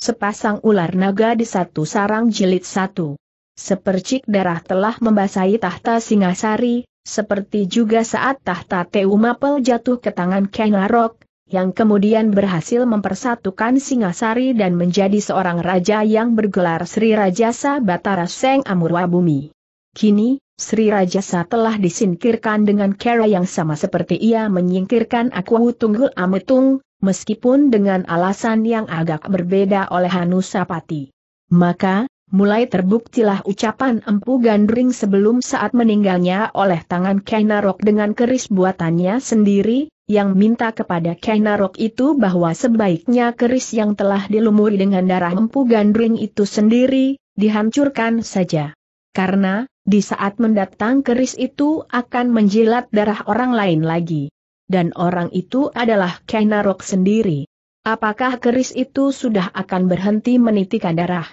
Sepasang ular naga di satu sarang jilid satu. Sepercik darah telah membasahi tahta Singasari, seperti juga saat tahta Teumapel jatuh ke tangan Kenarok, yang kemudian berhasil mempersatukan Singasari dan menjadi seorang raja yang bergelar Sri Rajasa Batara Seng Amurwa Kini, Sri Rajasa telah disingkirkan dengan cara yang sama seperti ia menyingkirkan Aku Tunggul Ametung, meskipun dengan alasan yang agak berbeda oleh Hanusapati. Maka, mulai terbuktilah ucapan Empu Gandring sebelum saat meninggalnya oleh tangan Kainarok dengan keris buatannya sendiri, yang minta kepada Kainarok itu bahwa sebaiknya keris yang telah dilumuri dengan darah Empu Gandring itu sendiri, dihancurkan saja. Karena, di saat mendatang keris itu akan menjilat darah orang lain lagi dan orang itu adalah Kainarok sendiri. Apakah keris itu sudah akan berhenti menitikan darah?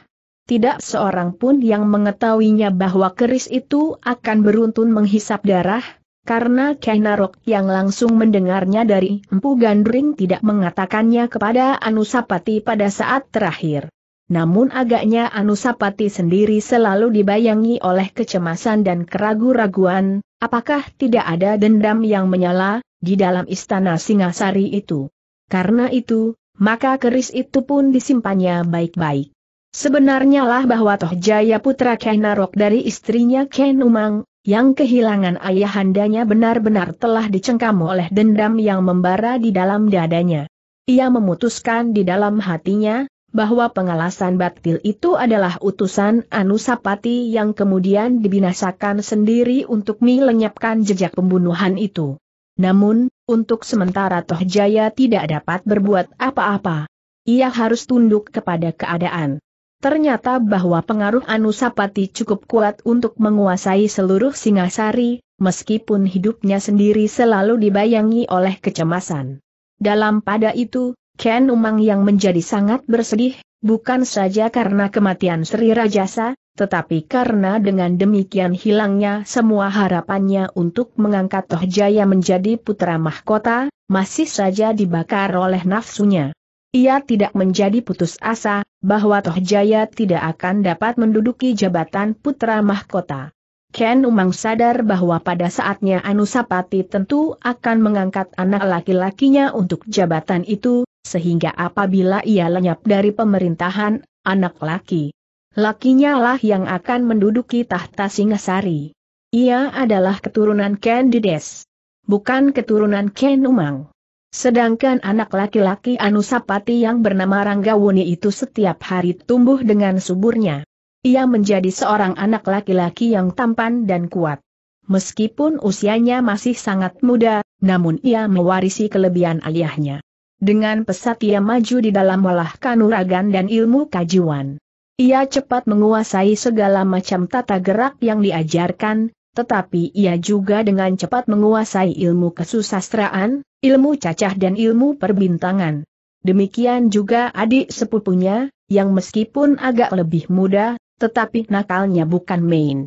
Tidak seorang pun yang mengetahuinya bahwa keris itu akan beruntun menghisap darah, karena Kainarok yang langsung mendengarnya dari Empu Gandring tidak mengatakannya kepada Anusapati pada saat terakhir. Namun agaknya Anusapati sendiri selalu dibayangi oleh kecemasan dan keraguan raguan apakah tidak ada dendam yang menyala, di dalam istana Singasari itu. Karena itu, maka keris itu pun disimpannya baik-baik. Sebenarnya lah bahwa Toh Jaya putra Kenarok dari istrinya Ken Umang, yang kehilangan ayahandanya benar-benar telah dicengkam oleh dendam yang membara di dalam dadanya. Ia memutuskan di dalam hatinya, bahwa pengalasan batil itu adalah utusan Anusapati yang kemudian dibinasakan sendiri untuk melenyapkan jejak pembunuhan itu. Namun, untuk sementara Toh Jaya tidak dapat berbuat apa-apa. Ia harus tunduk kepada keadaan. Ternyata bahwa pengaruh Anusapati cukup kuat untuk menguasai seluruh Singasari, meskipun hidupnya sendiri selalu dibayangi oleh kecemasan. Dalam pada itu, Ken Umang yang menjadi sangat bersedih, bukan saja karena kematian Sri Rajasa, tetapi karena dengan demikian hilangnya semua harapannya untuk mengangkat Toh Jaya menjadi putra mahkota, masih saja dibakar oleh nafsunya. Ia tidak menjadi putus asa, bahwa Toh Jaya tidak akan dapat menduduki jabatan putra mahkota. Ken Umang sadar bahwa pada saatnya Anusapati tentu akan mengangkat anak laki-lakinya untuk jabatan itu, sehingga apabila ia lenyap dari pemerintahan, anak laki Lakinya lah yang akan menduduki tahta Singasari. Ia adalah keturunan Ken Candides. Bukan keturunan Ken Umang. Sedangkan anak laki-laki Anusapati yang bernama Ranggawuni itu setiap hari tumbuh dengan suburnya. Ia menjadi seorang anak laki-laki yang tampan dan kuat. Meskipun usianya masih sangat muda, namun ia mewarisi kelebihan ayahnya. Dengan pesat ia maju di dalam olah kanuragan dan ilmu kajuan. Ia cepat menguasai segala macam tata gerak yang diajarkan, tetapi ia juga dengan cepat menguasai ilmu kesusastraan, ilmu cacah dan ilmu perbintangan. Demikian juga adik sepupunya, yang meskipun agak lebih muda, tetapi nakalnya bukan main.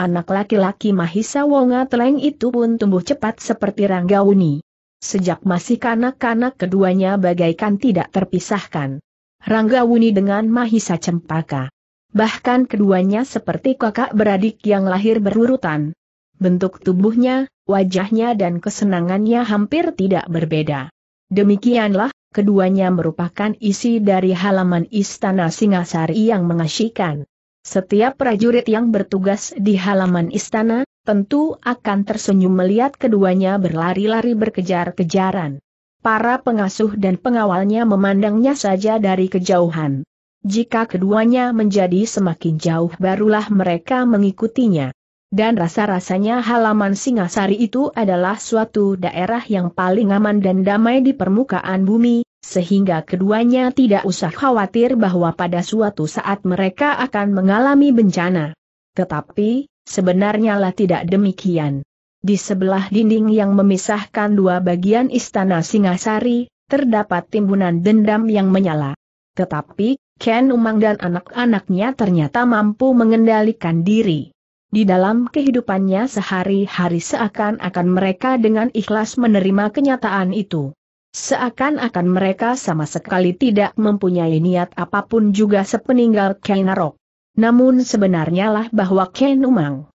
Anak laki-laki Mahisa Wonga Teleng itu pun tumbuh cepat seperti Ranggauni. Sejak masih kanak-kanak keduanya bagaikan tidak terpisahkan. Rangga Wuni dengan Mahisa Cempaka. Bahkan keduanya seperti kakak beradik yang lahir berurutan. Bentuk tubuhnya, wajahnya dan kesenangannya hampir tidak berbeda. Demikianlah, keduanya merupakan isi dari halaman Istana Singasari yang mengasyikan. Setiap prajurit yang bertugas di halaman istana, tentu akan tersenyum melihat keduanya berlari-lari berkejar-kejaran para pengasuh dan pengawalnya memandangnya saja dari kejauhan. Jika keduanya menjadi semakin jauh barulah mereka mengikutinya. Dan rasa-rasanya halaman Singasari itu adalah suatu daerah yang paling aman dan damai di permukaan bumi, sehingga keduanya tidak usah khawatir bahwa pada suatu saat mereka akan mengalami bencana. Tetapi, sebenarnya lah tidak demikian. Di sebelah dinding yang memisahkan dua bagian istana Singasari, terdapat timbunan dendam yang menyala. Tetapi, Ken Umang dan anak-anaknya ternyata mampu mengendalikan diri. Di dalam kehidupannya sehari-hari seakan-akan mereka dengan ikhlas menerima kenyataan itu. Seakan-akan mereka sama sekali tidak mempunyai niat apapun juga sepeninggal Ken Arok. Namun sebenarnya lah bahwa Ken Umang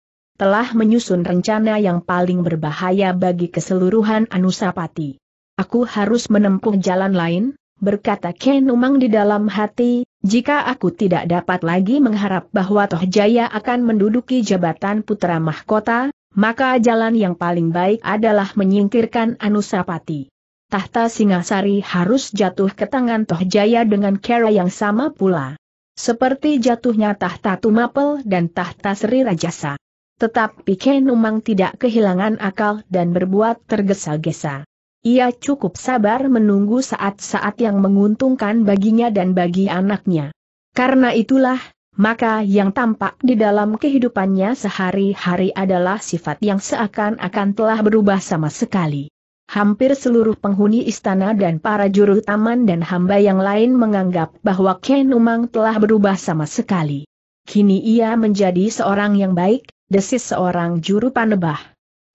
telah menyusun rencana yang paling berbahaya bagi keseluruhan Anusapati. Aku harus menempuh jalan lain, berkata Ken Umang di dalam hati, jika aku tidak dapat lagi mengharap bahwa Toh Jaya akan menduduki jabatan putra mahkota, maka jalan yang paling baik adalah menyingkirkan Anusapati. Tahta Singasari harus jatuh ke tangan Toh Jaya dengan cara yang sama pula. Seperti jatuhnya tahta Tumapel dan tahta Sri Rajasa. Tetapi Ken Umang tidak kehilangan akal dan berbuat tergesa-gesa. Ia cukup sabar menunggu saat-saat yang menguntungkan baginya dan bagi anaknya. Karena itulah, maka yang tampak di dalam kehidupannya sehari-hari adalah sifat yang seakan-akan telah berubah sama sekali. Hampir seluruh penghuni istana dan para juru taman dan hamba yang lain menganggap bahwa Ken Umang telah berubah sama sekali. Kini ia menjadi seorang yang baik, desis seorang juru panebah.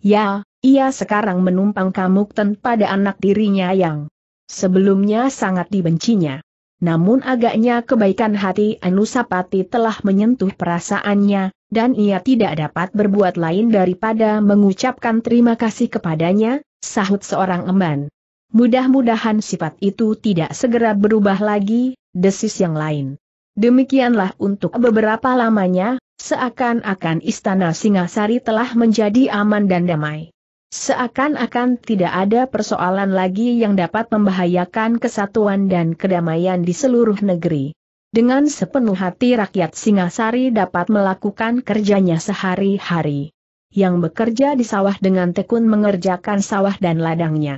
Ya, ia sekarang menumpang kamukten pada anak dirinya yang sebelumnya sangat dibencinya. Namun agaknya kebaikan hati Anusapati telah menyentuh perasaannya, dan ia tidak dapat berbuat lain daripada mengucapkan terima kasih kepadanya, sahut seorang emban. Mudah-mudahan sifat itu tidak segera berubah lagi, desis yang lain. Demikianlah untuk beberapa lamanya, seakan-akan istana Singasari telah menjadi aman dan damai. Seakan-akan tidak ada persoalan lagi yang dapat membahayakan kesatuan dan kedamaian di seluruh negeri. Dengan sepenuh hati rakyat Singasari dapat melakukan kerjanya sehari-hari. Yang bekerja di sawah dengan tekun mengerjakan sawah dan ladangnya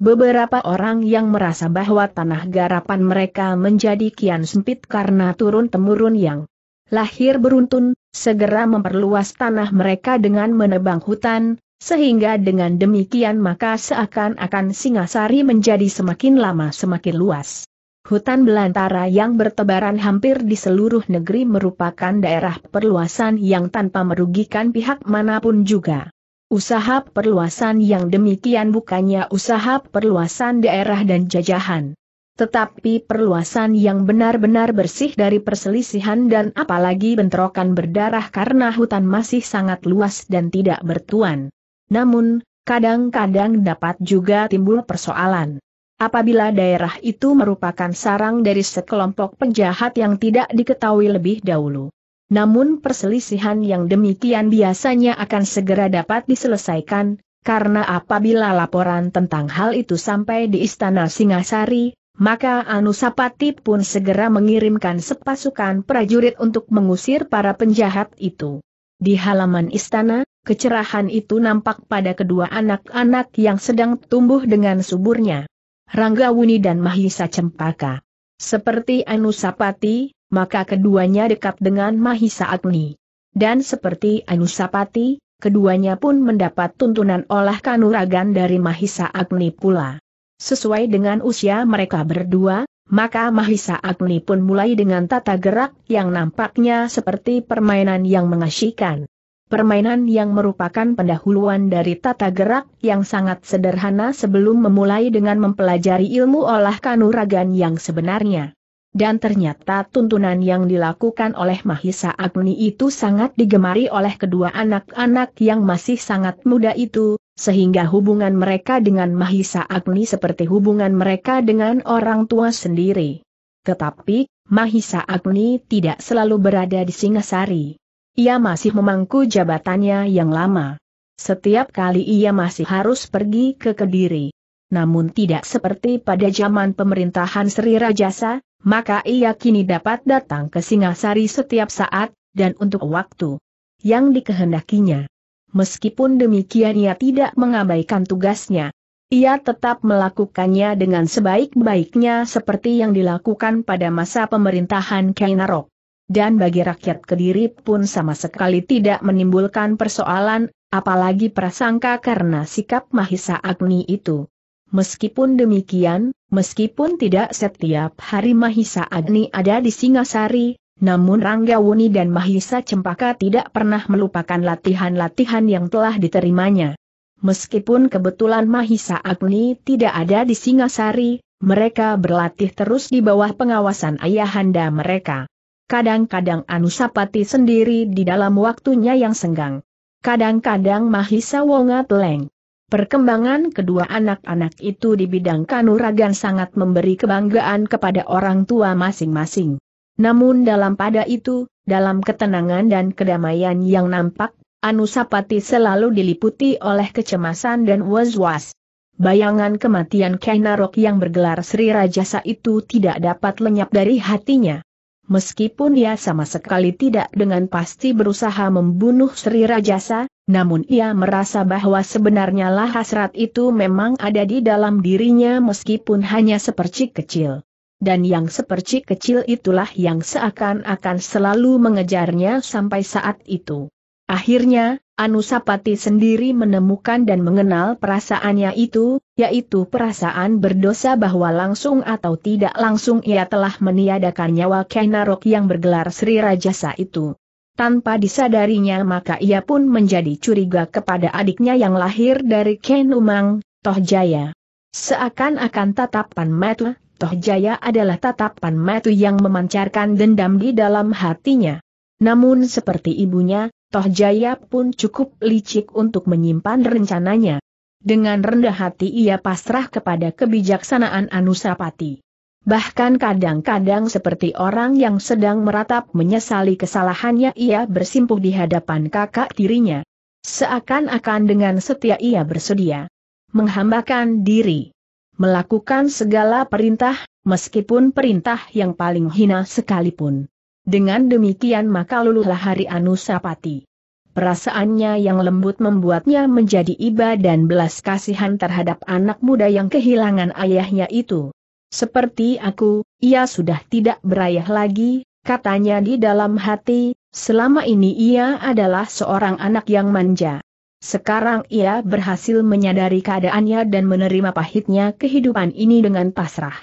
Beberapa orang yang merasa bahwa tanah garapan mereka menjadi kian sempit karena turun-temurun yang lahir beruntun, segera memperluas tanah mereka dengan menebang hutan, sehingga dengan demikian maka seakan-akan Singasari menjadi semakin lama semakin luas. Hutan belantara yang bertebaran hampir di seluruh negeri merupakan daerah perluasan yang tanpa merugikan pihak manapun juga. Usaha perluasan yang demikian bukannya usaha perluasan daerah dan jajahan. Tetapi perluasan yang benar-benar bersih dari perselisihan dan apalagi bentrokan berdarah karena hutan masih sangat luas dan tidak bertuan. Namun, kadang-kadang dapat juga timbul persoalan. Apabila daerah itu merupakan sarang dari sekelompok penjahat yang tidak diketahui lebih dahulu namun perselisihan yang demikian biasanya akan segera dapat diselesaikan, karena apabila laporan tentang hal itu sampai di Istana Singasari, maka Anusapati pun segera mengirimkan sepasukan prajurit untuk mengusir para penjahat itu. Di halaman istana, kecerahan itu nampak pada kedua anak-anak yang sedang tumbuh dengan suburnya. Ranggawuni dan Mahisa Cempaka. Seperti Anusapati, maka keduanya dekat dengan Mahisa Agni. Dan seperti Anusapati, keduanya pun mendapat tuntunan olah kanuragan dari Mahisa Agni pula. Sesuai dengan usia mereka berdua, maka Mahisa Agni pun mulai dengan tata gerak yang nampaknya seperti permainan yang mengasyikan. Permainan yang merupakan pendahuluan dari tata gerak yang sangat sederhana sebelum memulai dengan mempelajari ilmu olah kanuragan yang sebenarnya. Dan ternyata tuntunan yang dilakukan oleh Mahisa Agni itu sangat digemari oleh kedua anak-anak yang masih sangat muda itu, sehingga hubungan mereka dengan Mahisa Agni seperti hubungan mereka dengan orang tua sendiri. Tetapi, Mahisa Agni tidak selalu berada di Singasari. Ia masih memangku jabatannya yang lama. Setiap kali ia masih harus pergi ke Kediri. Namun tidak seperti pada zaman pemerintahan Sri Rajasa, maka ia kini dapat datang ke Singasari setiap saat, dan untuk waktu yang dikehendakinya. Meskipun demikian ia tidak mengabaikan tugasnya. Ia tetap melakukannya dengan sebaik-baiknya seperti yang dilakukan pada masa pemerintahan Kainarok. Dan bagi rakyat Kediri pun sama sekali tidak menimbulkan persoalan, apalagi prasangka karena sikap Mahisa Agni itu. Meskipun demikian, meskipun tidak setiap hari Mahisa Agni ada di Singasari, namun Ranggawuni dan Mahisa Cempaka tidak pernah melupakan latihan-latihan yang telah diterimanya. Meskipun kebetulan Mahisa Agni tidak ada di Singasari, mereka berlatih terus di bawah pengawasan ayahanda mereka. Kadang-kadang Anusapati sendiri di dalam waktunya yang senggang. Kadang-kadang Mahisa Wonga Teleng. Perkembangan kedua anak-anak itu di bidang kanuragan sangat memberi kebanggaan kepada orang tua masing-masing. Namun dalam pada itu, dalam ketenangan dan kedamaian yang nampak, Anusapati selalu diliputi oleh kecemasan dan was-was. Bayangan kematian Kainarok yang bergelar Sri Rajasa itu tidak dapat lenyap dari hatinya. Meskipun ia sama sekali tidak dengan pasti berusaha membunuh Sri Rajasa, namun ia merasa bahwa sebenarnya lah hasrat itu memang ada di dalam dirinya meskipun hanya sepercik kecil. Dan yang sepercik kecil itulah yang seakan-akan selalu mengejarnya sampai saat itu. Akhirnya, Anusapati sendiri menemukan dan mengenal perasaannya itu, yaitu perasaan berdosa bahwa langsung atau tidak langsung ia telah meniadakan nyawa Kenarok yang bergelar Sri Rajasa itu. Tanpa disadarinya maka ia pun menjadi curiga kepada adiknya yang lahir dari Ken Umang, Toh Seakan-akan tatapan Metu, Tohjaya adalah tatapan Metu yang memancarkan dendam di dalam hatinya. Namun seperti ibunya, Tohjaya pun cukup licik untuk menyimpan rencananya. Dengan rendah hati ia pasrah kepada kebijaksanaan Anusapati. Bahkan kadang-kadang seperti orang yang sedang meratap menyesali kesalahannya ia bersimpuh di hadapan kakak tirinya. Seakan-akan dengan setia ia bersedia menghambakan diri, melakukan segala perintah, meskipun perintah yang paling hina sekalipun. Dengan demikian maka luluhlah hari Anusapati. Perasaannya yang lembut membuatnya menjadi iba dan belas kasihan terhadap anak muda yang kehilangan ayahnya itu. Seperti aku, ia sudah tidak berayah lagi, katanya di dalam hati, selama ini ia adalah seorang anak yang manja. Sekarang ia berhasil menyadari keadaannya dan menerima pahitnya kehidupan ini dengan pasrah.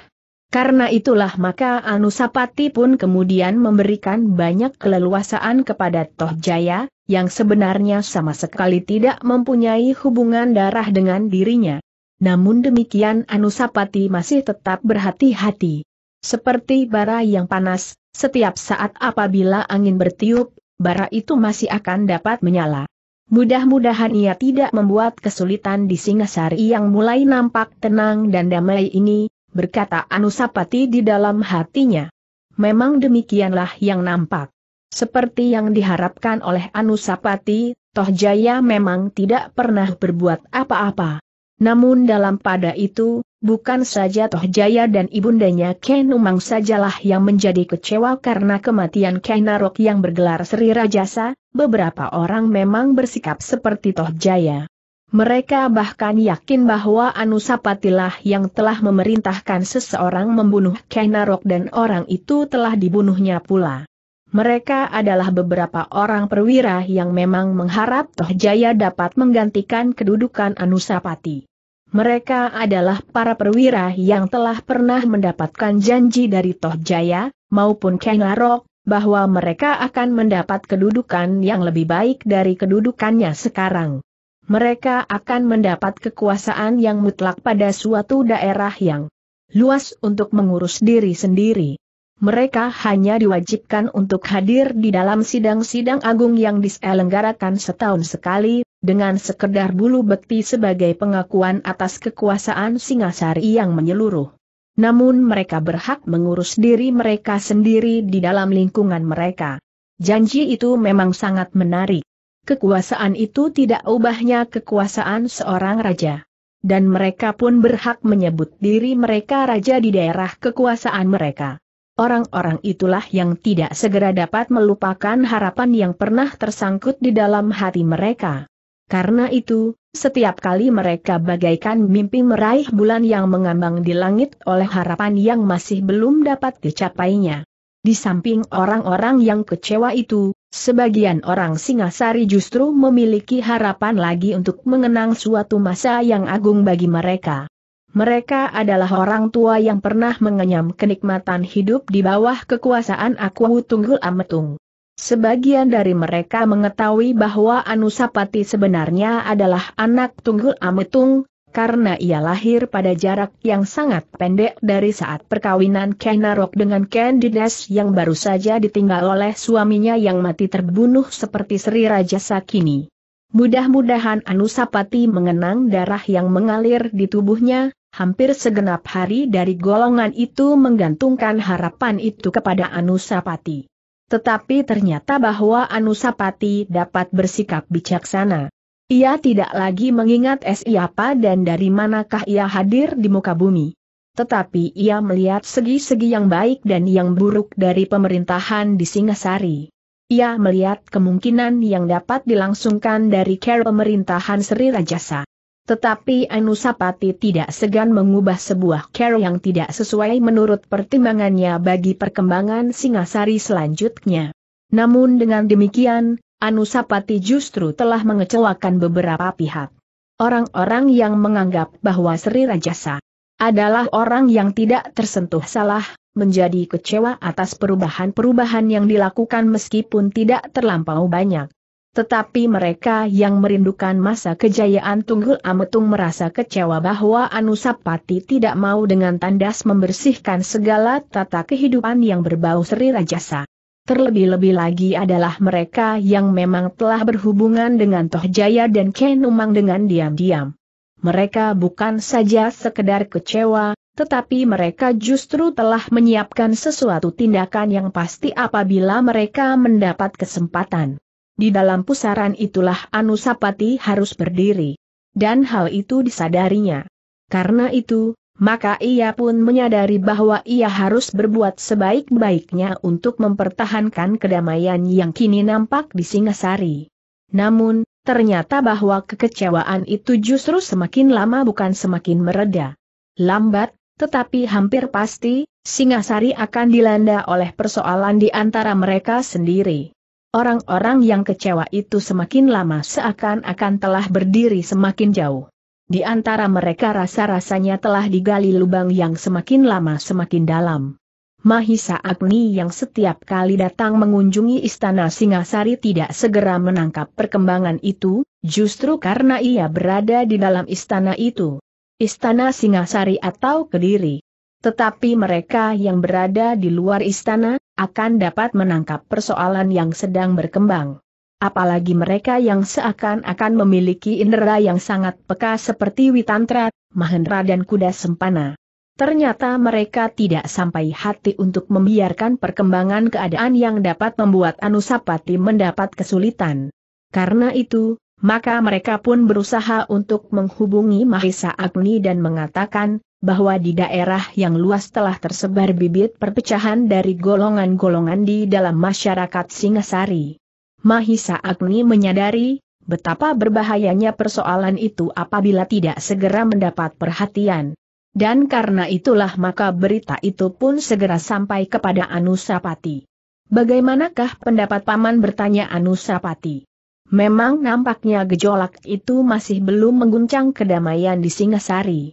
Karena itulah maka Anusapati pun kemudian memberikan banyak keleluasaan kepada Tohjaya, yang sebenarnya sama sekali tidak mempunyai hubungan darah dengan dirinya. Namun demikian Anusapati masih tetap berhati-hati. Seperti bara yang panas, setiap saat apabila angin bertiup, bara itu masih akan dapat menyala. Mudah-mudahan ia tidak membuat kesulitan di Singasari yang mulai nampak tenang dan damai ini, berkata Anusapati di dalam hatinya. Memang demikianlah yang nampak. Seperti yang diharapkan oleh Anusapati, Toh Jaya memang tidak pernah berbuat apa-apa. Namun dalam pada itu, bukan saja Tohjaya dan ibundanya Ken Umang sajalah yang menjadi kecewa karena kematian Kenarok yang bergelar Sri Rajasa, beberapa orang memang bersikap seperti Tohjaya. Mereka bahkan yakin bahwa Anusapatilah yang telah memerintahkan seseorang membunuh Kenarok dan orang itu telah dibunuhnya pula. Mereka adalah beberapa orang perwira yang memang mengharap Toh Jaya dapat menggantikan kedudukan Anusapati. Mereka adalah para perwira yang telah pernah mendapatkan janji dari Toh Jaya, maupun Kenarok, bahwa mereka akan mendapat kedudukan yang lebih baik dari kedudukannya sekarang. Mereka akan mendapat kekuasaan yang mutlak pada suatu daerah yang luas untuk mengurus diri sendiri mereka hanya diwajibkan untuk hadir di dalam sidang-sidang agung yang diselenggarakan setahun sekali, dengan sekedar bulu bekti sebagai pengakuan atas kekuasaan Singasari yang menyeluruh. Namun mereka berhak mengurus diri mereka sendiri di dalam lingkungan mereka. Janji itu memang sangat menarik. Kekuasaan itu tidak ubahnya kekuasaan seorang raja. Dan mereka pun berhak menyebut diri mereka raja di daerah kekuasaan mereka. Orang-orang itulah yang tidak segera dapat melupakan harapan yang pernah tersangkut di dalam hati mereka. Karena itu, setiap kali mereka bagaikan mimpi meraih bulan yang mengambang di langit oleh harapan yang masih belum dapat dicapainya. Di samping orang-orang yang kecewa itu, sebagian orang Singasari justru memiliki harapan lagi untuk mengenang suatu masa yang agung bagi mereka. Mereka adalah orang tua yang pernah mengenyam kenikmatan hidup di bawah kekuasaan Aku Tunggul Ametung. Sebagian dari mereka mengetahui bahwa Anusapati sebenarnya adalah anak Tunggul Ametung, karena ia lahir pada jarak yang sangat pendek dari saat perkawinan Kenarok dengan Candides yang baru saja ditinggal oleh suaminya yang mati terbunuh seperti Sri Raja Sakini. Mudah-mudahan Anusapati mengenang darah yang mengalir di tubuhnya, hampir segenap hari dari golongan itu menggantungkan harapan itu kepada Anusapati. Tetapi ternyata bahwa Anusapati dapat bersikap bijaksana. Ia tidak lagi mengingat siapa dan dari manakah ia hadir di muka bumi. Tetapi ia melihat segi-segi yang baik dan yang buruk dari pemerintahan di Singasari. Ia melihat kemungkinan yang dapat dilangsungkan dari care pemerintahan Sri Rajasa. Tetapi Anusapati tidak segan mengubah sebuah cara yang tidak sesuai menurut pertimbangannya bagi perkembangan Singasari selanjutnya. Namun dengan demikian, Anusapati justru telah mengecewakan beberapa pihak. Orang-orang yang menganggap bahwa Sri Rajasa adalah orang yang tidak tersentuh salah, menjadi kecewa atas perubahan-perubahan yang dilakukan meskipun tidak terlampau banyak. Tetapi mereka yang merindukan masa kejayaan Tunggul Ametung merasa kecewa bahwa Anusapati tidak mau dengan tandas membersihkan segala tata kehidupan yang berbau seri rajasa. Terlebih-lebih lagi adalah mereka yang memang telah berhubungan dengan Tohjaya Jaya dan Kenumang dengan diam-diam. Mereka bukan saja sekedar kecewa, tetapi mereka justru telah menyiapkan sesuatu tindakan yang pasti apabila mereka mendapat kesempatan. Di dalam pusaran itulah Anusapati harus berdiri. Dan hal itu disadarinya. Karena itu, maka ia pun menyadari bahwa ia harus berbuat sebaik-baiknya untuk mempertahankan kedamaian yang kini nampak di Singasari. Namun, ternyata bahwa kekecewaan itu justru semakin lama bukan semakin mereda. Lambat, tetapi hampir pasti, Singasari akan dilanda oleh persoalan di antara mereka sendiri. Orang-orang yang kecewa itu semakin lama seakan-akan telah berdiri semakin jauh. Di antara mereka rasa-rasanya telah digali lubang yang semakin lama semakin dalam. Mahisa Agni yang setiap kali datang mengunjungi istana Singasari tidak segera menangkap perkembangan itu, justru karena ia berada di dalam istana itu. Istana Singasari atau Kediri tetapi mereka yang berada di luar istana, akan dapat menangkap persoalan yang sedang berkembang. Apalagi mereka yang seakan-akan memiliki indera yang sangat peka seperti Witantra, Mahendra dan Kuda Sempana. Ternyata mereka tidak sampai hati untuk membiarkan perkembangan keadaan yang dapat membuat Anusapati mendapat kesulitan. Karena itu, maka mereka pun berusaha untuk menghubungi Mahisa Agni dan mengatakan, bahwa di daerah yang luas telah tersebar bibit perpecahan dari golongan-golongan di dalam masyarakat Singasari. Mahisa Agni menyadari, betapa berbahayanya persoalan itu apabila tidak segera mendapat perhatian. Dan karena itulah maka berita itu pun segera sampai kepada Anusapati. Bagaimanakah pendapat Paman bertanya Anusapati? Memang nampaknya gejolak itu masih belum mengguncang kedamaian di Singasari.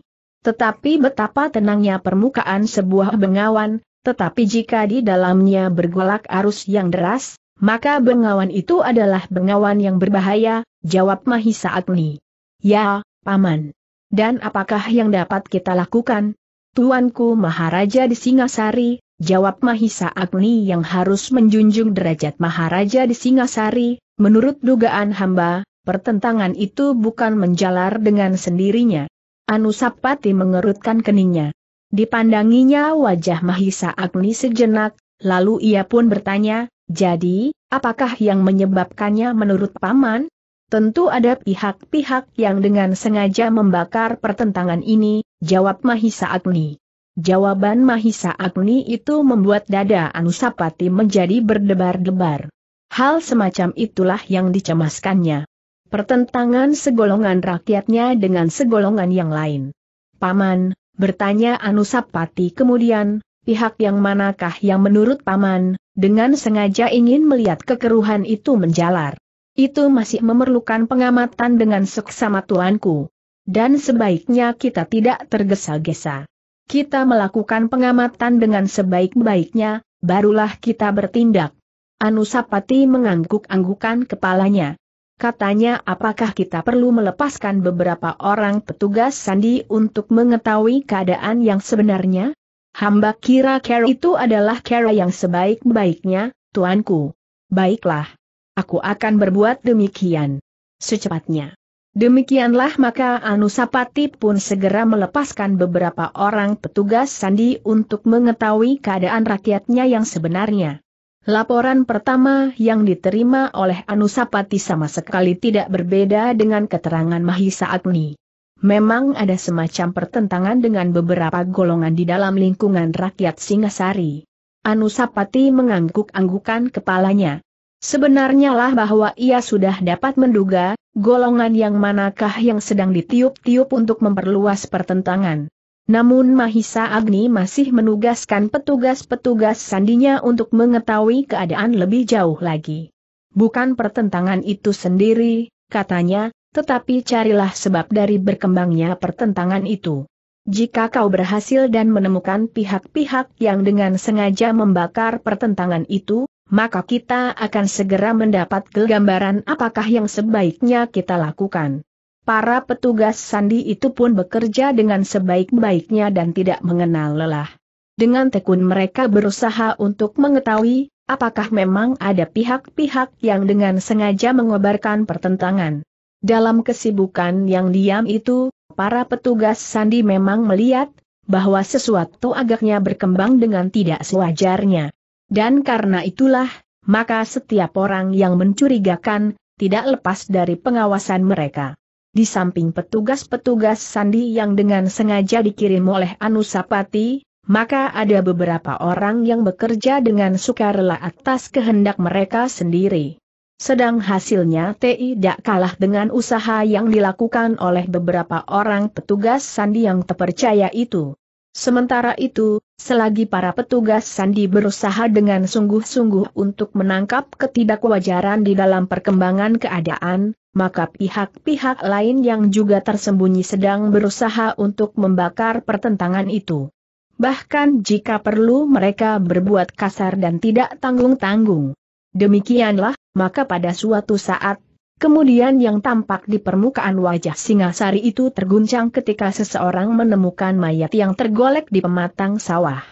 Tetapi betapa tenangnya permukaan sebuah bengawan, tetapi jika di dalamnya bergolak arus yang deras, maka bengawan itu adalah bengawan yang berbahaya, jawab Mahisa Agni. Ya, Paman. Dan apakah yang dapat kita lakukan? Tuanku Maharaja di Singasari, jawab Mahisa Agni yang harus menjunjung derajat Maharaja di Singasari, Menurut dugaan hamba, pertentangan itu bukan menjalar dengan sendirinya. Anusapati mengerutkan keningnya. Dipandanginya wajah Mahisa Agni sejenak, lalu ia pun bertanya, jadi, apakah yang menyebabkannya menurut Paman? Tentu ada pihak-pihak yang dengan sengaja membakar pertentangan ini, jawab Mahisa Agni. Jawaban Mahisa Agni itu membuat dada Anusapati menjadi berdebar-debar. Hal semacam itulah yang dicemaskannya. Pertentangan segolongan rakyatnya dengan segolongan yang lain. Paman, bertanya Anusapati kemudian, pihak yang manakah yang menurut Paman, dengan sengaja ingin melihat kekeruhan itu menjalar. Itu masih memerlukan pengamatan dengan seksama tuanku. Dan sebaiknya kita tidak tergesa-gesa. Kita melakukan pengamatan dengan sebaik-baiknya, barulah kita bertindak. Anusapati mengangguk-anggukan kepalanya. Katanya apakah kita perlu melepaskan beberapa orang petugas sandi untuk mengetahui keadaan yang sebenarnya? Hamba kira Kera itu adalah Kera yang sebaik-baiknya, tuanku. Baiklah. Aku akan berbuat demikian. Secepatnya. Demikianlah maka Anusapati pun segera melepaskan beberapa orang petugas sandi untuk mengetahui keadaan rakyatnya yang sebenarnya. Laporan pertama yang diterima oleh Anusapati sama sekali tidak berbeda dengan keterangan Mahisa Agni. Memang ada semacam pertentangan dengan beberapa golongan di dalam lingkungan rakyat Singasari. Anusapati mengangguk-anggukan kepalanya. Sebenarnya lah bahwa ia sudah dapat menduga, golongan yang manakah yang sedang ditiup-tiup untuk memperluas pertentangan. Namun Mahisa Agni masih menugaskan petugas-petugas sandinya untuk mengetahui keadaan lebih jauh lagi. Bukan pertentangan itu sendiri, katanya, tetapi carilah sebab dari berkembangnya pertentangan itu. Jika kau berhasil dan menemukan pihak-pihak yang dengan sengaja membakar pertentangan itu, maka kita akan segera mendapat gambaran apakah yang sebaiknya kita lakukan. Para petugas sandi itu pun bekerja dengan sebaik-baiknya dan tidak mengenal lelah. Dengan tekun mereka berusaha untuk mengetahui, apakah memang ada pihak-pihak yang dengan sengaja mengobarkan pertentangan. Dalam kesibukan yang diam itu, para petugas sandi memang melihat, bahwa sesuatu agaknya berkembang dengan tidak sewajarnya. Dan karena itulah, maka setiap orang yang mencurigakan, tidak lepas dari pengawasan mereka. Di samping petugas-petugas sandi yang dengan sengaja dikirim oleh Anusapati, maka ada beberapa orang yang bekerja dengan sukarela atas kehendak mereka sendiri. Sedang hasilnya TI tidak kalah dengan usaha yang dilakukan oleh beberapa orang petugas sandi yang terpercaya itu. Sementara itu, selagi para petugas sandi berusaha dengan sungguh-sungguh untuk menangkap ketidakwajaran di dalam perkembangan keadaan, maka pihak-pihak lain yang juga tersembunyi sedang berusaha untuk membakar pertentangan itu. Bahkan jika perlu mereka berbuat kasar dan tidak tanggung-tanggung. Demikianlah, maka pada suatu saat, kemudian yang tampak di permukaan wajah Singasari itu terguncang ketika seseorang menemukan mayat yang tergolek di pematang sawah.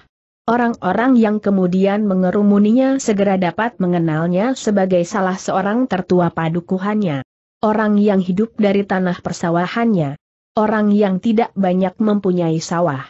Orang-orang yang kemudian mengerumuninya segera dapat mengenalnya sebagai salah seorang tertua padukuhannya orang yang hidup dari tanah persawahannya, orang yang tidak banyak mempunyai sawah.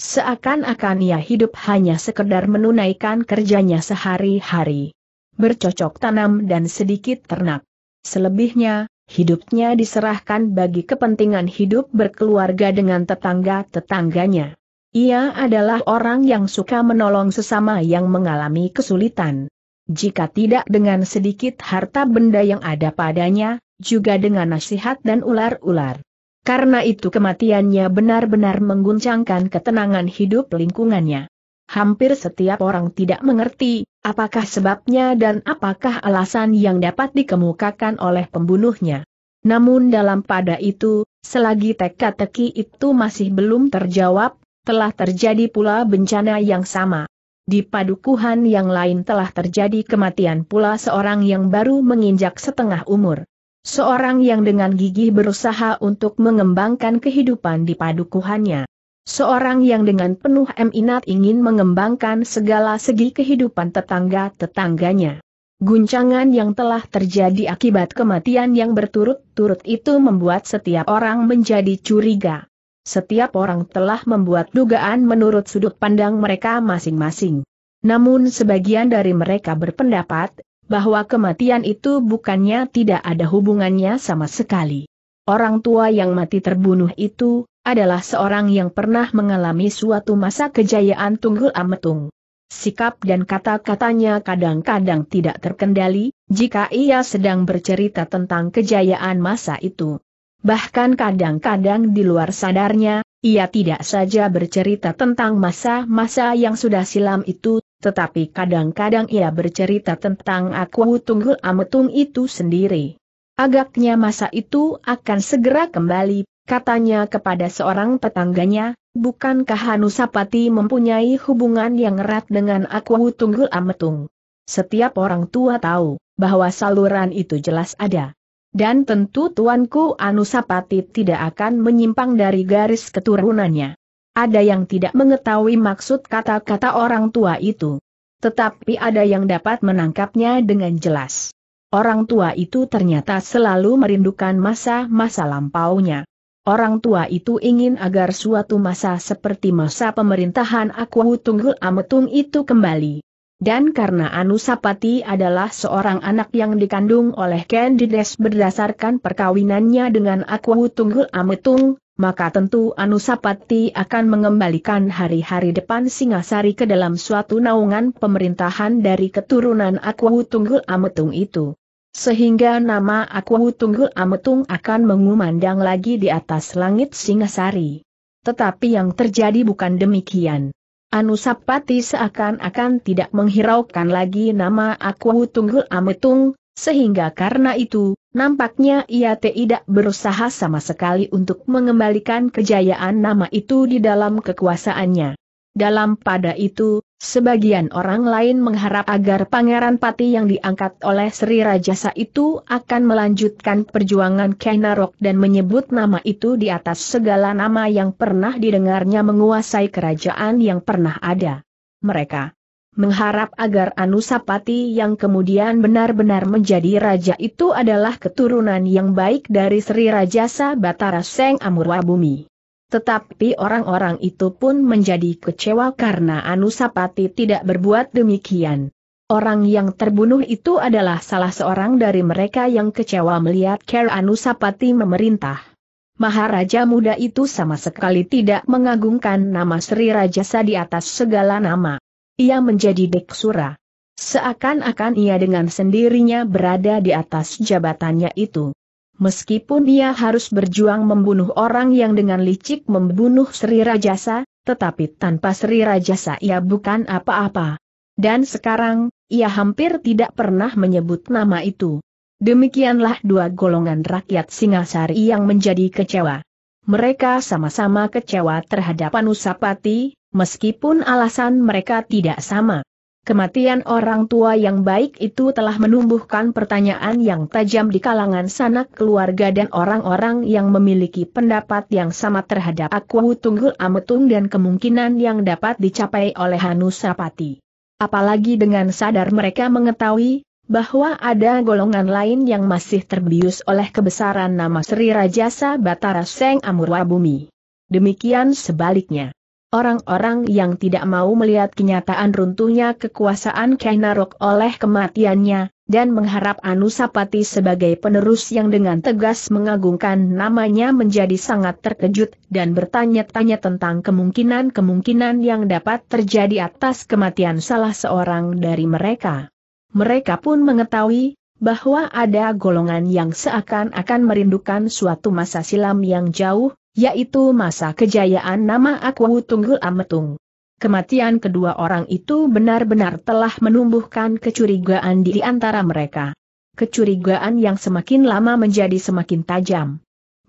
Seakan-akan ia hidup hanya sekedar menunaikan kerjanya sehari-hari. Bercocok tanam dan sedikit ternak. Selebihnya, hidupnya diserahkan bagi kepentingan hidup berkeluarga dengan tetangga-tetangganya. Ia adalah orang yang suka menolong sesama yang mengalami kesulitan. Jika tidak dengan sedikit harta benda yang ada padanya, juga dengan nasihat dan ular-ular. Karena itu kematiannya benar-benar mengguncangkan ketenangan hidup lingkungannya. Hampir setiap orang tidak mengerti, apakah sebabnya dan apakah alasan yang dapat dikemukakan oleh pembunuhnya. Namun dalam pada itu, selagi teka-teki itu masih belum terjawab, telah terjadi pula bencana yang sama. Di padukuhan yang lain telah terjadi kematian pula seorang yang baru menginjak setengah umur. Seorang yang dengan gigih berusaha untuk mengembangkan kehidupan di padukuhannya. Seorang yang dengan penuh eminat ingin mengembangkan segala segi kehidupan tetangga-tetangganya. Guncangan yang telah terjadi akibat kematian yang berturut-turut itu membuat setiap orang menjadi curiga. Setiap orang telah membuat dugaan menurut sudut pandang mereka masing-masing. Namun sebagian dari mereka berpendapat, bahwa kematian itu bukannya tidak ada hubungannya sama sekali. Orang tua yang mati terbunuh itu, adalah seorang yang pernah mengalami suatu masa kejayaan tunggul ametung. Sikap dan kata-katanya kadang-kadang tidak terkendali, jika ia sedang bercerita tentang kejayaan masa itu. Bahkan kadang-kadang di luar sadarnya, ia tidak saja bercerita tentang masa-masa yang sudah silam itu, tetapi kadang-kadang ia bercerita tentang aku tunggul ametung itu sendiri. Agaknya masa itu akan segera kembali, katanya kepada seorang tetangganya, bukankah Hanusapati mempunyai hubungan yang erat dengan aku tunggul ametung? Setiap orang tua tahu bahwa saluran itu jelas ada. Dan tentu tuanku Anusapati tidak akan menyimpang dari garis keturunannya. Ada yang tidak mengetahui maksud kata-kata orang tua itu. Tetapi ada yang dapat menangkapnya dengan jelas. Orang tua itu ternyata selalu merindukan masa-masa lampaunya. Orang tua itu ingin agar suatu masa seperti masa pemerintahan aku Tunggul Ametung itu kembali. Dan karena Anusapati adalah seorang anak yang dikandung oleh Candides berdasarkan perkawinannya dengan Aku Tunggul Ametung, maka tentu Anusapati akan mengembalikan hari-hari depan Singasari ke dalam suatu naungan pemerintahan dari keturunan Aku Tunggul Ametung itu. Sehingga nama Aku Tunggul Ametung akan mengumandang lagi di atas langit Singasari. Tetapi yang terjadi bukan demikian. Anusapati seakan-akan tidak menghiraukan lagi nama aku Tunggul Ametung, sehingga karena itu, nampaknya ia tidak berusaha sama sekali untuk mengembalikan kejayaan nama itu di dalam kekuasaannya. Dalam pada itu, Sebagian orang lain mengharap agar Pangeran Pati yang diangkat oleh Sri Rajasa itu akan melanjutkan perjuangan Kainarok dan menyebut nama itu di atas segala nama yang pernah didengarnya menguasai kerajaan yang pernah ada. Mereka mengharap agar Anusapati yang kemudian benar-benar menjadi raja itu adalah keturunan yang baik dari Sri Rajasa Batara Seng Amurwabumi. Tetapi orang-orang itu pun menjadi kecewa karena Anusapati tidak berbuat demikian. Orang yang terbunuh itu adalah salah seorang dari mereka yang kecewa melihat Ker Anusapati memerintah. Maharaja muda itu sama sekali tidak mengagungkan nama Sri Rajasa di atas segala nama. Ia menjadi deksura. Seakan-akan ia dengan sendirinya berada di atas jabatannya itu. Meskipun dia harus berjuang membunuh orang yang dengan licik membunuh Sri Rajasa, tetapi tanpa Sri Rajasa ia bukan apa-apa. Dan sekarang, ia hampir tidak pernah menyebut nama itu. Demikianlah dua golongan rakyat Singasari yang menjadi kecewa. Mereka sama-sama kecewa terhadap Anusapati, meskipun alasan mereka tidak sama. Kematian orang tua yang baik itu telah menumbuhkan pertanyaan yang tajam di kalangan sanak keluarga dan orang-orang yang memiliki pendapat yang sama terhadap Aku Tunggul Ametung dan kemungkinan yang dapat dicapai oleh Hanusapati. Apalagi dengan sadar mereka mengetahui bahwa ada golongan lain yang masih terbius oleh kebesaran nama Sri Rajasa Batara Seng Amurwabumi. Demikian sebaliknya. Orang-orang yang tidak mau melihat kenyataan runtuhnya kekuasaan Kainarok oleh kematiannya, dan mengharap Anusapati sebagai penerus yang dengan tegas mengagungkan namanya menjadi sangat terkejut dan bertanya-tanya tentang kemungkinan-kemungkinan yang dapat terjadi atas kematian salah seorang dari mereka. Mereka pun mengetahui bahwa ada golongan yang seakan-akan merindukan suatu masa silam yang jauh, yaitu masa kejayaan nama Akwu Tunggul Ametung. Kematian kedua orang itu benar-benar telah menumbuhkan kecurigaan di antara mereka. Kecurigaan yang semakin lama menjadi semakin tajam.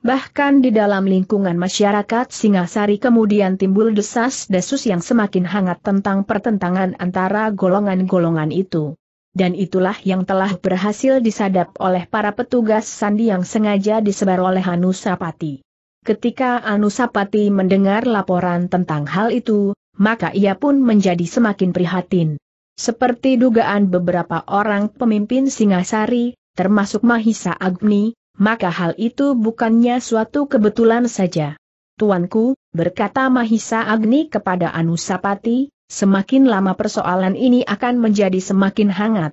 Bahkan di dalam lingkungan masyarakat Singasari kemudian timbul desas-desus yang semakin hangat tentang pertentangan antara golongan-golongan itu. Dan itulah yang telah berhasil disadap oleh para petugas sandi yang sengaja disebar oleh Hanusapati. Ketika Anusapati mendengar laporan tentang hal itu, maka ia pun menjadi semakin prihatin. Seperti dugaan beberapa orang pemimpin Singasari, termasuk Mahisa Agni, maka hal itu bukannya suatu kebetulan saja. Tuanku, berkata Mahisa Agni kepada Anusapati, semakin lama persoalan ini akan menjadi semakin hangat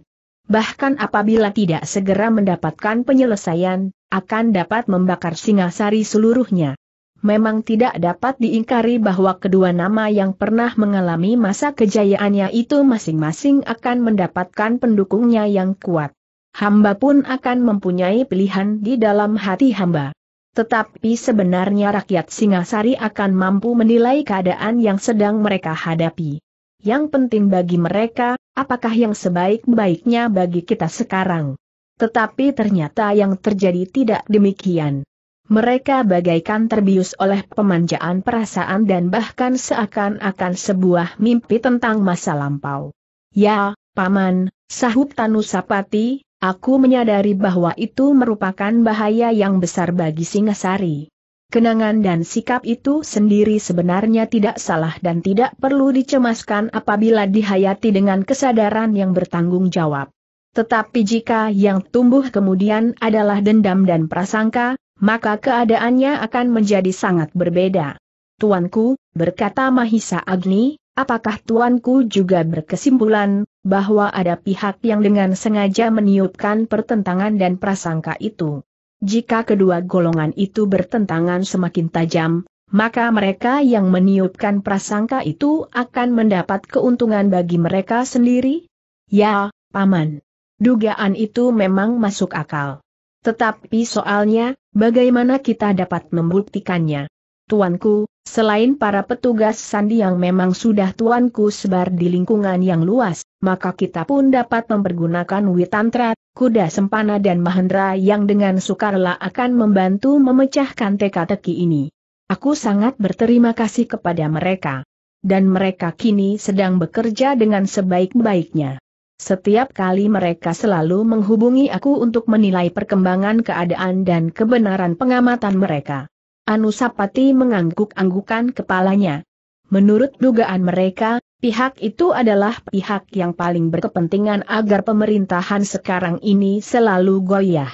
bahkan apabila tidak segera mendapatkan penyelesaian, akan dapat membakar Singasari seluruhnya. Memang tidak dapat diingkari bahwa kedua nama yang pernah mengalami masa kejayaannya itu masing-masing akan mendapatkan pendukungnya yang kuat. Hamba pun akan mempunyai pilihan di dalam hati hamba. Tetapi sebenarnya rakyat Singasari akan mampu menilai keadaan yang sedang mereka hadapi. Yang penting bagi mereka, apakah yang sebaik-baiknya bagi kita sekarang. Tetapi ternyata yang terjadi tidak demikian. Mereka bagaikan terbius oleh pemanjaan perasaan dan bahkan seakan-akan sebuah mimpi tentang masa lampau. Ya, Paman, sahut Tanusapati, aku menyadari bahwa itu merupakan bahaya yang besar bagi Singasari. Kenangan dan sikap itu sendiri sebenarnya tidak salah dan tidak perlu dicemaskan apabila dihayati dengan kesadaran yang bertanggung jawab. Tetapi jika yang tumbuh kemudian adalah dendam dan prasangka, maka keadaannya akan menjadi sangat berbeda. Tuanku, berkata Mahisa Agni, apakah tuanku juga berkesimpulan, bahwa ada pihak yang dengan sengaja meniupkan pertentangan dan prasangka itu? Jika kedua golongan itu bertentangan semakin tajam, maka mereka yang meniupkan prasangka itu akan mendapat keuntungan bagi mereka sendiri? Ya, Paman. Dugaan itu memang masuk akal. Tetapi soalnya, bagaimana kita dapat membuktikannya? Tuanku, selain para petugas sandi yang memang sudah tuanku sebar di lingkungan yang luas, maka kita pun dapat mempergunakan Witantra, kuda sempana dan Mahendra yang dengan sukarela akan membantu memecahkan teka-teki ini. Aku sangat berterima kasih kepada mereka. Dan mereka kini sedang bekerja dengan sebaik-baiknya. Setiap kali mereka selalu menghubungi aku untuk menilai perkembangan keadaan dan kebenaran pengamatan mereka. Anusapati mengangguk-anggukan kepalanya. Menurut dugaan mereka, Pihak itu adalah pihak yang paling berkepentingan agar pemerintahan sekarang ini selalu goyah.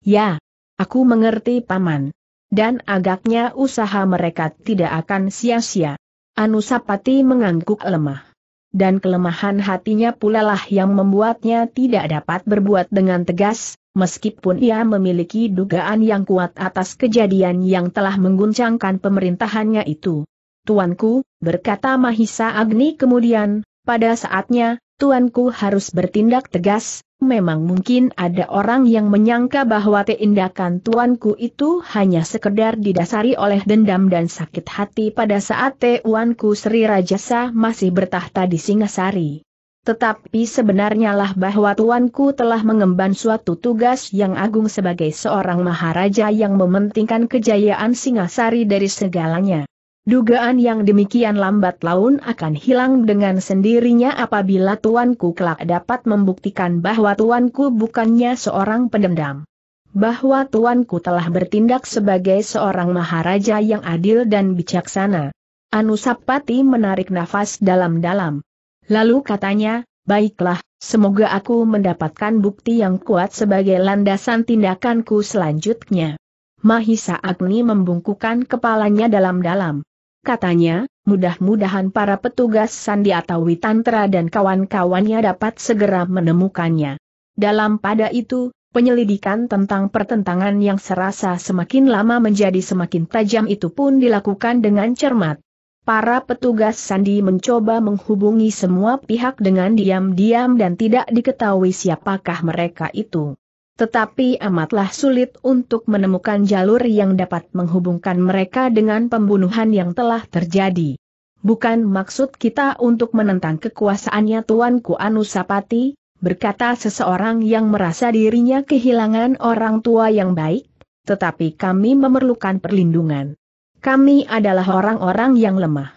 Ya, aku mengerti paman. Dan agaknya usaha mereka tidak akan sia-sia. Anusapati mengangguk lemah. Dan kelemahan hatinya pula lah yang membuatnya tidak dapat berbuat dengan tegas, meskipun ia memiliki dugaan yang kuat atas kejadian yang telah mengguncangkan pemerintahannya itu. Tuanku, berkata Mahisa Agni kemudian, pada saatnya, Tuanku harus bertindak tegas, memang mungkin ada orang yang menyangka bahwa tindakan Tuanku itu hanya sekedar didasari oleh dendam dan sakit hati pada saat Tuanku Sri Rajasa masih bertahta di Singasari. Tetapi sebenarnya lah bahwa tuanku telah mengemban suatu tugas yang agung sebagai seorang maharaja yang mementingkan kejayaan Singasari dari segalanya. Dugaan yang demikian lambat laun akan hilang dengan sendirinya apabila tuanku kelak dapat membuktikan bahwa tuanku bukannya seorang pendendam. Bahwa tuanku telah bertindak sebagai seorang maharaja yang adil dan bijaksana. Anusapati menarik nafas dalam-dalam. Lalu katanya, baiklah, semoga aku mendapatkan bukti yang kuat sebagai landasan tindakanku selanjutnya. Mahisa Agni membungkukkan kepalanya dalam-dalam. Katanya, mudah-mudahan para petugas Sandi atau Witantra dan kawan-kawannya dapat segera menemukannya. Dalam pada itu, penyelidikan tentang pertentangan yang serasa semakin lama menjadi semakin tajam itu pun dilakukan dengan cermat. Para petugas Sandi mencoba menghubungi semua pihak dengan diam-diam dan tidak diketahui siapakah mereka itu. Tetapi amatlah sulit untuk menemukan jalur yang dapat menghubungkan mereka dengan pembunuhan yang telah terjadi. Bukan maksud kita untuk menentang kekuasaannya Tuanku Anusapati, berkata seseorang yang merasa dirinya kehilangan orang tua yang baik, tetapi kami memerlukan perlindungan. Kami adalah orang-orang yang lemah.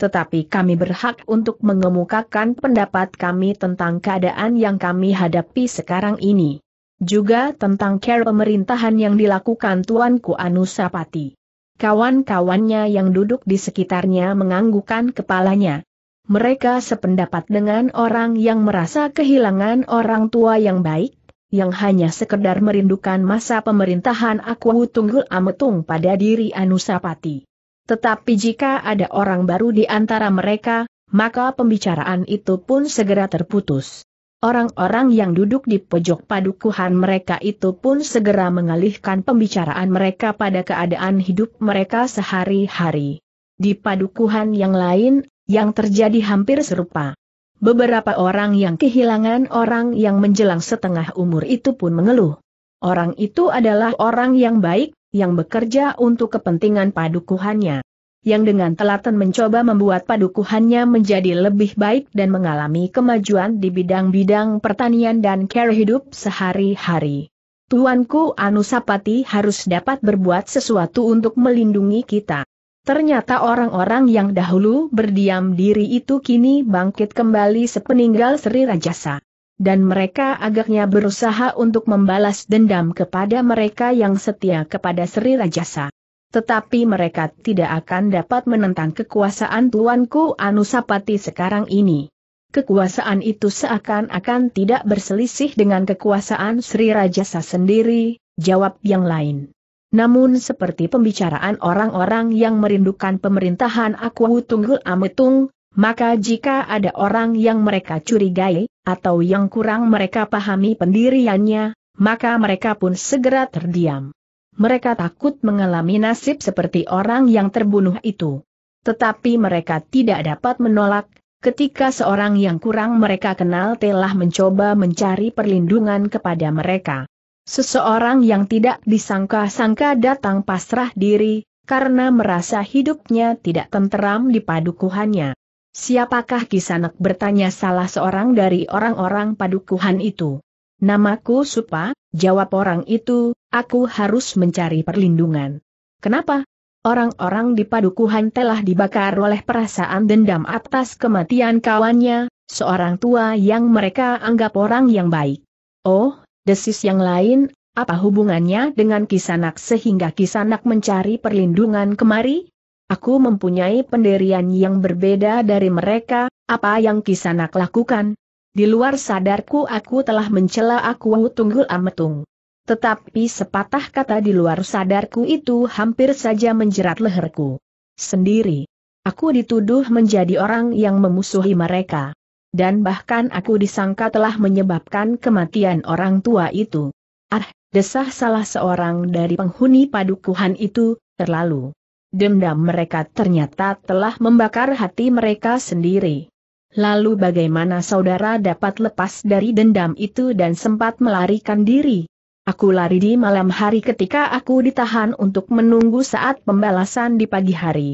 Tetapi kami berhak untuk mengemukakan pendapat kami tentang keadaan yang kami hadapi sekarang ini. Juga tentang care pemerintahan yang dilakukan Tuanku Anusapati. Kawan-kawannya yang duduk di sekitarnya menganggukan kepalanya. Mereka sependapat dengan orang yang merasa kehilangan orang tua yang baik, yang hanya sekedar merindukan masa pemerintahan aku tunggul ametung pada diri Anusapati. Tetapi jika ada orang baru di antara mereka, maka pembicaraan itu pun segera terputus. Orang-orang yang duduk di pojok padukuhan mereka itu pun segera mengalihkan pembicaraan mereka pada keadaan hidup mereka sehari-hari. Di padukuhan yang lain, yang terjadi hampir serupa. Beberapa orang yang kehilangan orang yang menjelang setengah umur itu pun mengeluh. Orang itu adalah orang yang baik, yang bekerja untuk kepentingan padukuhannya yang dengan telaten mencoba membuat padukuhannya menjadi lebih baik dan mengalami kemajuan di bidang-bidang pertanian dan care hidup sehari-hari. Tuanku Anusapati harus dapat berbuat sesuatu untuk melindungi kita. Ternyata orang-orang yang dahulu berdiam diri itu kini bangkit kembali sepeninggal Sri Rajasa. Dan mereka agaknya berusaha untuk membalas dendam kepada mereka yang setia kepada Sri Rajasa tetapi mereka tidak akan dapat menentang kekuasaan tuanku Anusapati sekarang ini. Kekuasaan itu seakan-akan tidak berselisih dengan kekuasaan Sri Rajasa sendiri, jawab yang lain. Namun seperti pembicaraan orang-orang yang merindukan pemerintahan aku Tunggul Ametung, maka jika ada orang yang mereka curigai, atau yang kurang mereka pahami pendiriannya, maka mereka pun segera terdiam. Mereka takut mengalami nasib seperti orang yang terbunuh itu. Tetapi mereka tidak dapat menolak, ketika seorang yang kurang mereka kenal telah mencoba mencari perlindungan kepada mereka. Seseorang yang tidak disangka-sangka datang pasrah diri, karena merasa hidupnya tidak tenteram di padukuhannya. Siapakah Kisanak bertanya salah seorang dari orang-orang padukuhan itu? Namaku Supa, Jawab orang itu, aku harus mencari perlindungan. Kenapa? Orang-orang di padukuhan telah dibakar oleh perasaan dendam atas kematian kawannya, seorang tua yang mereka anggap orang yang baik. Oh, desis yang lain, apa hubungannya dengan Kisanak sehingga Kisanak mencari perlindungan kemari? Aku mempunyai pendirian yang berbeda dari mereka, apa yang Kisanak lakukan, di luar sadarku aku telah mencela aku Tunggul Ametung. Tetapi sepatah kata di luar sadarku itu hampir saja menjerat leherku. Sendiri. Aku dituduh menjadi orang yang memusuhi mereka. Dan bahkan aku disangka telah menyebabkan kematian orang tua itu. Ah, desah salah seorang dari penghuni padukuhan itu, terlalu. Dendam mereka ternyata telah membakar hati mereka sendiri. Lalu bagaimana saudara dapat lepas dari dendam itu dan sempat melarikan diri? Aku lari di malam hari ketika aku ditahan untuk menunggu saat pembalasan di pagi hari.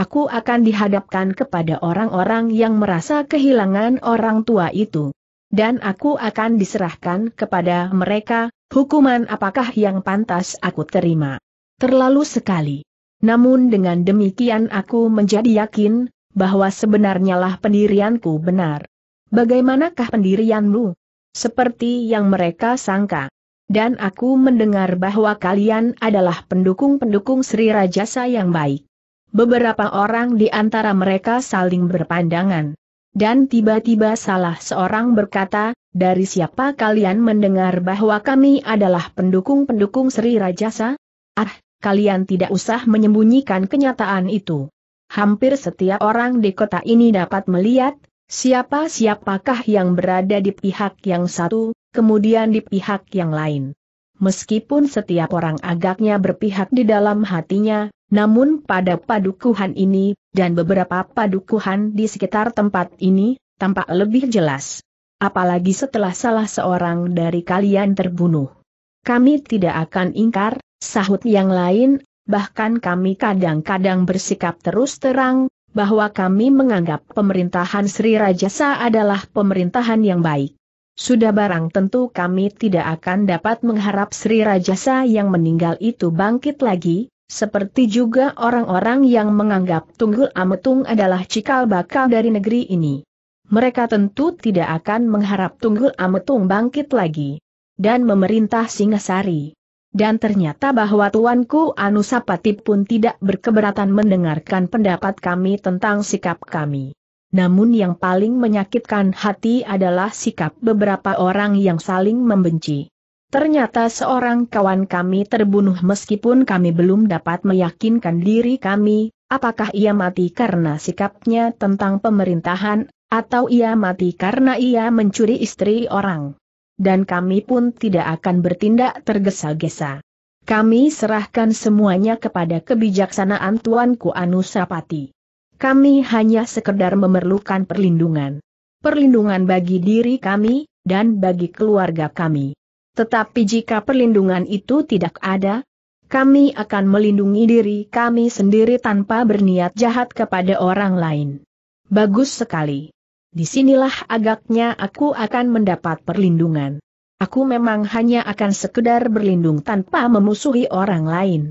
Aku akan dihadapkan kepada orang-orang yang merasa kehilangan orang tua itu. Dan aku akan diserahkan kepada mereka, hukuman apakah yang pantas aku terima. Terlalu sekali. Namun dengan demikian aku menjadi yakin, bahwa sebenarnya lah pendirianku benar. Bagaimanakah pendirianmu? Seperti yang mereka sangka. Dan aku mendengar bahwa kalian adalah pendukung-pendukung Sri Rajasa yang baik. Beberapa orang di antara mereka saling berpandangan. Dan tiba-tiba salah seorang berkata, dari siapa kalian mendengar bahwa kami adalah pendukung-pendukung Sri Rajasa? Ah, kalian tidak usah menyembunyikan kenyataan itu hampir setiap orang di kota ini dapat melihat siapa-siapakah yang berada di pihak yang satu, kemudian di pihak yang lain. Meskipun setiap orang agaknya berpihak di dalam hatinya, namun pada padukuhan ini, dan beberapa padukuhan di sekitar tempat ini, tampak lebih jelas. Apalagi setelah salah seorang dari kalian terbunuh. Kami tidak akan ingkar, sahut yang lain, bahkan kami kadang-kadang bersikap terus terang, bahwa kami menganggap pemerintahan Sri Rajasa adalah pemerintahan yang baik. Sudah barang tentu kami tidak akan dapat mengharap Sri Rajasa yang meninggal itu bangkit lagi, seperti juga orang-orang yang menganggap Tunggul Ametung adalah cikal bakal dari negeri ini. Mereka tentu tidak akan mengharap Tunggul Ametung bangkit lagi dan memerintah Singasari dan ternyata bahwa tuanku Anusapati pun tidak berkeberatan mendengarkan pendapat kami tentang sikap kami. Namun yang paling menyakitkan hati adalah sikap beberapa orang yang saling membenci. Ternyata seorang kawan kami terbunuh meskipun kami belum dapat meyakinkan diri kami, apakah ia mati karena sikapnya tentang pemerintahan, atau ia mati karena ia mencuri istri orang dan kami pun tidak akan bertindak tergesa-gesa. Kami serahkan semuanya kepada kebijaksanaan Tuanku Anusapati. Kami hanya sekedar memerlukan perlindungan. Perlindungan bagi diri kami, dan bagi keluarga kami. Tetapi jika perlindungan itu tidak ada, kami akan melindungi diri kami sendiri tanpa berniat jahat kepada orang lain. Bagus sekali disinilah agaknya aku akan mendapat perlindungan. Aku memang hanya akan sekedar berlindung tanpa memusuhi orang lain.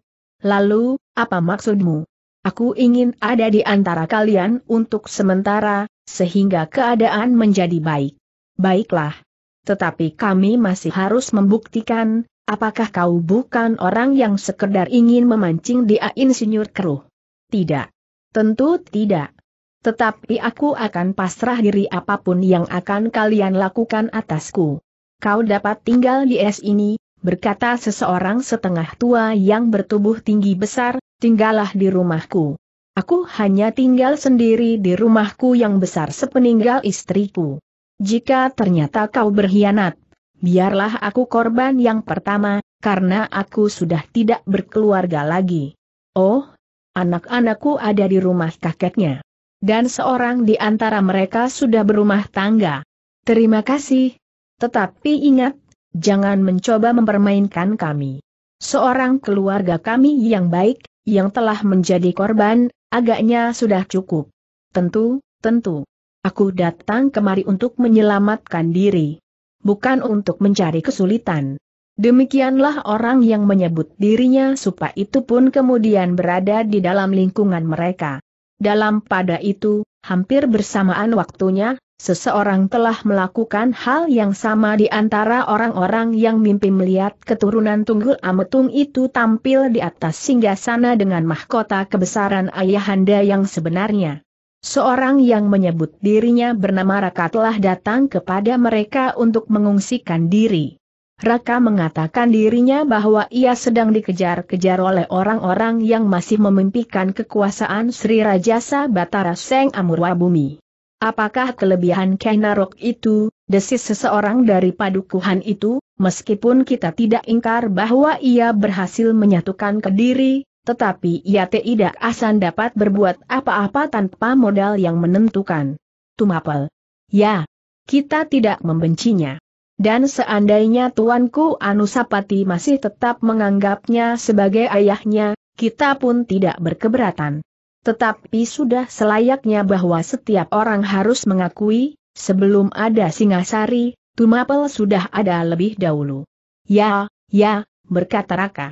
Lalu, apa maksudmu? Aku ingin ada di antara kalian untuk sementara, sehingga keadaan menjadi baik. Baiklah. Tetapi kami masih harus membuktikan, apakah kau bukan orang yang sekedar ingin memancing dia insinyur keruh? Tidak. Tentu tidak. Tetapi aku akan pasrah diri apapun yang akan kalian lakukan atasku. Kau dapat tinggal di es ini, berkata seseorang setengah tua yang bertubuh tinggi besar, tinggallah di rumahku. Aku hanya tinggal sendiri di rumahku yang besar sepeninggal istriku. Jika ternyata kau berkhianat, biarlah aku korban yang pertama, karena aku sudah tidak berkeluarga lagi. Oh, anak-anakku ada di rumah kakeknya dan seorang di antara mereka sudah berumah tangga. Terima kasih. Tetapi ingat, jangan mencoba mempermainkan kami. Seorang keluarga kami yang baik, yang telah menjadi korban, agaknya sudah cukup. Tentu, tentu. Aku datang kemari untuk menyelamatkan diri. Bukan untuk mencari kesulitan. Demikianlah orang yang menyebut dirinya supaya itu pun kemudian berada di dalam lingkungan mereka. Dalam pada itu, hampir bersamaan waktunya, seseorang telah melakukan hal yang sama di antara orang-orang yang mimpi melihat keturunan Tunggul Ametung itu tampil di atas singgasana dengan mahkota kebesaran ayahanda yang sebenarnya. Seorang yang menyebut dirinya bernama Raka telah datang kepada mereka untuk mengungsikan diri. Raka mengatakan dirinya bahwa ia sedang dikejar-kejar oleh orang-orang yang masih memimpikan kekuasaan Sri Rajasa Batara Seng Amurwa Bumi. Apakah kelebihan Kenarok itu, desis seseorang dari padukuhan itu, meskipun kita tidak ingkar bahwa ia berhasil menyatukan Kediri, tetapi ia tidak asan dapat berbuat apa-apa tanpa modal yang menentukan. Tumapel. Ya, kita tidak membencinya dan seandainya Tuanku Anusapati masih tetap menganggapnya sebagai ayahnya, kita pun tidak berkeberatan. Tetapi sudah selayaknya bahwa setiap orang harus mengakui, sebelum ada Singasari, Tumapel sudah ada lebih dahulu. Ya, ya, berkata Raka.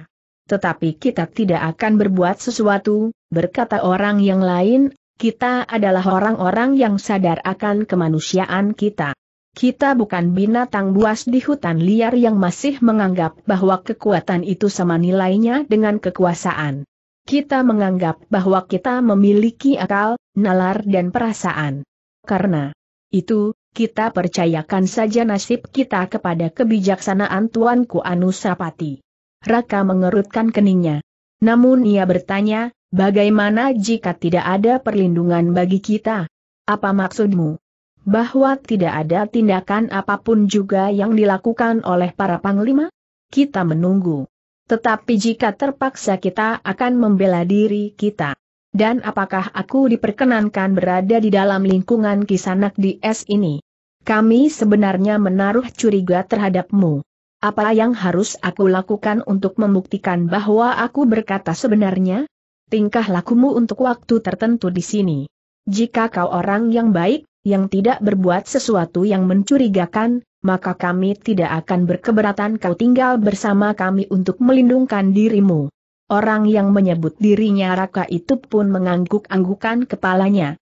Tetapi kita tidak akan berbuat sesuatu, berkata orang yang lain, kita adalah orang-orang yang sadar akan kemanusiaan kita. Kita bukan binatang buas di hutan liar yang masih menganggap bahwa kekuatan itu sama nilainya dengan kekuasaan. Kita menganggap bahwa kita memiliki akal, nalar dan perasaan. Karena itu, kita percayakan saja nasib kita kepada kebijaksanaan Tuanku Anusapati. Raka mengerutkan keningnya. Namun ia bertanya, bagaimana jika tidak ada perlindungan bagi kita? Apa maksudmu? bahwa tidak ada tindakan apapun juga yang dilakukan oleh para panglima? Kita menunggu. Tetapi jika terpaksa kita akan membela diri kita. Dan apakah aku diperkenankan berada di dalam lingkungan kisanak di es ini? Kami sebenarnya menaruh curiga terhadapmu. Apa yang harus aku lakukan untuk membuktikan bahwa aku berkata sebenarnya? Tingkah lakumu untuk waktu tertentu di sini. Jika kau orang yang baik, yang tidak berbuat sesuatu yang mencurigakan, maka kami tidak akan berkeberatan kau tinggal bersama kami untuk melindungkan dirimu. Orang yang menyebut dirinya Raka itu pun mengangguk-anggukan kepalanya.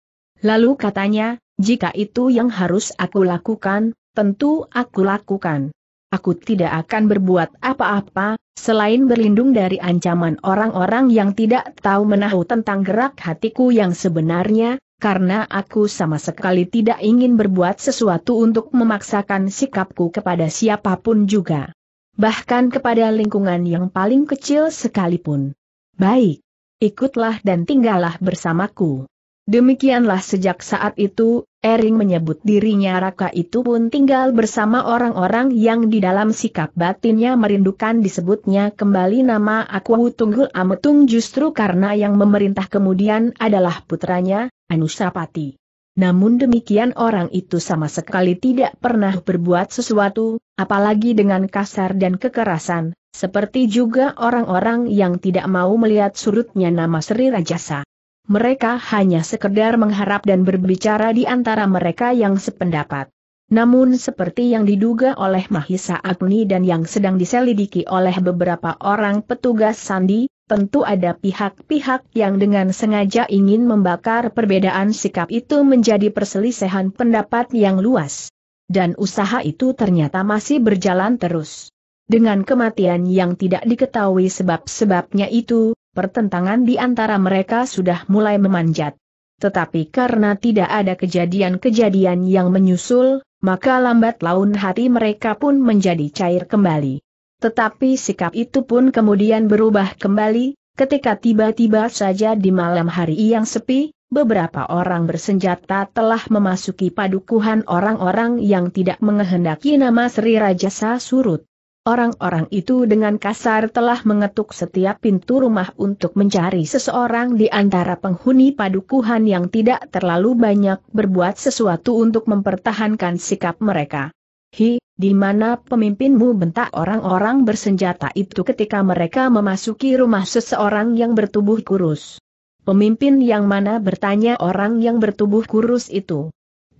Lalu katanya, jika itu yang harus aku lakukan, tentu aku lakukan. Aku tidak akan berbuat apa-apa, selain berlindung dari ancaman orang-orang yang tidak tahu menahu tentang gerak hatiku yang sebenarnya, karena aku sama sekali tidak ingin berbuat sesuatu untuk memaksakan sikapku kepada siapapun juga. Bahkan kepada lingkungan yang paling kecil sekalipun. Baik, ikutlah dan tinggallah bersamaku. Demikianlah sejak saat itu, Ering menyebut dirinya Raka itu pun tinggal bersama orang-orang yang di dalam sikap batinnya merindukan disebutnya kembali nama Aku Tunggul Ametung justru karena yang memerintah kemudian adalah putranya, Anusapati. Namun demikian orang itu sama sekali tidak pernah berbuat sesuatu, apalagi dengan kasar dan kekerasan, seperti juga orang-orang yang tidak mau melihat surutnya nama Sri Rajasa mereka hanya sekedar mengharap dan berbicara di antara mereka yang sependapat. Namun seperti yang diduga oleh Mahisa Agni dan yang sedang diselidiki oleh beberapa orang petugas Sandi, tentu ada pihak-pihak yang dengan sengaja ingin membakar perbedaan sikap itu menjadi perselisihan pendapat yang luas. Dan usaha itu ternyata masih berjalan terus. Dengan kematian yang tidak diketahui sebab-sebabnya itu, pertentangan di antara mereka sudah mulai memanjat. Tetapi karena tidak ada kejadian-kejadian yang menyusul, maka lambat laun hati mereka pun menjadi cair kembali. Tetapi sikap itu pun kemudian berubah kembali, ketika tiba-tiba saja di malam hari yang sepi, beberapa orang bersenjata telah memasuki padukuhan orang-orang yang tidak menghendaki nama Sri Rajasa surut. Orang-orang itu dengan kasar telah mengetuk setiap pintu rumah untuk mencari seseorang di antara penghuni padukuhan yang tidak terlalu banyak berbuat sesuatu untuk mempertahankan sikap mereka. Hi, di mana pemimpinmu bentak orang-orang bersenjata itu ketika mereka memasuki rumah seseorang yang bertubuh kurus. Pemimpin yang mana bertanya orang yang bertubuh kurus itu.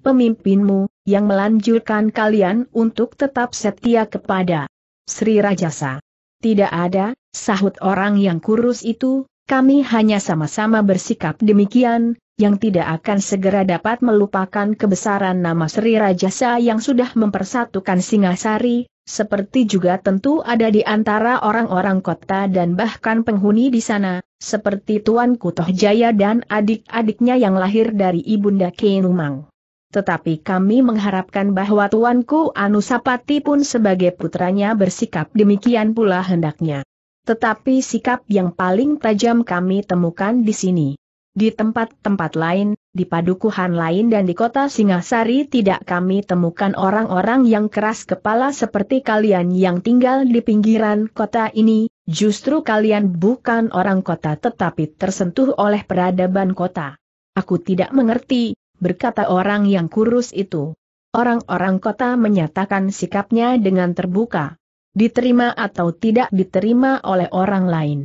Pemimpinmu, yang melanjutkan kalian untuk tetap setia kepada Sri Rajasa. Tidak ada, sahut orang yang kurus itu, kami hanya sama-sama bersikap demikian, yang tidak akan segera dapat melupakan kebesaran nama Sri Rajasa yang sudah mempersatukan Singasari, seperti juga tentu ada di antara orang-orang kota dan bahkan penghuni di sana, seperti Tuan Kutoh Jaya dan adik-adiknya yang lahir dari Ibunda Kenumang. Tetapi kami mengharapkan bahwa Tuanku Anusapati pun sebagai putranya bersikap demikian pula hendaknya. Tetapi sikap yang paling tajam kami temukan di sini. Di tempat-tempat lain, di padukuhan lain dan di kota Singasari tidak kami temukan orang-orang yang keras kepala seperti kalian yang tinggal di pinggiran kota ini, justru kalian bukan orang kota tetapi tersentuh oleh peradaban kota. Aku tidak mengerti, berkata orang yang kurus itu. Orang-orang kota menyatakan sikapnya dengan terbuka. Diterima atau tidak diterima oleh orang lain.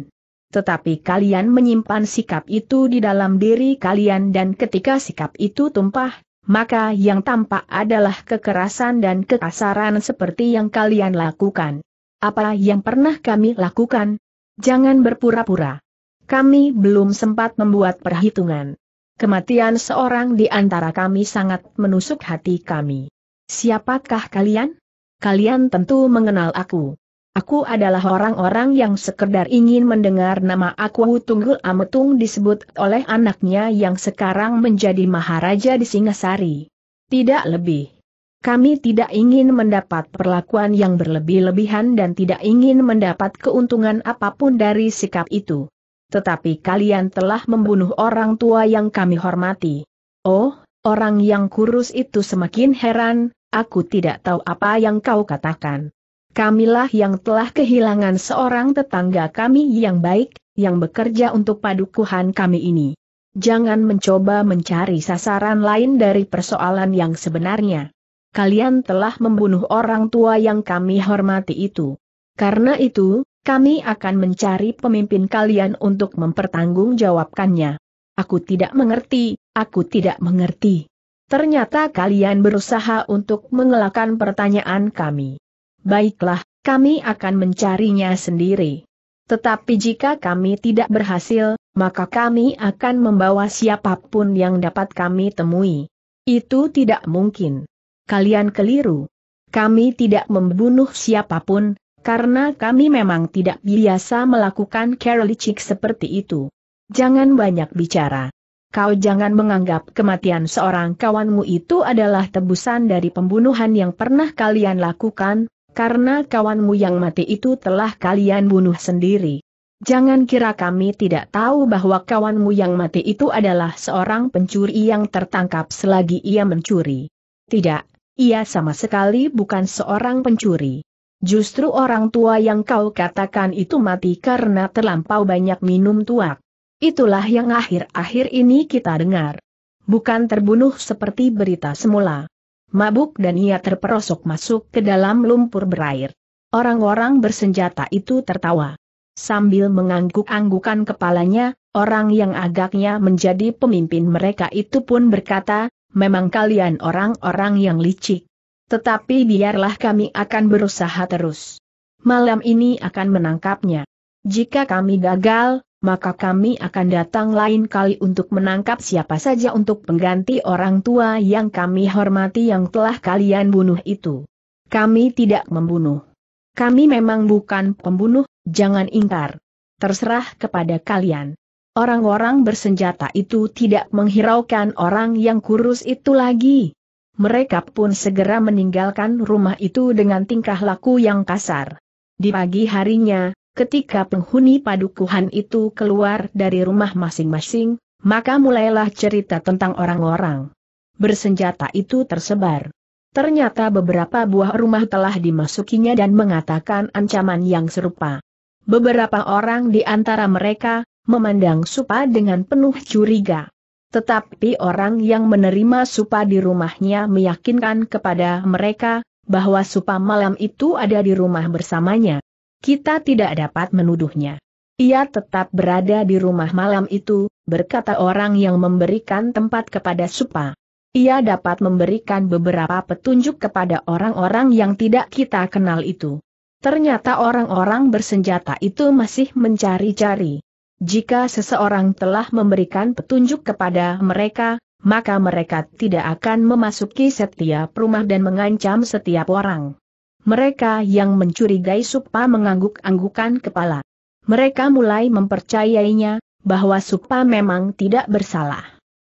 Tetapi kalian menyimpan sikap itu di dalam diri kalian dan ketika sikap itu tumpah, maka yang tampak adalah kekerasan dan kekasaran seperti yang kalian lakukan. Apa yang pernah kami lakukan? Jangan berpura-pura. Kami belum sempat membuat perhitungan. Kematian seorang di antara kami sangat menusuk hati kami. Siapakah kalian? Kalian tentu mengenal aku. Aku adalah orang-orang yang sekedar ingin mendengar nama aku Tunggul Ametung disebut oleh anaknya yang sekarang menjadi Maharaja di Singasari. Tidak lebih. Kami tidak ingin mendapat perlakuan yang berlebih-lebihan dan tidak ingin mendapat keuntungan apapun dari sikap itu. Tetapi kalian telah membunuh orang tua yang kami hormati. Oh, orang yang kurus itu semakin heran, aku tidak tahu apa yang kau katakan. Kamilah yang telah kehilangan seorang tetangga kami yang baik, yang bekerja untuk padukuhan kami ini. Jangan mencoba mencari sasaran lain dari persoalan yang sebenarnya. Kalian telah membunuh orang tua yang kami hormati itu. Karena itu, kami akan mencari pemimpin kalian untuk mempertanggungjawabkannya. Aku tidak mengerti, aku tidak mengerti. Ternyata kalian berusaha untuk mengelakkan pertanyaan kami. Baiklah, kami akan mencarinya sendiri. Tetapi jika kami tidak berhasil, maka kami akan membawa siapapun yang dapat kami temui. Itu tidak mungkin. Kalian keliru. Kami tidak membunuh siapapun, karena kami memang tidak biasa melakukan kerelicik seperti itu. Jangan banyak bicara. Kau jangan menganggap kematian seorang kawanmu itu adalah tebusan dari pembunuhan yang pernah kalian lakukan, karena kawanmu yang mati itu telah kalian bunuh sendiri. Jangan kira kami tidak tahu bahwa kawanmu yang mati itu adalah seorang pencuri yang tertangkap selagi ia mencuri. Tidak, ia sama sekali bukan seorang pencuri. Justru orang tua yang kau katakan itu mati karena terlampau banyak minum tuak. Itulah yang akhir-akhir ini kita dengar. Bukan terbunuh seperti berita semula. Mabuk dan ia terperosok masuk ke dalam lumpur berair. Orang-orang bersenjata itu tertawa. Sambil mengangguk-anggukan kepalanya, orang yang agaknya menjadi pemimpin mereka itu pun berkata, memang kalian orang-orang yang licik. Tetapi biarlah kami akan berusaha terus. Malam ini akan menangkapnya. Jika kami gagal, maka kami akan datang lain kali untuk menangkap siapa saja untuk pengganti orang tua yang kami hormati yang telah kalian bunuh itu. Kami tidak membunuh. Kami memang bukan pembunuh, jangan ingkar. Terserah kepada kalian. Orang-orang bersenjata itu tidak menghiraukan orang yang kurus itu lagi mereka pun segera meninggalkan rumah itu dengan tingkah laku yang kasar. Di pagi harinya, ketika penghuni padukuhan itu keluar dari rumah masing-masing, maka mulailah cerita tentang orang-orang bersenjata itu tersebar. Ternyata beberapa buah rumah telah dimasukinya dan mengatakan ancaman yang serupa. Beberapa orang di antara mereka memandang Supa dengan penuh curiga. Tetapi orang yang menerima supa di rumahnya meyakinkan kepada mereka, bahwa supa malam itu ada di rumah bersamanya. Kita tidak dapat menuduhnya. Ia tetap berada di rumah malam itu, berkata orang yang memberikan tempat kepada supa. Ia dapat memberikan beberapa petunjuk kepada orang-orang yang tidak kita kenal itu. Ternyata orang-orang bersenjata itu masih mencari-cari. Jika seseorang telah memberikan petunjuk kepada mereka, maka mereka tidak akan memasuki setiap rumah dan mengancam setiap orang. Mereka yang mencurigai Supa mengangguk-anggukan kepala. Mereka mulai mempercayainya, bahwa Supa memang tidak bersalah.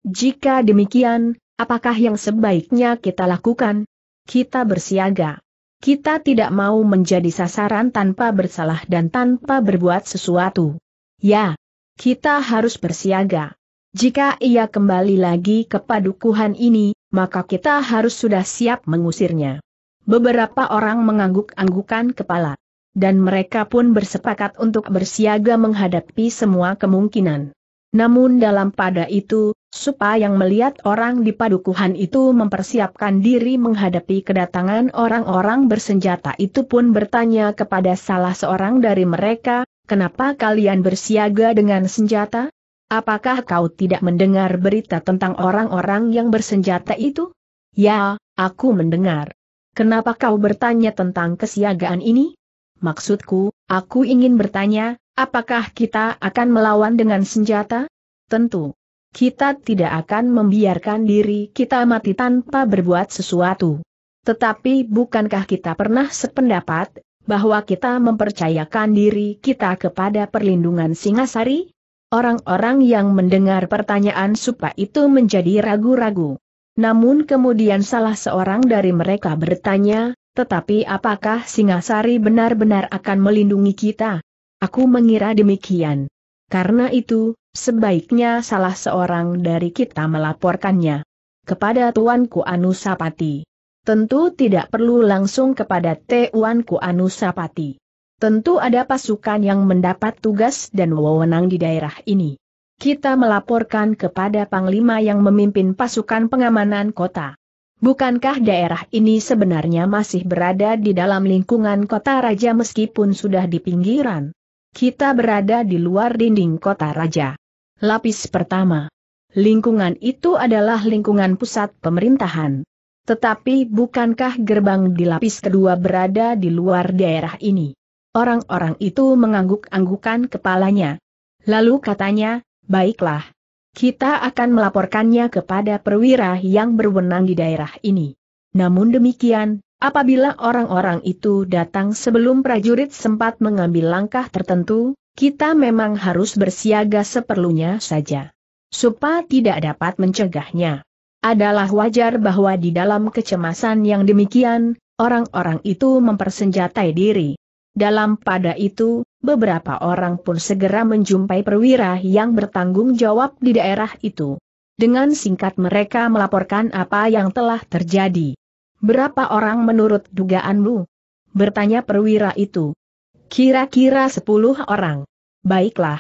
Jika demikian, apakah yang sebaiknya kita lakukan? Kita bersiaga. Kita tidak mau menjadi sasaran tanpa bersalah dan tanpa berbuat sesuatu. Ya, kita harus bersiaga. Jika ia kembali lagi ke padukuhan ini, maka kita harus sudah siap mengusirnya. Beberapa orang mengangguk-anggukan kepala. Dan mereka pun bersepakat untuk bersiaga menghadapi semua kemungkinan. Namun dalam pada itu, Supa yang melihat orang di padukuhan itu mempersiapkan diri menghadapi kedatangan orang-orang bersenjata itu pun bertanya kepada salah seorang dari mereka, Kenapa kalian bersiaga dengan senjata? Apakah kau tidak mendengar berita tentang orang-orang yang bersenjata itu? Ya, aku mendengar. Kenapa kau bertanya tentang kesiagaan ini? Maksudku, aku ingin bertanya, apakah kita akan melawan dengan senjata? Tentu. Kita tidak akan membiarkan diri kita mati tanpa berbuat sesuatu. Tetapi bukankah kita pernah sependapat, bahwa kita mempercayakan diri kita kepada perlindungan Singasari? Orang-orang yang mendengar pertanyaan Supa itu menjadi ragu-ragu. Namun kemudian salah seorang dari mereka bertanya, tetapi apakah Singasari benar-benar akan melindungi kita? Aku mengira demikian. Karena itu, sebaiknya salah seorang dari kita melaporkannya kepada Tuanku Anusapati. Tentu tidak perlu langsung kepada Tuan Kuanu Sapati. Tentu ada pasukan yang mendapat tugas dan wewenang di daerah ini. Kita melaporkan kepada Panglima yang memimpin pasukan pengamanan kota. Bukankah daerah ini sebenarnya masih berada di dalam lingkungan kota raja meskipun sudah di pinggiran? Kita berada di luar dinding kota raja. Lapis pertama. Lingkungan itu adalah lingkungan pusat pemerintahan. Tetapi bukankah gerbang di lapis kedua berada di luar daerah ini? Orang-orang itu mengangguk-anggukan kepalanya. Lalu katanya, baiklah. Kita akan melaporkannya kepada perwira yang berwenang di daerah ini. Namun demikian, apabila orang-orang itu datang sebelum prajurit sempat mengambil langkah tertentu, kita memang harus bersiaga seperlunya saja. supaya tidak dapat mencegahnya. Adalah wajar bahwa di dalam kecemasan yang demikian, orang-orang itu mempersenjatai diri. Dalam pada itu, beberapa orang pun segera menjumpai perwira yang bertanggung jawab di daerah itu. Dengan singkat mereka melaporkan apa yang telah terjadi. Berapa orang menurut dugaanmu? Bertanya perwira itu. Kira-kira sepuluh orang. Baiklah,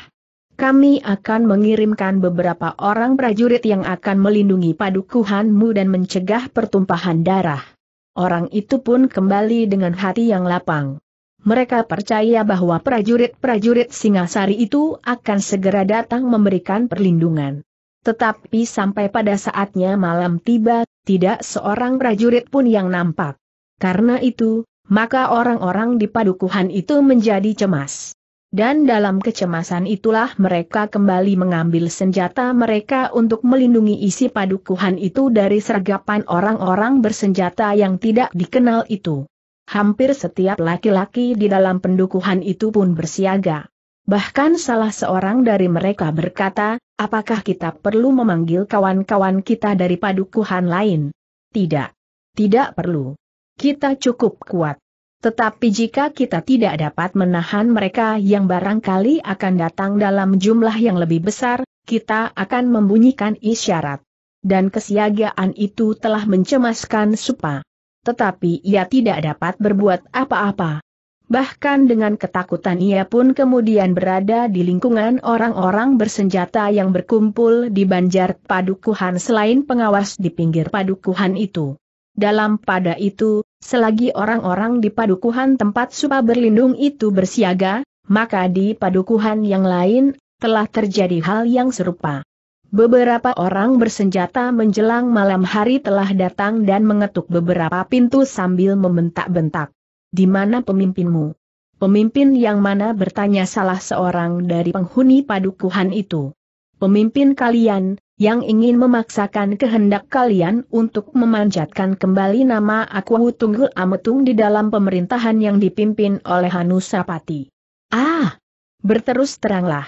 kami akan mengirimkan beberapa orang prajurit yang akan melindungi padukuhanmu dan mencegah pertumpahan darah. Orang itu pun kembali dengan hati yang lapang. Mereka percaya bahwa prajurit-prajurit Singasari itu akan segera datang memberikan perlindungan. Tetapi sampai pada saatnya malam tiba, tidak seorang prajurit pun yang nampak. Karena itu, maka orang-orang di padukuhan itu menjadi cemas. Dan dalam kecemasan itulah mereka kembali mengambil senjata mereka untuk melindungi isi padukuhan itu dari sergapan orang-orang bersenjata yang tidak dikenal itu. Hampir setiap laki-laki di dalam pendukuhan itu pun bersiaga. Bahkan salah seorang dari mereka berkata, apakah kita perlu memanggil kawan-kawan kita dari padukuhan lain? Tidak. Tidak perlu. Kita cukup kuat. Tetapi jika kita tidak dapat menahan mereka yang barangkali akan datang dalam jumlah yang lebih besar, kita akan membunyikan isyarat. Dan kesiagaan itu telah mencemaskan Supa. Tetapi ia tidak dapat berbuat apa-apa. Bahkan dengan ketakutan ia pun kemudian berada di lingkungan orang-orang bersenjata yang berkumpul di banjar padukuhan selain pengawas di pinggir padukuhan itu. Dalam pada itu, Selagi orang-orang di padukuhan tempat supa berlindung itu bersiaga, maka di padukuhan yang lain, telah terjadi hal yang serupa. Beberapa orang bersenjata menjelang malam hari telah datang dan mengetuk beberapa pintu sambil membentak-bentak. Di mana pemimpinmu? Pemimpin yang mana bertanya salah seorang dari penghuni padukuhan itu. Pemimpin kalian, yang ingin memaksakan kehendak kalian untuk memanjatkan kembali nama aku Tunggul Ametung di dalam pemerintahan yang dipimpin oleh Hanusapati. Ah! Berterus teranglah.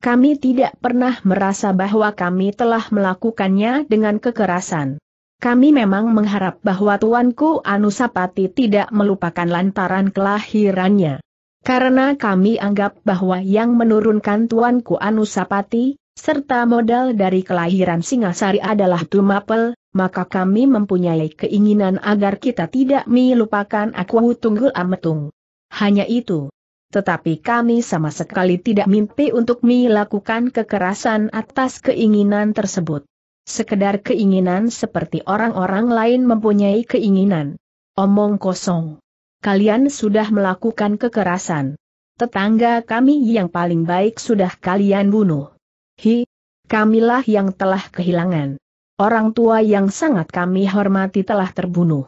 Kami tidak pernah merasa bahwa kami telah melakukannya dengan kekerasan. Kami memang mengharap bahwa Tuanku Anusapati tidak melupakan lantaran kelahirannya. Karena kami anggap bahwa yang menurunkan Tuanku Anusapati, serta modal dari kelahiran Singasari adalah Tumapel, maka kami mempunyai keinginan agar kita tidak melupakan Aku Tunggul Ametung. Hanya itu. Tetapi kami sama sekali tidak mimpi untuk melakukan kekerasan atas keinginan tersebut. Sekedar keinginan seperti orang-orang lain mempunyai keinginan. Omong kosong. Kalian sudah melakukan kekerasan. Tetangga kami yang paling baik sudah kalian bunuh Hi, kamilah yang telah kehilangan. Orang tua yang sangat kami hormati telah terbunuh.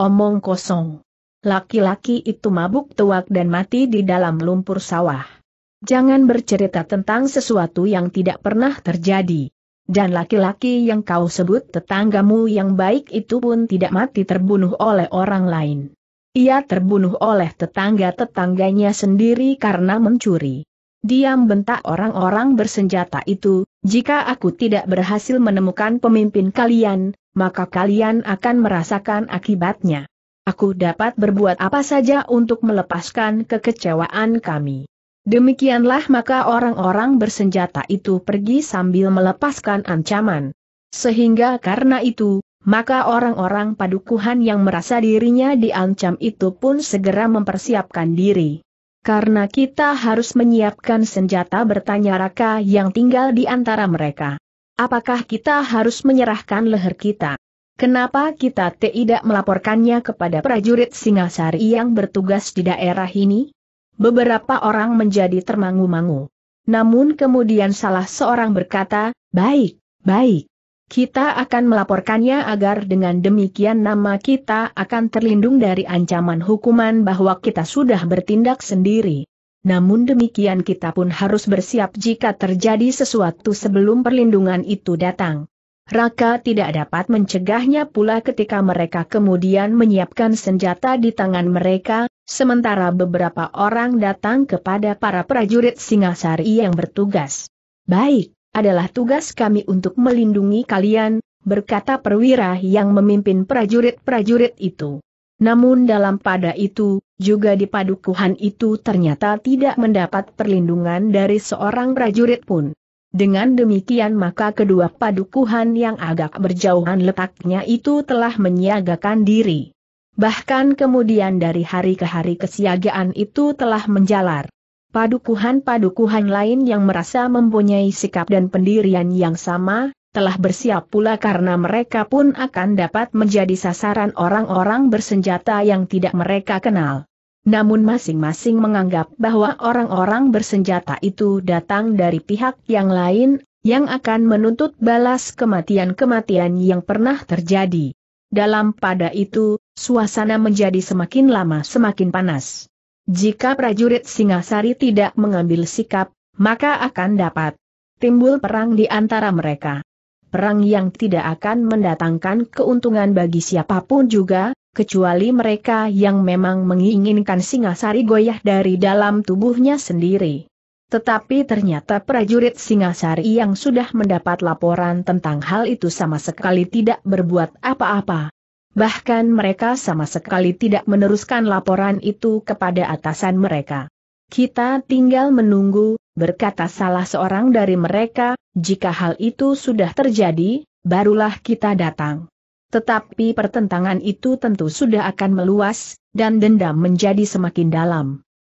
Omong kosong. Laki-laki itu mabuk tuak dan mati di dalam lumpur sawah. Jangan bercerita tentang sesuatu yang tidak pernah terjadi. Dan laki-laki yang kau sebut tetanggamu yang baik itu pun tidak mati terbunuh oleh orang lain. Ia terbunuh oleh tetangga-tetangganya sendiri karena mencuri. Diam bentak orang-orang bersenjata itu, jika aku tidak berhasil menemukan pemimpin kalian, maka kalian akan merasakan akibatnya. Aku dapat berbuat apa saja untuk melepaskan kekecewaan kami. Demikianlah maka orang-orang bersenjata itu pergi sambil melepaskan ancaman. Sehingga karena itu, maka orang-orang padukuhan yang merasa dirinya diancam itu pun segera mempersiapkan diri. Karena kita harus menyiapkan senjata bertanya Raka yang tinggal di antara mereka. Apakah kita harus menyerahkan leher kita? Kenapa kita tidak melaporkannya kepada prajurit Singasari yang bertugas di daerah ini? Beberapa orang menjadi termangu-mangu. Namun kemudian salah seorang berkata, baik, baik, kita akan melaporkannya agar dengan demikian nama kita akan terlindung dari ancaman hukuman bahwa kita sudah bertindak sendiri. Namun demikian kita pun harus bersiap jika terjadi sesuatu sebelum perlindungan itu datang. Raka tidak dapat mencegahnya pula ketika mereka kemudian menyiapkan senjata di tangan mereka, sementara beberapa orang datang kepada para prajurit Singasari yang bertugas. Baik, adalah tugas kami untuk melindungi kalian, berkata perwira yang memimpin prajurit-prajurit itu. Namun dalam pada itu, juga di padukuhan itu ternyata tidak mendapat perlindungan dari seorang prajurit pun. Dengan demikian maka kedua padukuhan yang agak berjauhan letaknya itu telah menyiagakan diri. Bahkan kemudian dari hari ke hari kesiagaan itu telah menjalar padukuhan-padukuhan lain yang merasa mempunyai sikap dan pendirian yang sama, telah bersiap pula karena mereka pun akan dapat menjadi sasaran orang-orang bersenjata yang tidak mereka kenal. Namun masing-masing menganggap bahwa orang-orang bersenjata itu datang dari pihak yang lain, yang akan menuntut balas kematian-kematian yang pernah terjadi. Dalam pada itu, suasana menjadi semakin lama semakin panas. Jika prajurit Singasari tidak mengambil sikap, maka akan dapat timbul perang di antara mereka. Perang yang tidak akan mendatangkan keuntungan bagi siapapun juga, kecuali mereka yang memang menginginkan Singasari goyah dari dalam tubuhnya sendiri. Tetapi ternyata prajurit Singasari yang sudah mendapat laporan tentang hal itu sama sekali tidak berbuat apa-apa bahkan mereka sama sekali tidak meneruskan laporan itu kepada atasan mereka. Kita tinggal menunggu, berkata salah seorang dari mereka, jika hal itu sudah terjadi, barulah kita datang. Tetapi pertentangan itu tentu sudah akan meluas, dan dendam menjadi semakin dalam.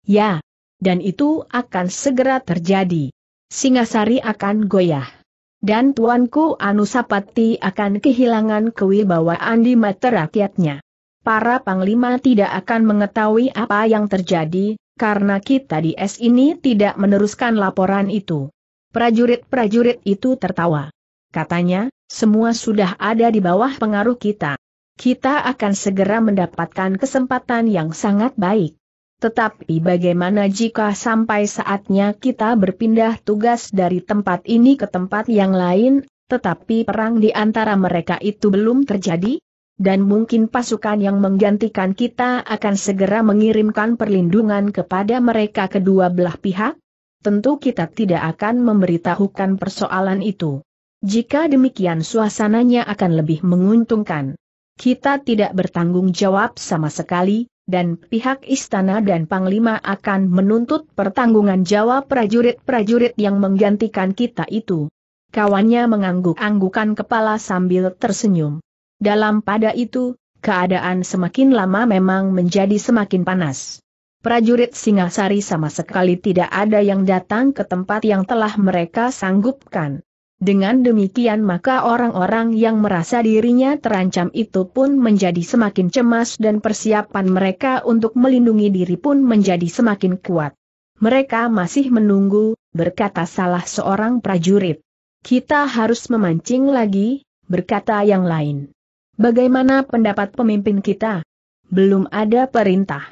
Ya, dan itu akan segera terjadi. Singasari akan goyah. Dan Tuanku Anusapati akan kehilangan kewibawaan di mata rakyatnya. Para panglima tidak akan mengetahui apa yang terjadi, karena kita di S ini tidak meneruskan laporan itu. Prajurit-prajurit itu tertawa. Katanya, semua sudah ada di bawah pengaruh kita. Kita akan segera mendapatkan kesempatan yang sangat baik. Tetapi bagaimana jika sampai saatnya kita berpindah tugas dari tempat ini ke tempat yang lain, tetapi perang di antara mereka itu belum terjadi? Dan mungkin pasukan yang menggantikan kita akan segera mengirimkan perlindungan kepada mereka kedua belah pihak? Tentu kita tidak akan memberitahukan persoalan itu. Jika demikian suasananya akan lebih menguntungkan. Kita tidak bertanggung jawab sama sekali, dan pihak istana dan panglima akan menuntut pertanggungan jawab prajurit-prajurit yang menggantikan kita itu. Kawannya mengangguk-anggukan kepala sambil tersenyum. Dalam pada itu, keadaan semakin lama memang menjadi semakin panas. Prajurit Singasari sama sekali tidak ada yang datang ke tempat yang telah mereka sanggupkan. Dengan demikian maka orang-orang yang merasa dirinya terancam itu pun menjadi semakin cemas dan persiapan mereka untuk melindungi diri pun menjadi semakin kuat. Mereka masih menunggu, berkata salah seorang prajurit. Kita harus memancing lagi, berkata yang lain. Bagaimana pendapat pemimpin kita? Belum ada perintah.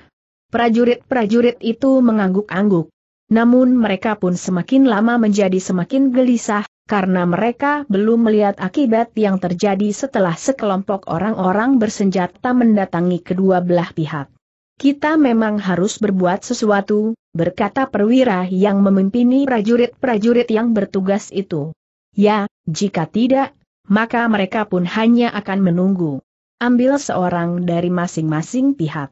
Prajurit-prajurit itu mengangguk-angguk. Namun mereka pun semakin lama menjadi semakin gelisah, karena mereka belum melihat akibat yang terjadi setelah sekelompok orang-orang bersenjata mendatangi kedua belah pihak. Kita memang harus berbuat sesuatu, berkata perwira yang memimpini prajurit-prajurit yang bertugas itu. Ya, jika tidak, maka mereka pun hanya akan menunggu. Ambil seorang dari masing-masing pihak.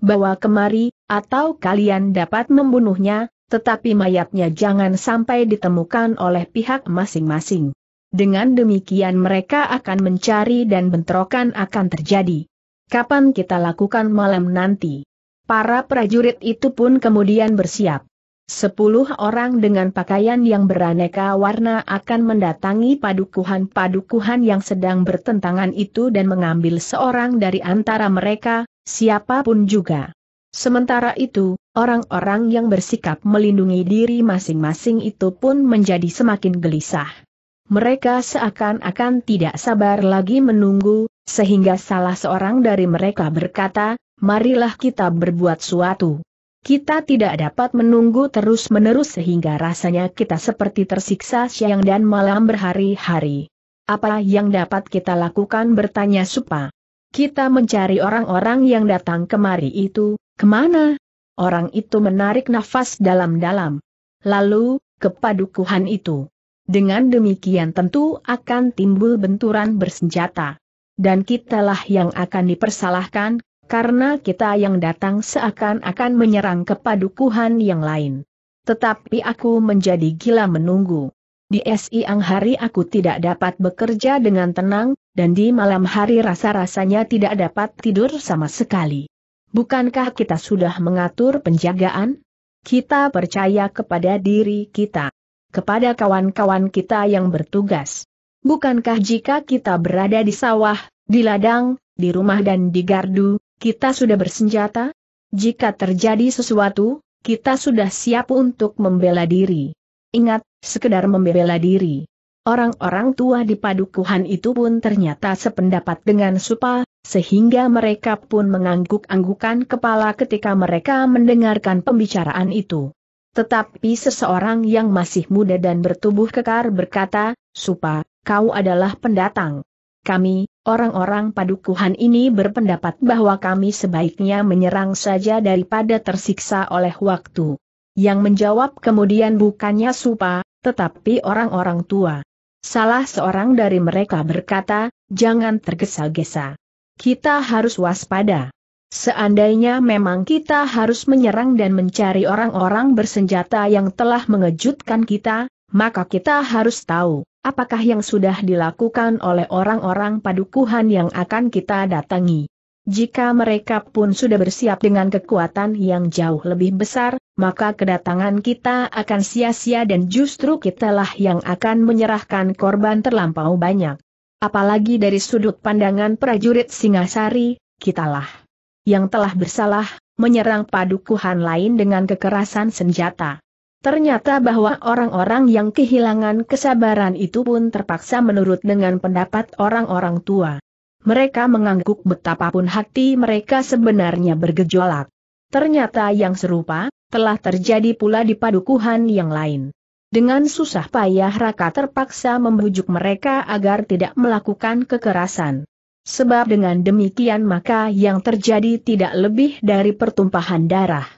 Bawa kemari, atau kalian dapat membunuhnya, tetapi mayatnya jangan sampai ditemukan oleh pihak masing-masing. Dengan demikian mereka akan mencari dan bentrokan akan terjadi. Kapan kita lakukan malam nanti? Para prajurit itu pun kemudian bersiap. Sepuluh orang dengan pakaian yang beraneka warna akan mendatangi padukuhan-padukuhan yang sedang bertentangan itu dan mengambil seorang dari antara mereka, siapapun juga. Sementara itu, orang-orang yang bersikap melindungi diri masing-masing itu pun menjadi semakin gelisah. Mereka seakan-akan tidak sabar lagi menunggu, sehingga salah seorang dari mereka berkata, marilah kita berbuat suatu. Kita tidak dapat menunggu terus-menerus sehingga rasanya kita seperti tersiksa siang dan malam berhari-hari. Apa yang dapat kita lakukan bertanya Supa. Kita mencari orang-orang yang datang kemari itu, Kemana? Orang itu menarik nafas dalam-dalam. Lalu, kepadukuhan itu. Dengan demikian tentu akan timbul benturan bersenjata. Dan kitalah yang akan dipersalahkan, karena kita yang datang seakan-akan menyerang kepadukuhan yang lain. Tetapi aku menjadi gila menunggu. Di siang hari aku tidak dapat bekerja dengan tenang, dan di malam hari rasa-rasanya tidak dapat tidur sama sekali. Bukankah kita sudah mengatur penjagaan? Kita percaya kepada diri kita, kepada kawan-kawan kita yang bertugas. Bukankah jika kita berada di sawah, di ladang, di rumah dan di gardu, kita sudah bersenjata? Jika terjadi sesuatu, kita sudah siap untuk membela diri. Ingat, sekedar membela diri. Orang-orang tua di padukuhan itu pun ternyata sependapat dengan Supa, sehingga mereka pun mengangguk-anggukan kepala ketika mereka mendengarkan pembicaraan itu. Tetapi seseorang yang masih muda dan bertubuh kekar berkata, Supa, kau adalah pendatang. Kami, orang-orang padukuhan ini berpendapat bahwa kami sebaiknya menyerang saja daripada tersiksa oleh waktu. Yang menjawab kemudian bukannya Supa, tetapi orang-orang tua. Salah seorang dari mereka berkata, jangan tergesa-gesa kita harus waspada. Seandainya memang kita harus menyerang dan mencari orang-orang bersenjata yang telah mengejutkan kita, maka kita harus tahu, apakah yang sudah dilakukan oleh orang-orang padukuhan yang akan kita datangi. Jika mereka pun sudah bersiap dengan kekuatan yang jauh lebih besar, maka kedatangan kita akan sia-sia dan justru kitalah yang akan menyerahkan korban terlampau banyak. Apalagi dari sudut pandangan prajurit Singasari, kitalah yang telah bersalah, menyerang padukuhan lain dengan kekerasan senjata. Ternyata bahwa orang-orang yang kehilangan kesabaran itu pun terpaksa menurut dengan pendapat orang-orang tua. Mereka mengangguk betapapun hati mereka sebenarnya bergejolak. Ternyata yang serupa, telah terjadi pula di padukuhan yang lain. Dengan susah payah Raka terpaksa membujuk mereka agar tidak melakukan kekerasan. Sebab dengan demikian maka yang terjadi tidak lebih dari pertumpahan darah.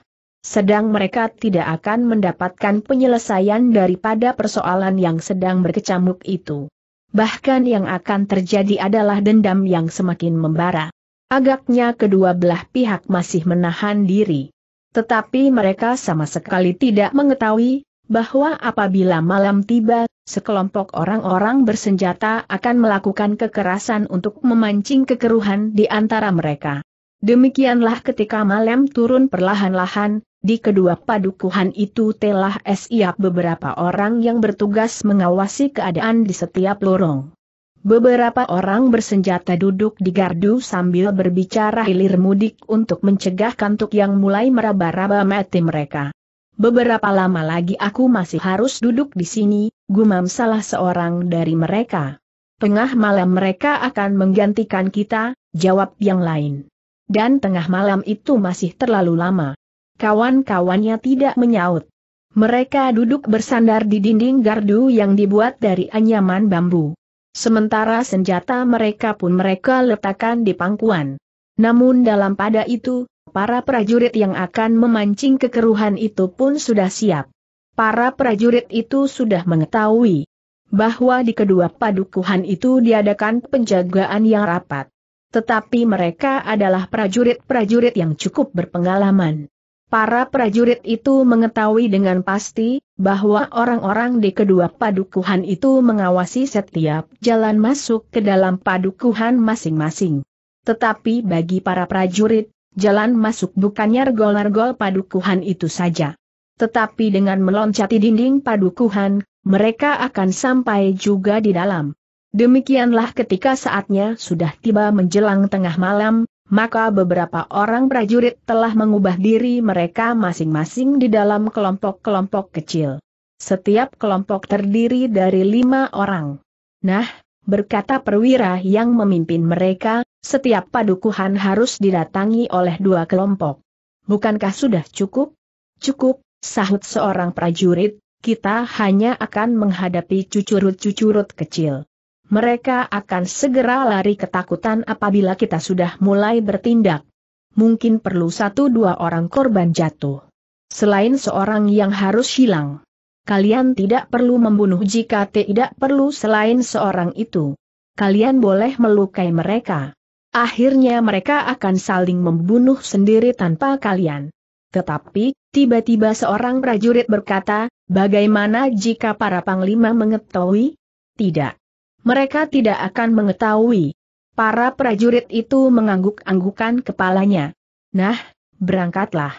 Sedang mereka tidak akan mendapatkan penyelesaian daripada persoalan yang sedang berkecamuk itu. Bahkan yang akan terjadi adalah dendam yang semakin membara. Agaknya kedua belah pihak masih menahan diri. Tetapi mereka sama sekali tidak mengetahui bahwa apabila malam tiba, sekelompok orang-orang bersenjata akan melakukan kekerasan untuk memancing kekeruhan di antara mereka. Demikianlah ketika malam turun perlahan-lahan, di kedua padukuhan itu telah siap beberapa orang yang bertugas mengawasi keadaan di setiap lorong. Beberapa orang bersenjata duduk di gardu sambil berbicara hilir mudik untuk mencegah kantuk yang mulai meraba-raba mati mereka. Beberapa lama lagi aku masih harus duduk di sini, gumam salah seorang dari mereka. Tengah malam mereka akan menggantikan kita, jawab yang lain. Dan tengah malam itu masih terlalu lama. Kawan-kawannya tidak menyaut. Mereka duduk bersandar di dinding gardu yang dibuat dari anyaman bambu. Sementara senjata mereka pun mereka letakkan di pangkuan. Namun dalam pada itu, para prajurit yang akan memancing kekeruhan itu pun sudah siap. Para prajurit itu sudah mengetahui bahwa di kedua padukuhan itu diadakan penjagaan yang rapat. Tetapi mereka adalah prajurit-prajurit yang cukup berpengalaman. Para prajurit itu mengetahui dengan pasti bahwa orang-orang di kedua padukuhan itu mengawasi setiap jalan masuk ke dalam padukuhan masing-masing. Tetapi bagi para prajurit, Jalan masuk bukannya regol-regol padukuhan itu saja. Tetapi dengan meloncati dinding padukuhan, mereka akan sampai juga di dalam. Demikianlah ketika saatnya sudah tiba menjelang tengah malam, maka beberapa orang prajurit telah mengubah diri mereka masing-masing di dalam kelompok-kelompok kecil. Setiap kelompok terdiri dari lima orang. Nah, berkata perwira yang memimpin mereka, setiap padukuhan harus didatangi oleh dua kelompok. Bukankah sudah cukup? Cukup, sahut seorang prajurit, kita hanya akan menghadapi cucurut-cucurut kecil. Mereka akan segera lari ketakutan apabila kita sudah mulai bertindak. Mungkin perlu satu dua orang korban jatuh. Selain seorang yang harus hilang. Kalian tidak perlu membunuh jika tidak perlu selain seorang itu. Kalian boleh melukai mereka. Akhirnya mereka akan saling membunuh sendiri tanpa kalian. Tetapi, tiba-tiba seorang prajurit berkata, bagaimana jika para panglima mengetahui? Tidak. Mereka tidak akan mengetahui. Para prajurit itu mengangguk-anggukan kepalanya. Nah, berangkatlah.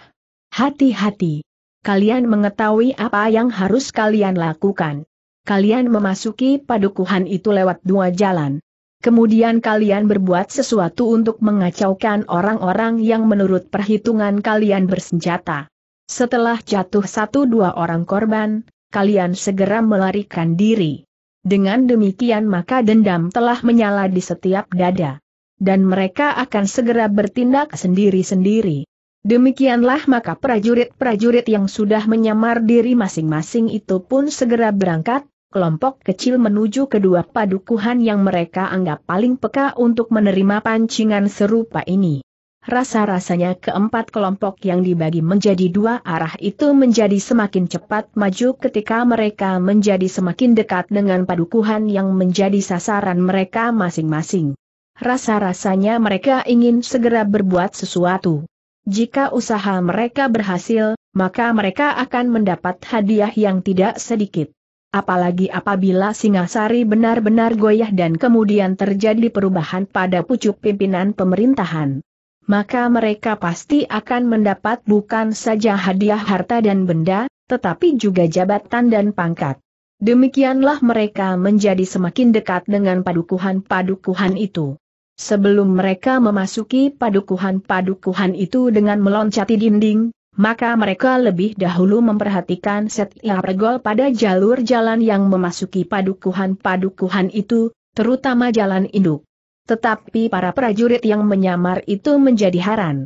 Hati-hati. Kalian mengetahui apa yang harus kalian lakukan. Kalian memasuki padukuhan itu lewat dua jalan. Kemudian kalian berbuat sesuatu untuk mengacaukan orang-orang yang menurut perhitungan kalian bersenjata. Setelah jatuh satu dua orang korban, kalian segera melarikan diri. Dengan demikian maka dendam telah menyala di setiap dada. Dan mereka akan segera bertindak sendiri-sendiri. Demikianlah maka prajurit-prajurit yang sudah menyamar diri masing-masing itu pun segera berangkat, kelompok kecil menuju kedua padukuhan yang mereka anggap paling peka untuk menerima pancingan serupa ini. Rasa-rasanya keempat kelompok yang dibagi menjadi dua arah itu menjadi semakin cepat maju ketika mereka menjadi semakin dekat dengan padukuhan yang menjadi sasaran mereka masing-masing. Rasa-rasanya mereka ingin segera berbuat sesuatu. Jika usaha mereka berhasil, maka mereka akan mendapat hadiah yang tidak sedikit. Apalagi apabila Singasari benar-benar goyah dan kemudian terjadi perubahan pada pucuk pimpinan pemerintahan. Maka mereka pasti akan mendapat bukan saja hadiah harta dan benda, tetapi juga jabatan dan pangkat. Demikianlah mereka menjadi semakin dekat dengan padukuhan-padukuhan itu. Sebelum mereka memasuki padukuhan-padukuhan itu dengan meloncati dinding, maka mereka lebih dahulu memperhatikan setiap Regol pada jalur jalan yang memasuki padukuhan-padukuhan itu, terutama jalan induk. Tetapi para prajurit yang menyamar itu menjadi haran.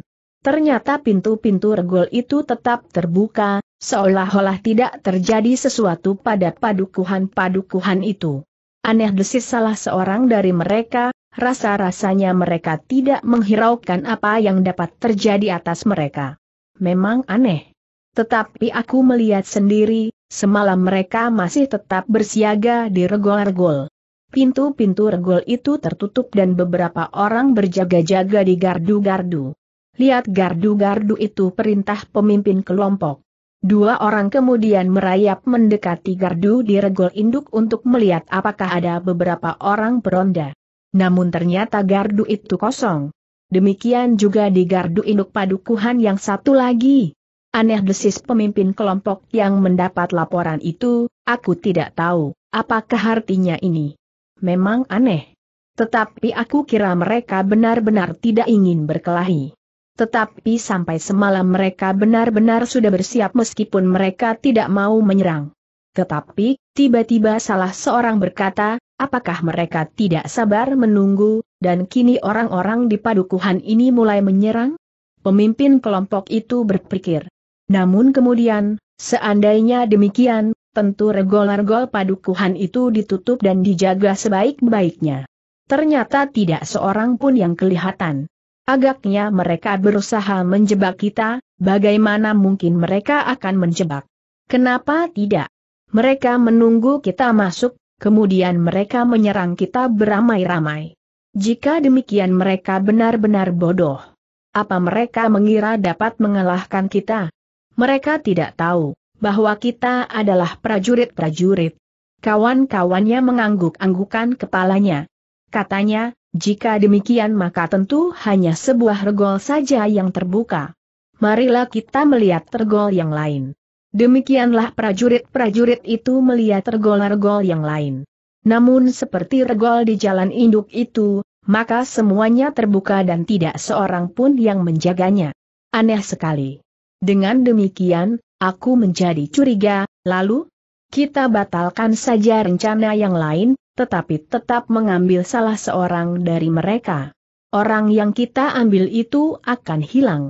Ternyata pintu-pintu regol itu tetap terbuka, seolah-olah tidak terjadi sesuatu pada padukuhan-padukuhan itu. Aneh desis salah seorang dari mereka, rasa-rasanya mereka tidak menghiraukan apa yang dapat terjadi atas mereka memang aneh. Tetapi aku melihat sendiri, semalam mereka masih tetap bersiaga di regol-regol. Pintu-pintu regol itu tertutup dan beberapa orang berjaga-jaga di gardu-gardu. Lihat gardu-gardu itu perintah pemimpin kelompok. Dua orang kemudian merayap mendekati gardu di regol induk untuk melihat apakah ada beberapa orang beronda. Namun ternyata gardu itu kosong. Demikian juga di gardu induk padukuhan yang satu lagi. Aneh desis pemimpin kelompok yang mendapat laporan itu, aku tidak tahu, apakah artinya ini. Memang aneh. Tetapi aku kira mereka benar-benar tidak ingin berkelahi. Tetapi sampai semalam mereka benar-benar sudah bersiap meskipun mereka tidak mau menyerang. Tetapi, tiba-tiba salah seorang berkata, apakah mereka tidak sabar menunggu, dan kini orang-orang di padukuhan ini mulai menyerang? Pemimpin kelompok itu berpikir. Namun kemudian, seandainya demikian, tentu regol-regol padukuhan itu ditutup dan dijaga sebaik-baiknya. Ternyata tidak seorang pun yang kelihatan. Agaknya mereka berusaha menjebak kita, bagaimana mungkin mereka akan menjebak? Kenapa tidak? Mereka menunggu kita masuk, kemudian mereka menyerang kita beramai-ramai. Jika demikian mereka benar-benar bodoh. Apa mereka mengira dapat mengalahkan kita? Mereka tidak tahu bahwa kita adalah prajurit-prajurit. Kawan-kawannya mengangguk-anggukan kepalanya. Katanya, jika demikian maka tentu hanya sebuah regol saja yang terbuka. Marilah kita melihat regol yang lain. Demikianlah prajurit-prajurit itu melihat regol-regol yang lain. Namun seperti regol di jalan induk itu, maka semuanya terbuka dan tidak seorang pun yang menjaganya. Aneh sekali. Dengan demikian, aku menjadi curiga, lalu kita batalkan saja rencana yang lain, tetapi tetap mengambil salah seorang dari mereka. Orang yang kita ambil itu akan hilang.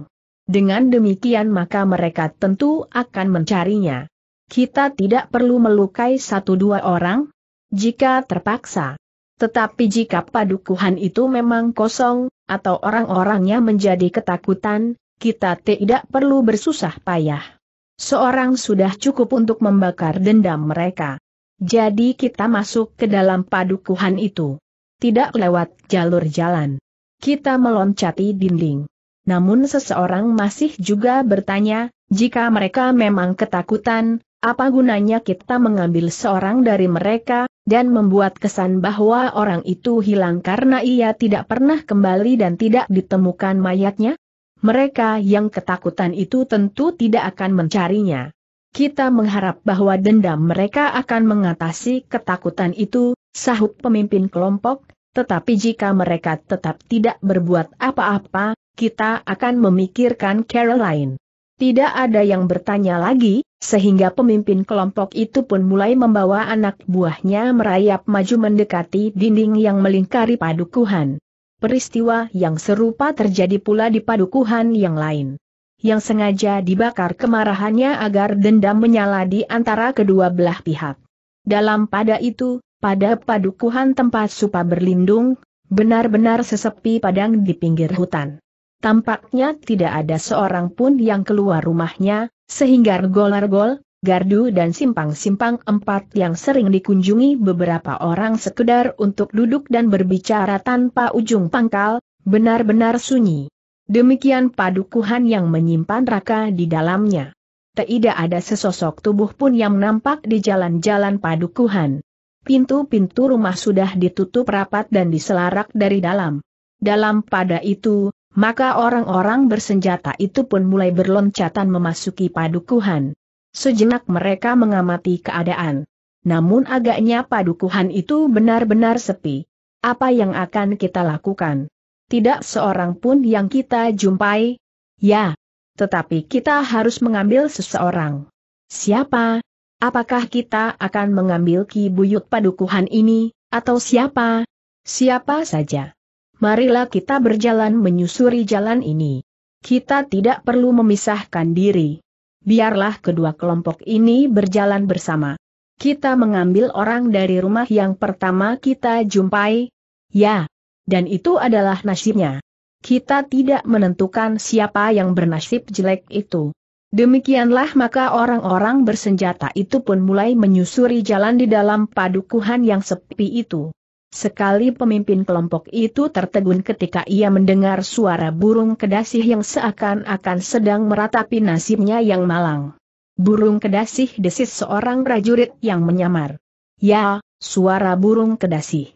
Dengan demikian maka mereka tentu akan mencarinya. Kita tidak perlu melukai satu dua orang, jika terpaksa. Tetapi jika padukuhan itu memang kosong, atau orang-orangnya menjadi ketakutan, kita tidak perlu bersusah payah. Seorang sudah cukup untuk membakar dendam mereka. Jadi kita masuk ke dalam padukuhan itu. Tidak lewat jalur jalan. Kita meloncati dinding. Namun seseorang masih juga bertanya, jika mereka memang ketakutan, apa gunanya kita mengambil seorang dari mereka, dan membuat kesan bahwa orang itu hilang karena ia tidak pernah kembali dan tidak ditemukan mayatnya? Mereka yang ketakutan itu tentu tidak akan mencarinya. Kita mengharap bahwa dendam mereka akan mengatasi ketakutan itu, sahut pemimpin kelompok, tetapi jika mereka tetap tidak berbuat apa-apa, kita akan memikirkan Caroline. Tidak ada yang bertanya lagi, sehingga pemimpin kelompok itu pun mulai membawa anak buahnya merayap maju mendekati dinding yang melingkari padukuhan. Peristiwa yang serupa terjadi pula di padukuhan yang lain. Yang sengaja dibakar kemarahannya agar dendam menyala di antara kedua belah pihak. Dalam pada itu, pada padukuhan tempat Supa berlindung, benar-benar sesepi padang di pinggir hutan. Tampaknya tidak ada seorang pun yang keluar rumahnya, sehingga regol-regol, gardu dan simpang-simpang empat yang sering dikunjungi beberapa orang sekedar untuk duduk dan berbicara tanpa ujung pangkal, benar-benar sunyi. Demikian padukuhan yang menyimpan raka di dalamnya. Tidak ada sesosok tubuh pun yang nampak di jalan-jalan padukuhan. Pintu-pintu rumah sudah ditutup rapat dan diselarak dari dalam. Dalam pada itu, maka orang-orang bersenjata itu pun mulai berloncatan memasuki padukuhan. Sejenak mereka mengamati keadaan. Namun agaknya padukuhan itu benar-benar sepi. Apa yang akan kita lakukan? Tidak seorang pun yang kita jumpai. Ya, tetapi kita harus mengambil seseorang. Siapa? Apakah kita akan mengambil Ki Buyut padukuhan ini, atau siapa? Siapa saja marilah kita berjalan menyusuri jalan ini. Kita tidak perlu memisahkan diri. Biarlah kedua kelompok ini berjalan bersama. Kita mengambil orang dari rumah yang pertama kita jumpai. Ya, dan itu adalah nasibnya. Kita tidak menentukan siapa yang bernasib jelek itu. Demikianlah maka orang-orang bersenjata itu pun mulai menyusuri jalan di dalam padukuhan yang sepi itu. Sekali pemimpin kelompok itu tertegun ketika ia mendengar suara burung kedasih yang seakan-akan sedang meratapi nasibnya yang malang. Burung kedasih desis seorang prajurit yang menyamar. Ya, suara burung kedasih.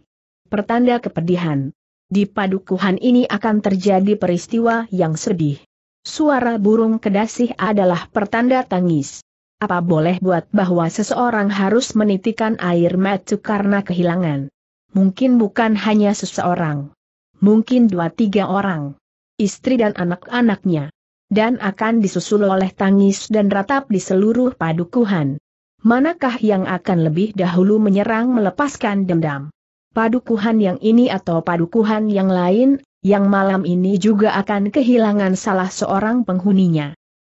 Pertanda kepedihan. Di padukuhan ini akan terjadi peristiwa yang sedih. Suara burung kedasih adalah pertanda tangis. Apa boleh buat bahwa seseorang harus menitikan air mata karena kehilangan Mungkin bukan hanya seseorang. Mungkin dua tiga orang. Istri dan anak-anaknya. Dan akan disusul oleh tangis dan ratap di seluruh padukuhan. Manakah yang akan lebih dahulu menyerang melepaskan dendam? Padukuhan yang ini atau padukuhan yang lain, yang malam ini juga akan kehilangan salah seorang penghuninya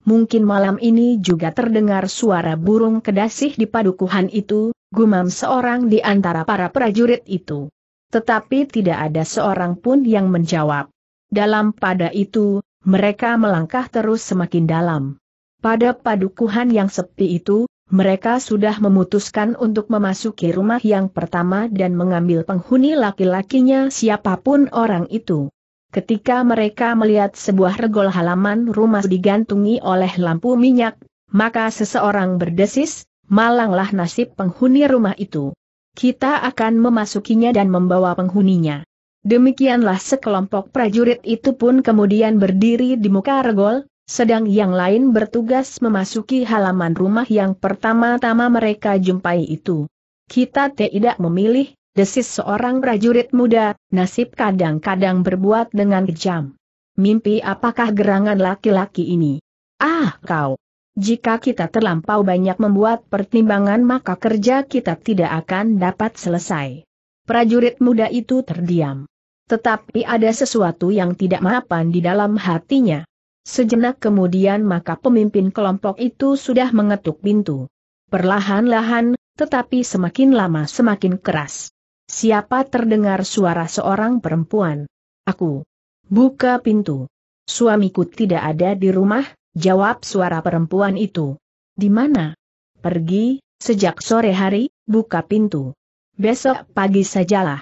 mungkin malam ini juga terdengar suara burung kedasih di padukuhan itu, gumam seorang di antara para prajurit itu. Tetapi tidak ada seorang pun yang menjawab. Dalam pada itu, mereka melangkah terus semakin dalam. Pada padukuhan yang sepi itu, mereka sudah memutuskan untuk memasuki rumah yang pertama dan mengambil penghuni laki-lakinya siapapun orang itu. Ketika mereka melihat sebuah regol halaman rumah digantungi oleh lampu minyak, maka seseorang berdesis, malanglah nasib penghuni rumah itu. Kita akan memasukinya dan membawa penghuninya. Demikianlah sekelompok prajurit itu pun kemudian berdiri di muka regol, sedang yang lain bertugas memasuki halaman rumah yang pertama-tama mereka jumpai itu. Kita tidak memilih, desis seorang prajurit muda, nasib kadang-kadang berbuat dengan kejam. Mimpi apakah gerangan laki-laki ini? Ah, kau! Jika kita terlampau banyak membuat pertimbangan maka kerja kita tidak akan dapat selesai. Prajurit muda itu terdiam. Tetapi ada sesuatu yang tidak mapan di dalam hatinya. Sejenak kemudian maka pemimpin kelompok itu sudah mengetuk pintu. Perlahan-lahan, tetapi semakin lama semakin keras. Siapa terdengar suara seorang perempuan? Aku. Buka pintu. Suamiku tidak ada di rumah, jawab suara perempuan itu. Di mana? Pergi, sejak sore hari, buka pintu. Besok pagi sajalah.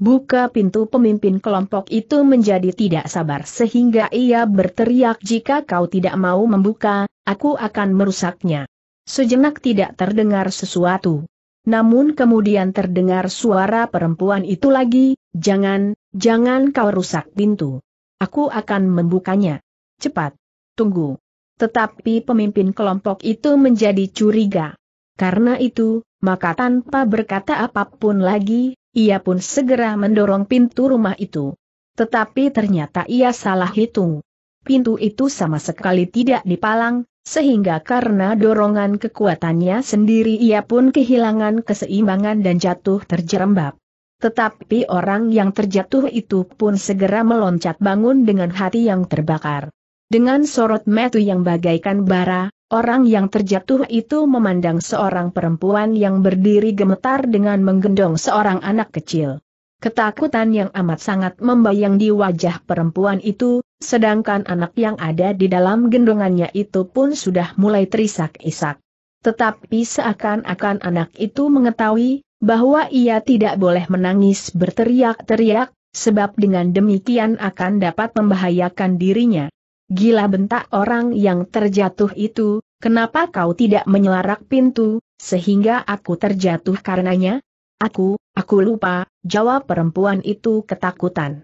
Buka pintu pemimpin kelompok itu menjadi tidak sabar sehingga ia berteriak jika kau tidak mau membuka, aku akan merusaknya. Sejenak tidak terdengar sesuatu. Namun kemudian terdengar suara perempuan itu lagi, jangan, jangan kau rusak pintu. Aku akan membukanya. Cepat. Tunggu. Tetapi pemimpin kelompok itu menjadi curiga. Karena itu, maka tanpa berkata apapun lagi, ia pun segera mendorong pintu rumah itu. Tetapi ternyata ia salah hitung. Pintu itu sama sekali tidak dipalang, sehingga karena dorongan kekuatannya sendiri ia pun kehilangan keseimbangan dan jatuh terjerembab. Tetapi orang yang terjatuh itu pun segera meloncat bangun dengan hati yang terbakar. Dengan sorot metu yang bagaikan bara, orang yang terjatuh itu memandang seorang perempuan yang berdiri gemetar dengan menggendong seorang anak kecil. Ketakutan yang amat sangat membayang di wajah perempuan itu, Sedangkan anak yang ada di dalam gendongannya itu pun sudah mulai terisak-isak. Tetapi seakan-akan anak itu mengetahui bahwa ia tidak boleh menangis berteriak-teriak, sebab dengan demikian akan dapat membahayakan dirinya. Gila bentak orang yang terjatuh itu, kenapa kau tidak menyelarak pintu, sehingga aku terjatuh karenanya? Aku, aku lupa, jawab perempuan itu ketakutan.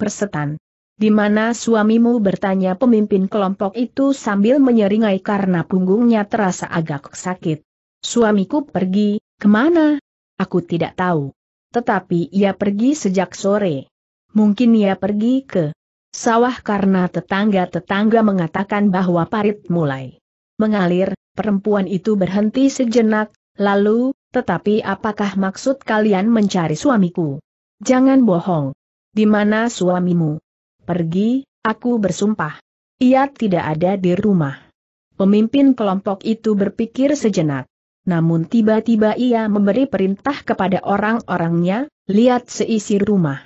Persetan. Di mana suamimu bertanya pemimpin kelompok itu sambil menyeringai karena punggungnya terasa agak sakit. Suamiku pergi, kemana? Aku tidak tahu. Tetapi ia pergi sejak sore. Mungkin ia pergi ke sawah karena tetangga-tetangga mengatakan bahwa parit mulai mengalir, perempuan itu berhenti sejenak, lalu, tetapi apakah maksud kalian mencari suamiku? Jangan bohong. Di mana suamimu? Pergi, aku bersumpah. Ia tidak ada di rumah. Pemimpin kelompok itu berpikir sejenak. Namun tiba-tiba ia memberi perintah kepada orang-orangnya, lihat seisi rumah.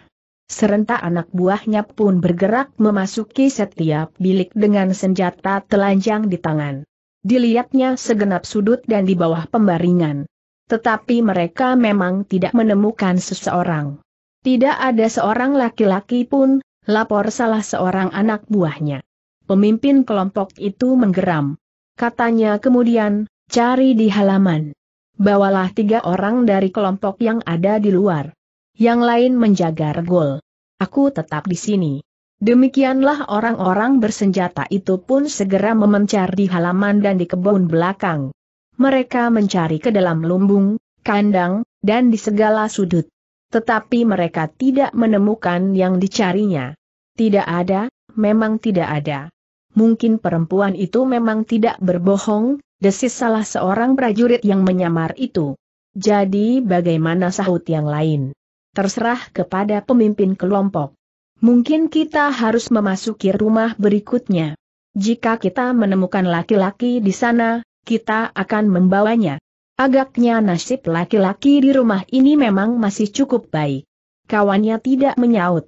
Serentak anak buahnya pun bergerak memasuki setiap bilik dengan senjata telanjang di tangan. Dilihatnya segenap sudut dan di bawah pembaringan. Tetapi mereka memang tidak menemukan seseorang. Tidak ada seorang laki-laki pun, lapor salah seorang anak buahnya. Pemimpin kelompok itu menggeram. Katanya kemudian, cari di halaman. Bawalah tiga orang dari kelompok yang ada di luar. Yang lain menjaga regol. Aku tetap di sini. Demikianlah orang-orang bersenjata itu pun segera memencar di halaman dan di kebun belakang. Mereka mencari ke dalam lumbung, kandang, dan di segala sudut. Tetapi mereka tidak menemukan yang dicarinya. Tidak ada, memang tidak ada. Mungkin perempuan itu memang tidak berbohong, desis salah seorang prajurit yang menyamar itu. Jadi bagaimana sahut yang lain? Terserah kepada pemimpin kelompok. Mungkin kita harus memasuki rumah berikutnya. Jika kita menemukan laki-laki di sana, kita akan membawanya. Agaknya nasib laki-laki di rumah ini memang masih cukup baik. Kawannya tidak menyaut.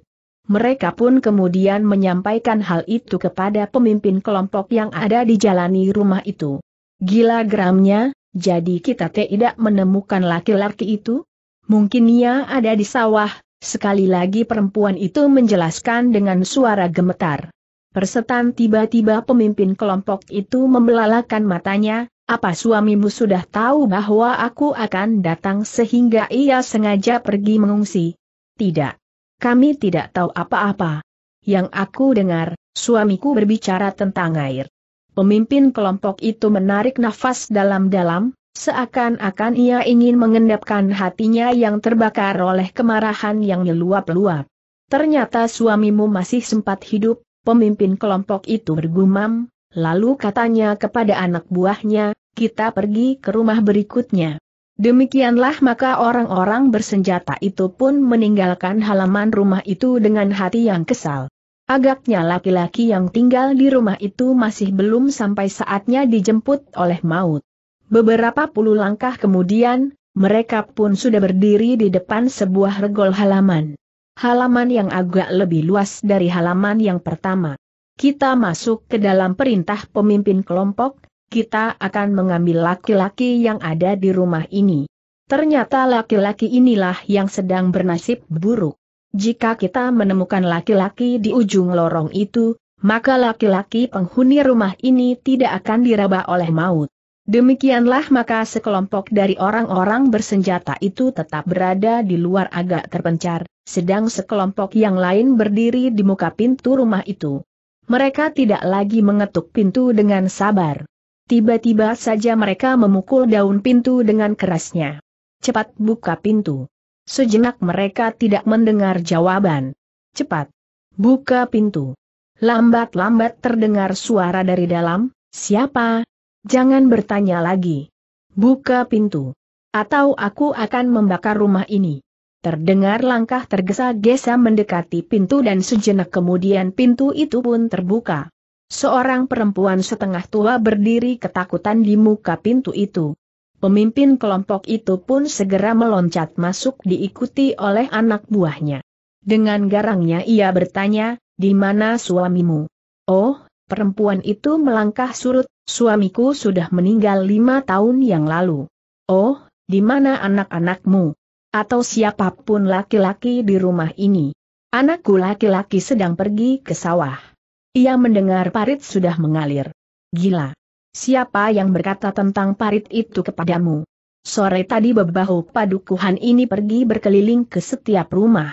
Mereka pun kemudian menyampaikan hal itu kepada pemimpin kelompok yang ada di jalani rumah itu. Gila geramnya, jadi kita tidak menemukan laki-laki itu? Mungkin ia ada di sawah, sekali lagi perempuan itu menjelaskan dengan suara gemetar. Persetan tiba-tiba pemimpin kelompok itu membelalakan matanya, apa suamimu sudah tahu bahwa aku akan datang sehingga ia sengaja pergi mengungsi? Tidak. Kami tidak tahu apa-apa. Yang aku dengar, suamiku berbicara tentang air. Pemimpin kelompok itu menarik nafas dalam-dalam, seakan-akan ia ingin mengendapkan hatinya yang terbakar oleh kemarahan yang meluap-luap. Ternyata suamimu masih sempat hidup, pemimpin kelompok itu bergumam, lalu katanya kepada anak buahnya, kita pergi ke rumah berikutnya. Demikianlah maka orang-orang bersenjata itu pun meninggalkan halaman rumah itu dengan hati yang kesal. Agaknya laki-laki yang tinggal di rumah itu masih belum sampai saatnya dijemput oleh maut. Beberapa puluh langkah kemudian, mereka pun sudah berdiri di depan sebuah regol halaman. Halaman yang agak lebih luas dari halaman yang pertama. Kita masuk ke dalam perintah pemimpin kelompok, kita akan mengambil laki-laki yang ada di rumah ini. Ternyata laki-laki inilah yang sedang bernasib buruk. Jika kita menemukan laki-laki di ujung lorong itu, maka laki-laki penghuni rumah ini tidak akan diraba oleh maut. Demikianlah maka sekelompok dari orang-orang bersenjata itu tetap berada di luar agak terpencar, sedang sekelompok yang lain berdiri di muka pintu rumah itu. Mereka tidak lagi mengetuk pintu dengan sabar. Tiba-tiba saja mereka memukul daun pintu dengan kerasnya. Cepat buka pintu. Sejenak mereka tidak mendengar jawaban. Cepat. Buka pintu. Lambat-lambat terdengar suara dari dalam, siapa? Jangan bertanya lagi. Buka pintu. Atau aku akan membakar rumah ini. Terdengar langkah tergesa-gesa mendekati pintu dan sejenak kemudian pintu itu pun terbuka. Seorang perempuan setengah tua berdiri ketakutan di muka pintu itu. Pemimpin kelompok itu pun segera meloncat masuk diikuti oleh anak buahnya. Dengan garangnya ia bertanya, di mana suamimu? Oh, perempuan itu melangkah surut, suamiku sudah meninggal lima tahun yang lalu. Oh, di mana anak-anakmu? Atau siapapun laki-laki di rumah ini? Anakku laki-laki sedang pergi ke sawah. Ia mendengar parit sudah mengalir. Gila. Siapa yang berkata tentang parit itu kepadamu? Sore tadi bebahu padukuhan ini pergi berkeliling ke setiap rumah.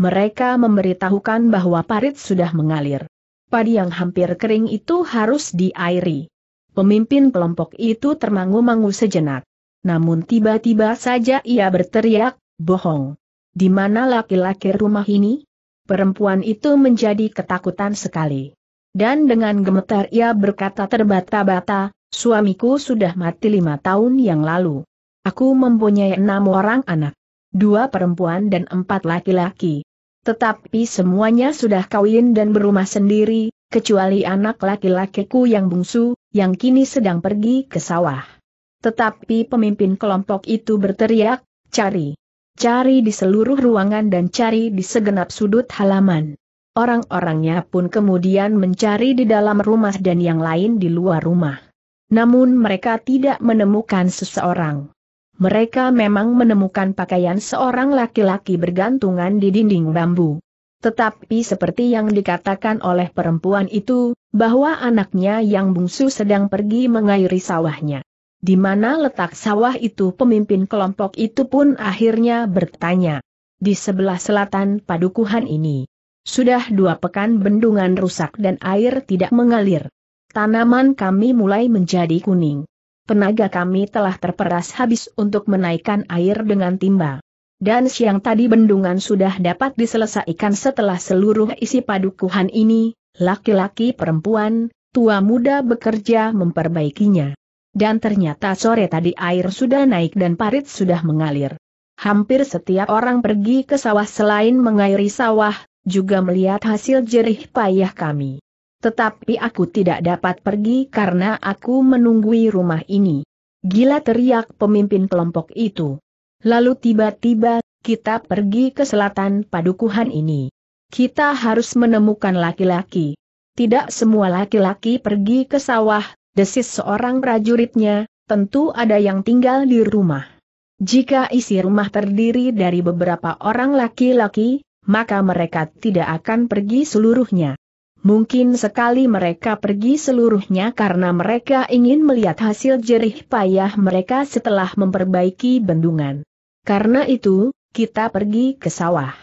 Mereka memberitahukan bahwa parit sudah mengalir. Padi yang hampir kering itu harus diairi. Pemimpin kelompok itu termangu-mangu sejenak. Namun tiba-tiba saja ia berteriak, bohong. Di mana laki-laki rumah ini? Perempuan itu menjadi ketakutan sekali. Dan dengan gemetar ia berkata terbata-bata, suamiku sudah mati lima tahun yang lalu. Aku mempunyai enam orang anak. Dua perempuan dan empat laki-laki. Tetapi semuanya sudah kawin dan berumah sendiri, kecuali anak laki-lakiku yang bungsu, yang kini sedang pergi ke sawah. Tetapi pemimpin kelompok itu berteriak, cari cari di seluruh ruangan dan cari di segenap sudut halaman. Orang-orangnya pun kemudian mencari di dalam rumah dan yang lain di luar rumah. Namun mereka tidak menemukan seseorang. Mereka memang menemukan pakaian seorang laki-laki bergantungan di dinding bambu. Tetapi seperti yang dikatakan oleh perempuan itu, bahwa anaknya yang bungsu sedang pergi mengairi sawahnya. Di mana letak sawah itu pemimpin kelompok itu pun akhirnya bertanya. Di sebelah selatan padukuhan ini. Sudah dua pekan bendungan rusak dan air tidak mengalir. Tanaman kami mulai menjadi kuning. Tenaga kami telah terperas habis untuk menaikkan air dengan timba. Dan siang tadi bendungan sudah dapat diselesaikan setelah seluruh isi padukuhan ini, laki-laki perempuan, tua muda bekerja memperbaikinya. Dan ternyata sore tadi air sudah naik dan parit sudah mengalir. Hampir setiap orang pergi ke sawah selain mengairi sawah, juga melihat hasil jerih payah kami. Tetapi aku tidak dapat pergi karena aku menunggui rumah ini. Gila teriak pemimpin kelompok itu. Lalu tiba-tiba, kita pergi ke selatan padukuhan ini. Kita harus menemukan laki-laki. Tidak semua laki-laki pergi ke sawah, Desis seorang prajuritnya, tentu ada yang tinggal di rumah. Jika isi rumah terdiri dari beberapa orang laki-laki, maka mereka tidak akan pergi seluruhnya. Mungkin sekali mereka pergi seluruhnya karena mereka ingin melihat hasil jerih payah mereka setelah memperbaiki bendungan. Karena itu, kita pergi ke sawah.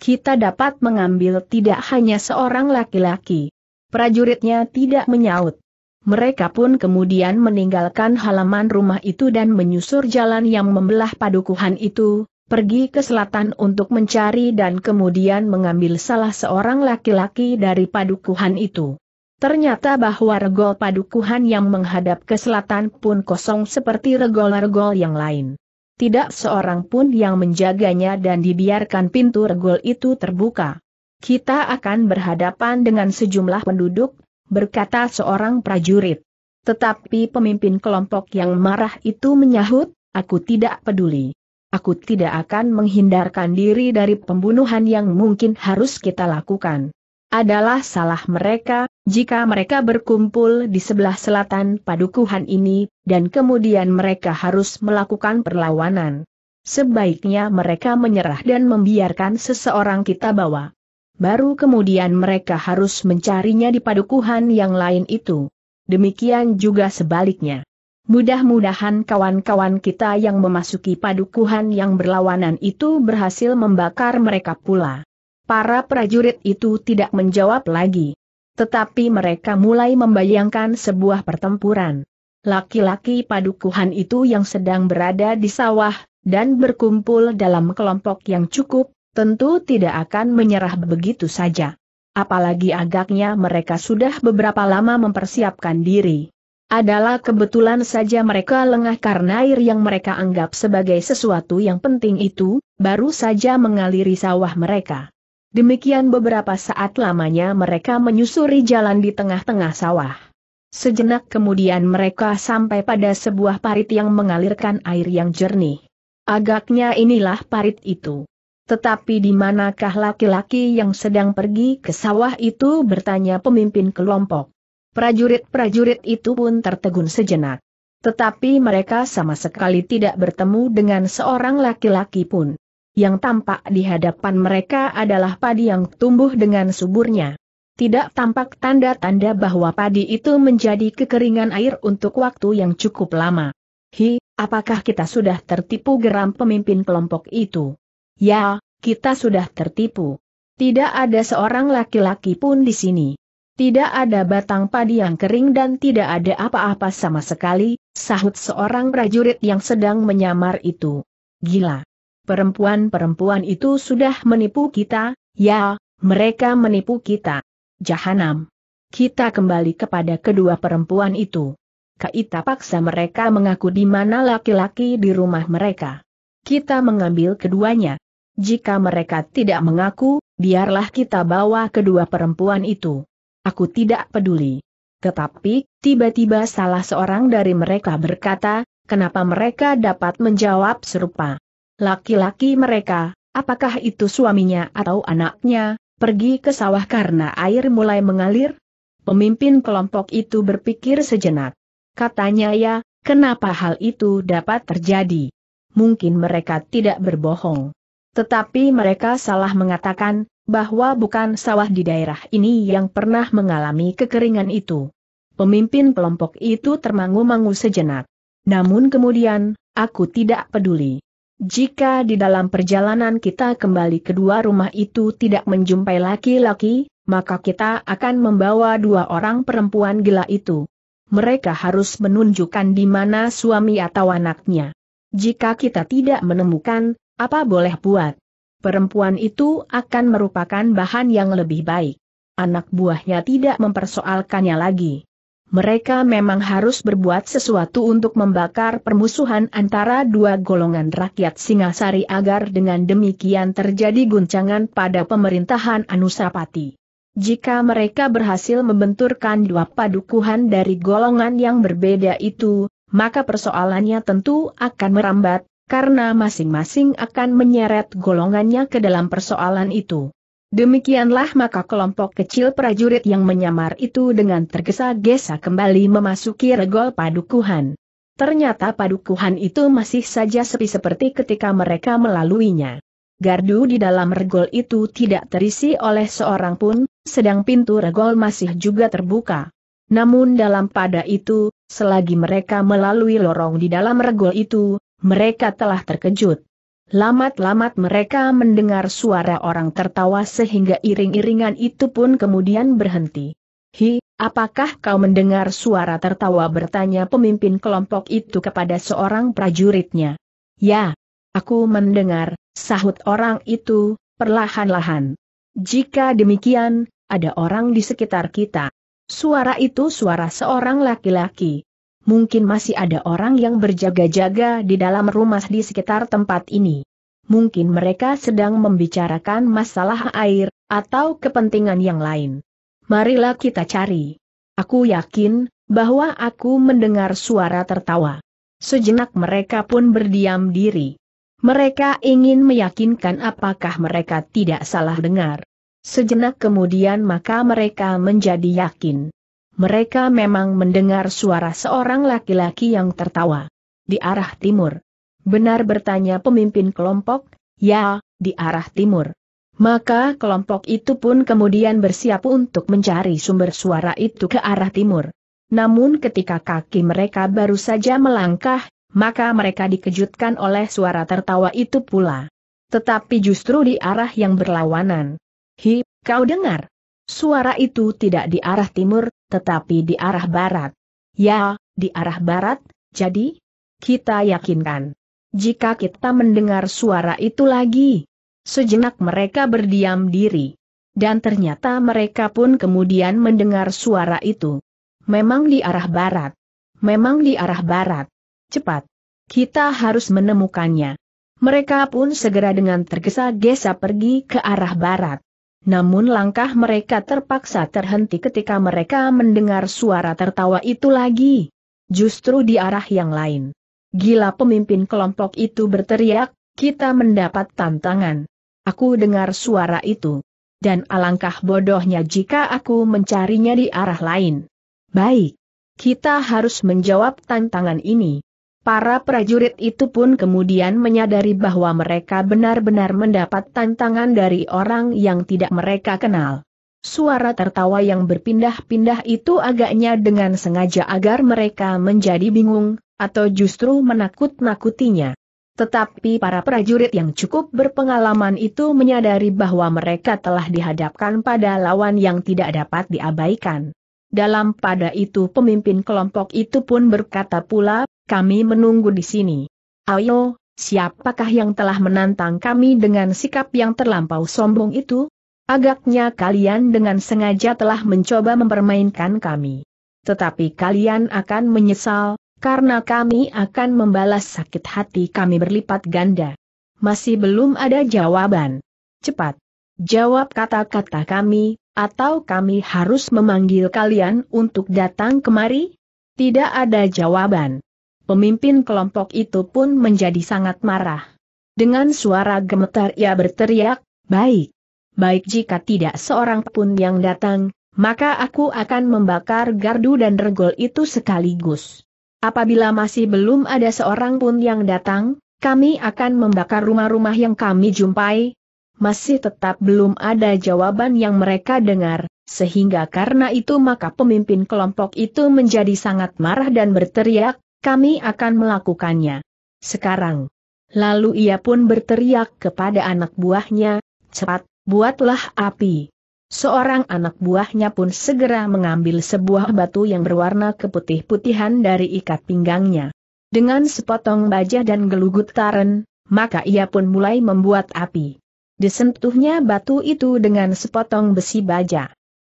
Kita dapat mengambil tidak hanya seorang laki-laki. Prajuritnya tidak menyaut. Mereka pun kemudian meninggalkan halaman rumah itu dan menyusur jalan yang membelah padukuhan itu, pergi ke selatan untuk mencari dan kemudian mengambil salah seorang laki-laki dari padukuhan itu. Ternyata bahwa regol padukuhan yang menghadap ke selatan pun kosong seperti regol-regol yang lain. Tidak seorang pun yang menjaganya dan dibiarkan pintu regol itu terbuka kita akan berhadapan dengan sejumlah penduduk berkata seorang prajurit. Tetapi pemimpin kelompok yang marah itu menyahut, aku tidak peduli. Aku tidak akan menghindarkan diri dari pembunuhan yang mungkin harus kita lakukan. Adalah salah mereka, jika mereka berkumpul di sebelah selatan padukuhan ini, dan kemudian mereka harus melakukan perlawanan. Sebaiknya mereka menyerah dan membiarkan seseorang kita bawa baru kemudian mereka harus mencarinya di padukuhan yang lain itu. Demikian juga sebaliknya. Mudah-mudahan kawan-kawan kita yang memasuki padukuhan yang berlawanan itu berhasil membakar mereka pula. Para prajurit itu tidak menjawab lagi. Tetapi mereka mulai membayangkan sebuah pertempuran. Laki-laki padukuhan itu yang sedang berada di sawah, dan berkumpul dalam kelompok yang cukup tentu tidak akan menyerah begitu saja. Apalagi agaknya mereka sudah beberapa lama mempersiapkan diri. Adalah kebetulan saja mereka lengah karena air yang mereka anggap sebagai sesuatu yang penting itu, baru saja mengaliri sawah mereka. Demikian beberapa saat lamanya mereka menyusuri jalan di tengah-tengah sawah. Sejenak kemudian mereka sampai pada sebuah parit yang mengalirkan air yang jernih. Agaknya inilah parit itu. Tetapi di manakah laki-laki yang sedang pergi ke sawah itu bertanya pemimpin kelompok. Prajurit-prajurit itu pun tertegun sejenak. Tetapi mereka sama sekali tidak bertemu dengan seorang laki-laki pun. Yang tampak di hadapan mereka adalah padi yang tumbuh dengan suburnya. Tidak tampak tanda-tanda bahwa padi itu menjadi kekeringan air untuk waktu yang cukup lama. Hi, apakah kita sudah tertipu geram pemimpin kelompok itu? Ya, kita sudah tertipu. Tidak ada seorang laki-laki pun di sini. Tidak ada batang padi yang kering dan tidak ada apa-apa sama sekali, sahut seorang prajurit yang sedang menyamar itu. Gila. Perempuan-perempuan itu sudah menipu kita, ya, mereka menipu kita. Jahanam. Kita kembali kepada kedua perempuan itu. Kita paksa mereka mengaku di mana laki-laki di rumah mereka. Kita mengambil keduanya. Jika mereka tidak mengaku, biarlah kita bawa kedua perempuan itu. Aku tidak peduli. Tetapi, tiba-tiba salah seorang dari mereka berkata, kenapa mereka dapat menjawab serupa. Laki-laki mereka, apakah itu suaminya atau anaknya, pergi ke sawah karena air mulai mengalir? Pemimpin kelompok itu berpikir sejenak. Katanya ya, kenapa hal itu dapat terjadi? Mungkin mereka tidak berbohong. Tetapi mereka salah mengatakan, bahwa bukan sawah di daerah ini yang pernah mengalami kekeringan itu. Pemimpin kelompok itu termangu-mangu sejenak. Namun kemudian, aku tidak peduli. Jika di dalam perjalanan kita kembali kedua rumah itu tidak menjumpai laki-laki, maka kita akan membawa dua orang perempuan gila itu. Mereka harus menunjukkan di mana suami atau anaknya. Jika kita tidak menemukan, apa boleh buat? Perempuan itu akan merupakan bahan yang lebih baik. Anak buahnya tidak mempersoalkannya lagi. Mereka memang harus berbuat sesuatu untuk membakar permusuhan antara dua golongan rakyat Singasari agar dengan demikian terjadi guncangan pada pemerintahan Anusapati. Jika mereka berhasil membenturkan dua padukuhan dari golongan yang berbeda itu, maka persoalannya tentu akan merambat, karena masing-masing akan menyeret golongannya ke dalam persoalan itu. Demikianlah maka kelompok kecil prajurit yang menyamar itu dengan tergesa-gesa kembali memasuki regol padukuhan. Ternyata padukuhan itu masih saja sepi seperti ketika mereka melaluinya. Gardu di dalam regol itu tidak terisi oleh seorang pun, sedang pintu regol masih juga terbuka. Namun dalam pada itu, selagi mereka melalui lorong di dalam regol itu, mereka telah terkejut. Lamat-lamat mereka mendengar suara orang tertawa sehingga iring-iringan itu pun kemudian berhenti. Hi, apakah kau mendengar suara tertawa bertanya pemimpin kelompok itu kepada seorang prajuritnya? Ya, aku mendengar, sahut orang itu, perlahan-lahan. Jika demikian, ada orang di sekitar kita. Suara itu suara seorang laki-laki mungkin masih ada orang yang berjaga-jaga di dalam rumah di sekitar tempat ini. Mungkin mereka sedang membicarakan masalah air, atau kepentingan yang lain. Marilah kita cari. Aku yakin, bahwa aku mendengar suara tertawa. Sejenak mereka pun berdiam diri. Mereka ingin meyakinkan apakah mereka tidak salah dengar. Sejenak kemudian maka mereka menjadi yakin mereka memang mendengar suara seorang laki-laki yang tertawa. Di arah timur. Benar bertanya pemimpin kelompok, ya, di arah timur. Maka kelompok itu pun kemudian bersiap untuk mencari sumber suara itu ke arah timur. Namun ketika kaki mereka baru saja melangkah, maka mereka dikejutkan oleh suara tertawa itu pula. Tetapi justru di arah yang berlawanan. Hi, kau dengar? Suara itu tidak di arah timur, tetapi di arah barat. Ya, di arah barat, jadi? Kita yakinkan. Jika kita mendengar suara itu lagi. Sejenak mereka berdiam diri. Dan ternyata mereka pun kemudian mendengar suara itu. Memang di arah barat. Memang di arah barat. Cepat. Kita harus menemukannya. Mereka pun segera dengan tergesa-gesa pergi ke arah barat namun langkah mereka terpaksa terhenti ketika mereka mendengar suara tertawa itu lagi. Justru di arah yang lain. Gila pemimpin kelompok itu berteriak, kita mendapat tantangan. Aku dengar suara itu. Dan alangkah bodohnya jika aku mencarinya di arah lain. Baik. Kita harus menjawab tantangan ini. Para prajurit itu pun kemudian menyadari bahwa mereka benar-benar mendapat tantangan dari orang yang tidak mereka kenal. Suara tertawa yang berpindah-pindah itu agaknya dengan sengaja agar mereka menjadi bingung, atau justru menakut-nakutinya. Tetapi para prajurit yang cukup berpengalaman itu menyadari bahwa mereka telah dihadapkan pada lawan yang tidak dapat diabaikan. Dalam pada itu pemimpin kelompok itu pun berkata pula kami menunggu di sini. Ayo, siapakah yang telah menantang kami dengan sikap yang terlampau sombong itu? Agaknya kalian dengan sengaja telah mencoba mempermainkan kami. Tetapi kalian akan menyesal, karena kami akan membalas sakit hati kami berlipat ganda. Masih belum ada jawaban. Cepat. Jawab kata-kata kami, atau kami harus memanggil kalian untuk datang kemari? Tidak ada jawaban. Pemimpin kelompok itu pun menjadi sangat marah. Dengan suara gemetar ia berteriak, baik. Baik jika tidak seorang pun yang datang, maka aku akan membakar gardu dan regol itu sekaligus. Apabila masih belum ada seorang pun yang datang, kami akan membakar rumah-rumah yang kami jumpai. Masih tetap belum ada jawaban yang mereka dengar, sehingga karena itu maka pemimpin kelompok itu menjadi sangat marah dan berteriak, kami akan melakukannya. Sekarang. Lalu ia pun berteriak kepada anak buahnya, cepat, buatlah api. Seorang anak buahnya pun segera mengambil sebuah batu yang berwarna keputih-putihan dari ikat pinggangnya. Dengan sepotong baja dan gelugut taren, maka ia pun mulai membuat api. Disentuhnya batu itu dengan sepotong besi baja.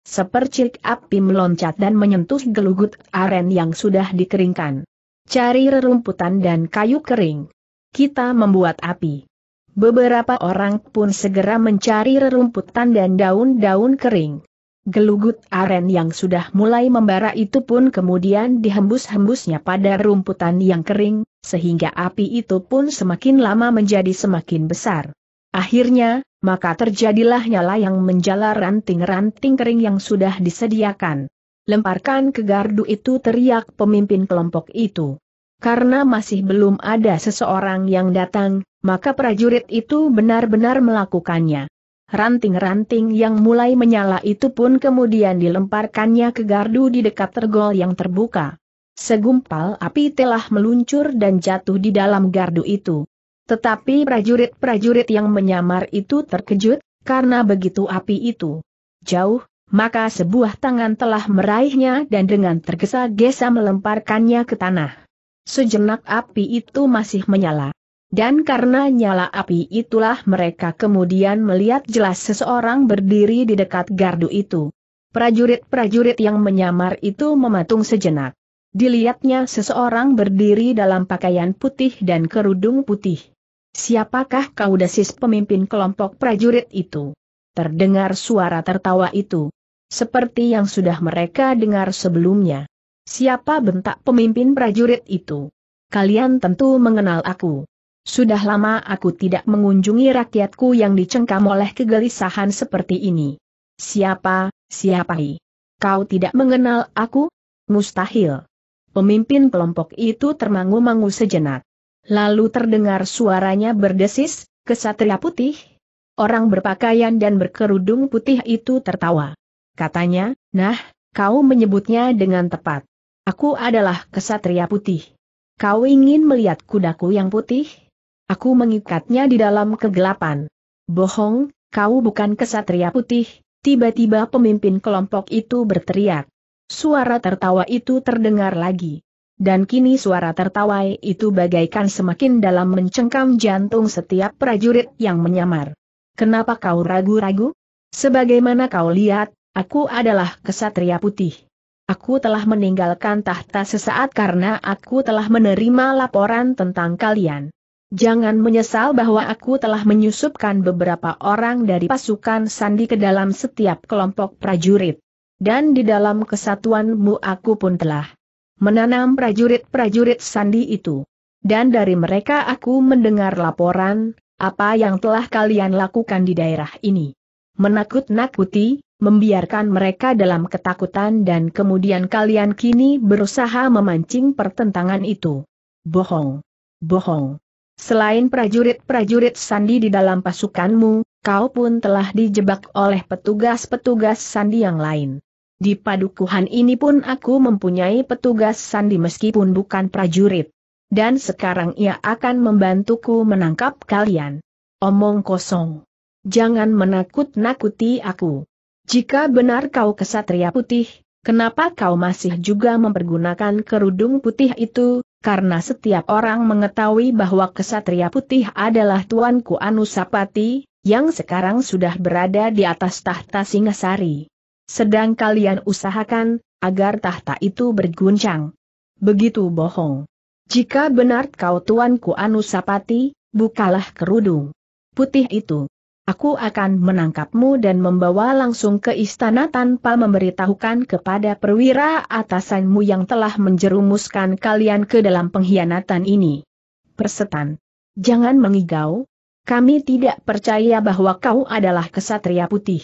Sepercik api meloncat dan menyentuh gelugut aren yang sudah dikeringkan. Cari rerumputan dan kayu kering. Kita membuat api. Beberapa orang pun segera mencari rerumputan dan daun-daun kering. Gelugut aren yang sudah mulai membara itu pun kemudian dihembus-hembusnya pada rumputan yang kering, sehingga api itu pun semakin lama menjadi semakin besar. Akhirnya, maka terjadilah nyala yang menjala ranting-ranting kering yang sudah disediakan. Lemparkan ke gardu itu teriak pemimpin kelompok itu. Karena masih belum ada seseorang yang datang, maka prajurit itu benar-benar melakukannya. Ranting-ranting yang mulai menyala itu pun kemudian dilemparkannya ke gardu di dekat tergol yang terbuka. Segumpal api telah meluncur dan jatuh di dalam gardu itu. Tetapi prajurit-prajurit yang menyamar itu terkejut, karena begitu api itu jauh, maka sebuah tangan telah meraihnya dan dengan tergesa-gesa melemparkannya ke tanah. Sejenak api itu masih menyala. Dan karena nyala api itulah mereka kemudian melihat jelas seseorang berdiri di dekat gardu itu. Prajurit-prajurit yang menyamar itu mematung sejenak. Dilihatnya seseorang berdiri dalam pakaian putih dan kerudung putih. Siapakah kau dasis pemimpin kelompok prajurit itu? Terdengar suara tertawa itu seperti yang sudah mereka dengar sebelumnya. Siapa bentak pemimpin prajurit itu? Kalian tentu mengenal aku. Sudah lama aku tidak mengunjungi rakyatku yang dicengkam oleh kegelisahan seperti ini. Siapa, siapai? Kau tidak mengenal aku? Mustahil. Pemimpin kelompok itu termangu-mangu sejenak. Lalu terdengar suaranya berdesis, kesatria putih. Orang berpakaian dan berkerudung putih itu tertawa katanya, nah, kau menyebutnya dengan tepat. Aku adalah kesatria putih. Kau ingin melihat kudaku yang putih? Aku mengikatnya di dalam kegelapan. Bohong, kau bukan kesatria putih, tiba-tiba pemimpin kelompok itu berteriak. Suara tertawa itu terdengar lagi. Dan kini suara tertawa itu bagaikan semakin dalam mencengkam jantung setiap prajurit yang menyamar. Kenapa kau ragu-ragu? Sebagaimana kau lihat, Aku adalah kesatria putih. Aku telah meninggalkan tahta sesaat karena aku telah menerima laporan tentang kalian. Jangan menyesal bahwa aku telah menyusupkan beberapa orang dari pasukan sandi ke dalam setiap kelompok prajurit. Dan di dalam kesatuanmu aku pun telah menanam prajurit-prajurit sandi itu. Dan dari mereka aku mendengar laporan, apa yang telah kalian lakukan di daerah ini. Menakut-nakuti, membiarkan mereka dalam ketakutan dan kemudian kalian kini berusaha memancing pertentangan itu. Bohong. Bohong. Selain prajurit-prajurit sandi di dalam pasukanmu, kau pun telah dijebak oleh petugas-petugas sandi yang lain. Di padukuhan ini pun aku mempunyai petugas sandi meskipun bukan prajurit. Dan sekarang ia akan membantuku menangkap kalian. Omong kosong. Jangan menakut-nakuti aku. Jika benar kau kesatria putih, kenapa kau masih juga mempergunakan kerudung putih itu, karena setiap orang mengetahui bahwa kesatria putih adalah Tuanku Anusapati, yang sekarang sudah berada di atas tahta Singasari. Sedang kalian usahakan, agar tahta itu berguncang. Begitu bohong. Jika benar kau Tuanku Anusapati, bukalah kerudung putih itu aku akan menangkapmu dan membawa langsung ke istana tanpa memberitahukan kepada perwira atasanmu yang telah menjerumuskan kalian ke dalam pengkhianatan ini. Persetan. Jangan mengigau. Kami tidak percaya bahwa kau adalah kesatria putih.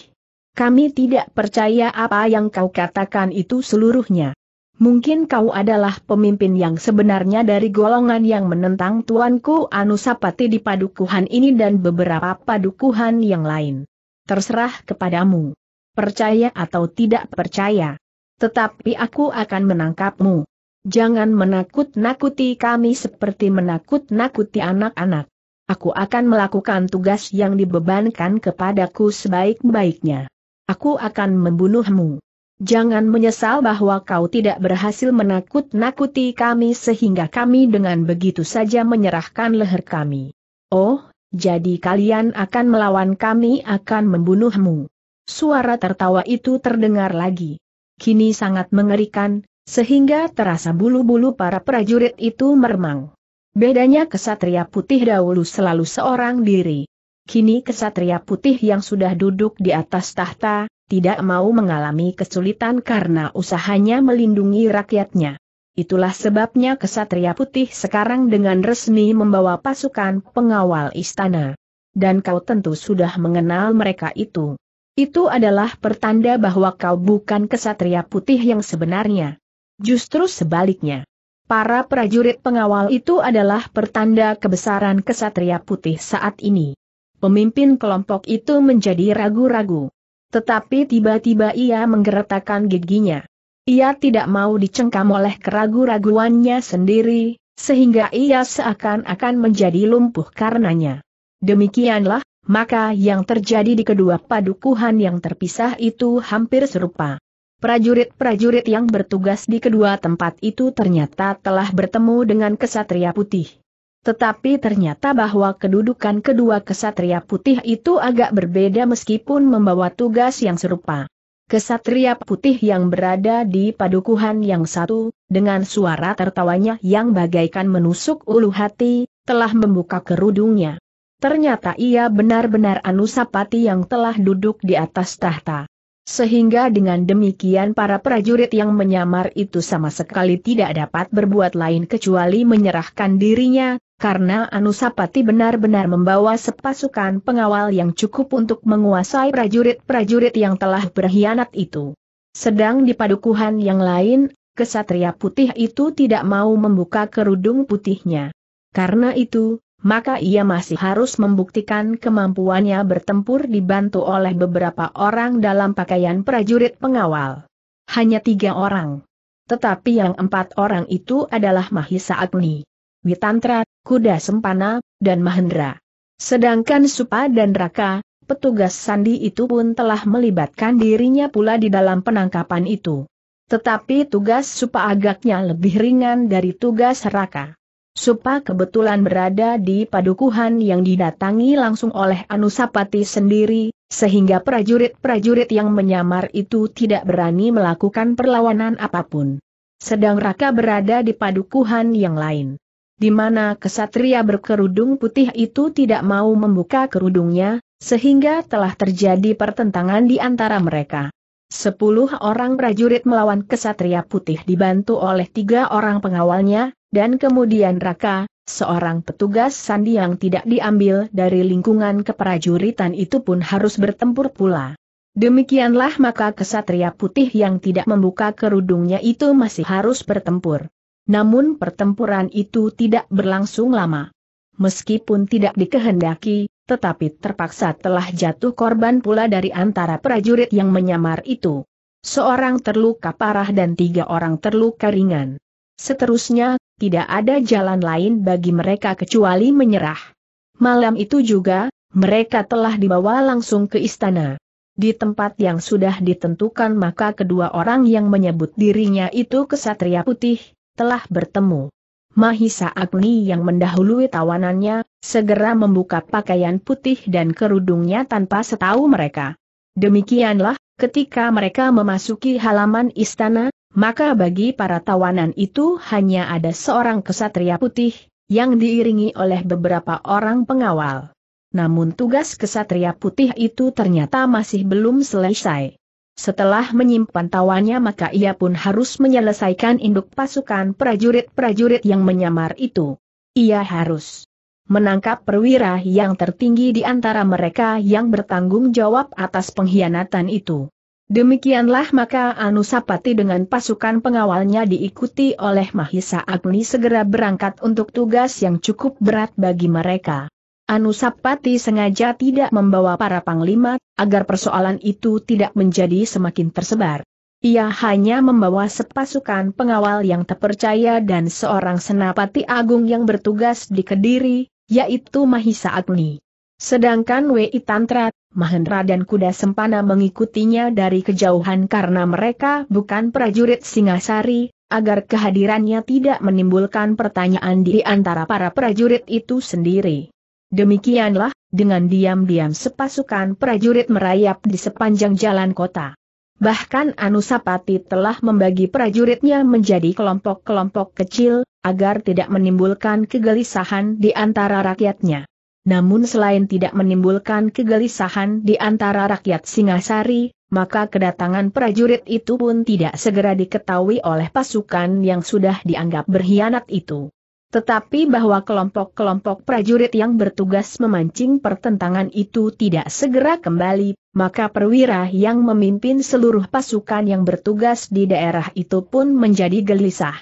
Kami tidak percaya apa yang kau katakan itu seluruhnya. Mungkin kau adalah pemimpin yang sebenarnya dari golongan yang menentang tuanku Anusapati di padukuhan ini dan beberapa padukuhan yang lain. Terserah kepadamu. Percaya atau tidak percaya. Tetapi aku akan menangkapmu. Jangan menakut-nakuti kami seperti menakut-nakuti anak-anak. Aku akan melakukan tugas yang dibebankan kepadaku sebaik-baiknya. Aku akan membunuhmu. Jangan menyesal bahwa kau tidak berhasil menakut-nakuti kami sehingga kami dengan begitu saja menyerahkan leher kami. Oh, jadi kalian akan melawan kami akan membunuhmu. Suara tertawa itu terdengar lagi. Kini sangat mengerikan, sehingga terasa bulu-bulu para prajurit itu meremang. Bedanya kesatria putih dahulu selalu seorang diri. Kini kesatria putih yang sudah duduk di atas tahta, tidak mau mengalami kesulitan karena usahanya melindungi rakyatnya. Itulah sebabnya kesatria putih sekarang dengan resmi membawa pasukan pengawal istana. Dan kau tentu sudah mengenal mereka itu. Itu adalah pertanda bahwa kau bukan kesatria putih yang sebenarnya. Justru sebaliknya. Para prajurit pengawal itu adalah pertanda kebesaran kesatria putih saat ini. Pemimpin kelompok itu menjadi ragu-ragu. Tetapi tiba-tiba ia menggeretakkan giginya. Ia tidak mau dicengkam oleh keragu-raguannya sendiri, sehingga ia seakan-akan menjadi lumpuh karenanya. Demikianlah, maka yang terjadi di kedua padukuhan yang terpisah itu hampir serupa. Prajurit-prajurit yang bertugas di kedua tempat itu ternyata telah bertemu dengan kesatria putih. Tetapi ternyata bahwa kedudukan kedua kesatria putih itu agak berbeda meskipun membawa tugas yang serupa. Kesatria putih yang berada di padukuhan yang satu, dengan suara tertawanya yang bagaikan menusuk ulu hati, telah membuka kerudungnya. Ternyata ia benar-benar Anusapati yang telah duduk di atas tahta. Sehingga dengan demikian para prajurit yang menyamar itu sama sekali tidak dapat berbuat lain kecuali menyerahkan dirinya, karena Anusapati benar-benar membawa sepasukan pengawal yang cukup untuk menguasai prajurit-prajurit yang telah berkhianat itu. Sedang di padukuhan yang lain, kesatria putih itu tidak mau membuka kerudung putihnya. Karena itu, maka ia masih harus membuktikan kemampuannya bertempur dibantu oleh beberapa orang dalam pakaian prajurit pengawal. Hanya tiga orang. Tetapi yang empat orang itu adalah Mahisa Agni. Witantra, Kuda Sempana, dan Mahendra. Sedangkan Supa dan Raka, petugas sandi itu pun telah melibatkan dirinya pula di dalam penangkapan itu. Tetapi tugas Supa agaknya lebih ringan dari tugas Raka. Supa kebetulan berada di padukuhan yang didatangi langsung oleh Anusapati sendiri, sehingga prajurit-prajurit yang menyamar itu tidak berani melakukan perlawanan apapun. Sedang Raka berada di padukuhan yang lain di mana kesatria berkerudung putih itu tidak mau membuka kerudungnya, sehingga telah terjadi pertentangan di antara mereka. Sepuluh orang prajurit melawan kesatria putih dibantu oleh tiga orang pengawalnya, dan kemudian Raka, seorang petugas sandi yang tidak diambil dari lingkungan keprajuritan itu pun harus bertempur pula. Demikianlah maka kesatria putih yang tidak membuka kerudungnya itu masih harus bertempur. Namun pertempuran itu tidak berlangsung lama. Meskipun tidak dikehendaki, tetapi terpaksa telah jatuh korban pula dari antara prajurit yang menyamar itu. Seorang terluka parah dan tiga orang terluka ringan. Seterusnya, tidak ada jalan lain bagi mereka kecuali menyerah. Malam itu juga, mereka telah dibawa langsung ke istana. Di tempat yang sudah ditentukan maka kedua orang yang menyebut dirinya itu kesatria putih, telah bertemu. Mahisa Agni yang mendahului tawanannya, segera membuka pakaian putih dan kerudungnya tanpa setahu mereka. Demikianlah, ketika mereka memasuki halaman istana, maka bagi para tawanan itu hanya ada seorang kesatria putih, yang diiringi oleh beberapa orang pengawal. Namun tugas kesatria putih itu ternyata masih belum selesai. Setelah menyimpan tawanya maka ia pun harus menyelesaikan induk pasukan prajurit-prajurit yang menyamar itu. Ia harus menangkap perwira yang tertinggi di antara mereka yang bertanggung jawab atas pengkhianatan itu. Demikianlah maka Anusapati dengan pasukan pengawalnya diikuti oleh Mahisa Agni segera berangkat untuk tugas yang cukup berat bagi mereka. Anusapati sengaja tidak membawa para panglima, agar persoalan itu tidak menjadi semakin tersebar. Ia hanya membawa sepasukan pengawal yang terpercaya dan seorang senapati agung yang bertugas di Kediri, yaitu Mahisa Agni. Sedangkan Wei Tantra, Mahendra dan Kuda Sempana mengikutinya dari kejauhan karena mereka bukan prajurit Singasari, agar kehadirannya tidak menimbulkan pertanyaan di antara para prajurit itu sendiri. Demikianlah, dengan diam-diam sepasukan prajurit merayap di sepanjang jalan kota. Bahkan Anusapati telah membagi prajuritnya menjadi kelompok-kelompok kecil, agar tidak menimbulkan kegelisahan di antara rakyatnya. Namun selain tidak menimbulkan kegelisahan di antara rakyat Singasari, maka kedatangan prajurit itu pun tidak segera diketahui oleh pasukan yang sudah dianggap berkhianat itu. Tetapi bahwa kelompok-kelompok prajurit yang bertugas memancing pertentangan itu tidak segera kembali, maka perwira yang memimpin seluruh pasukan yang bertugas di daerah itu pun menjadi gelisah.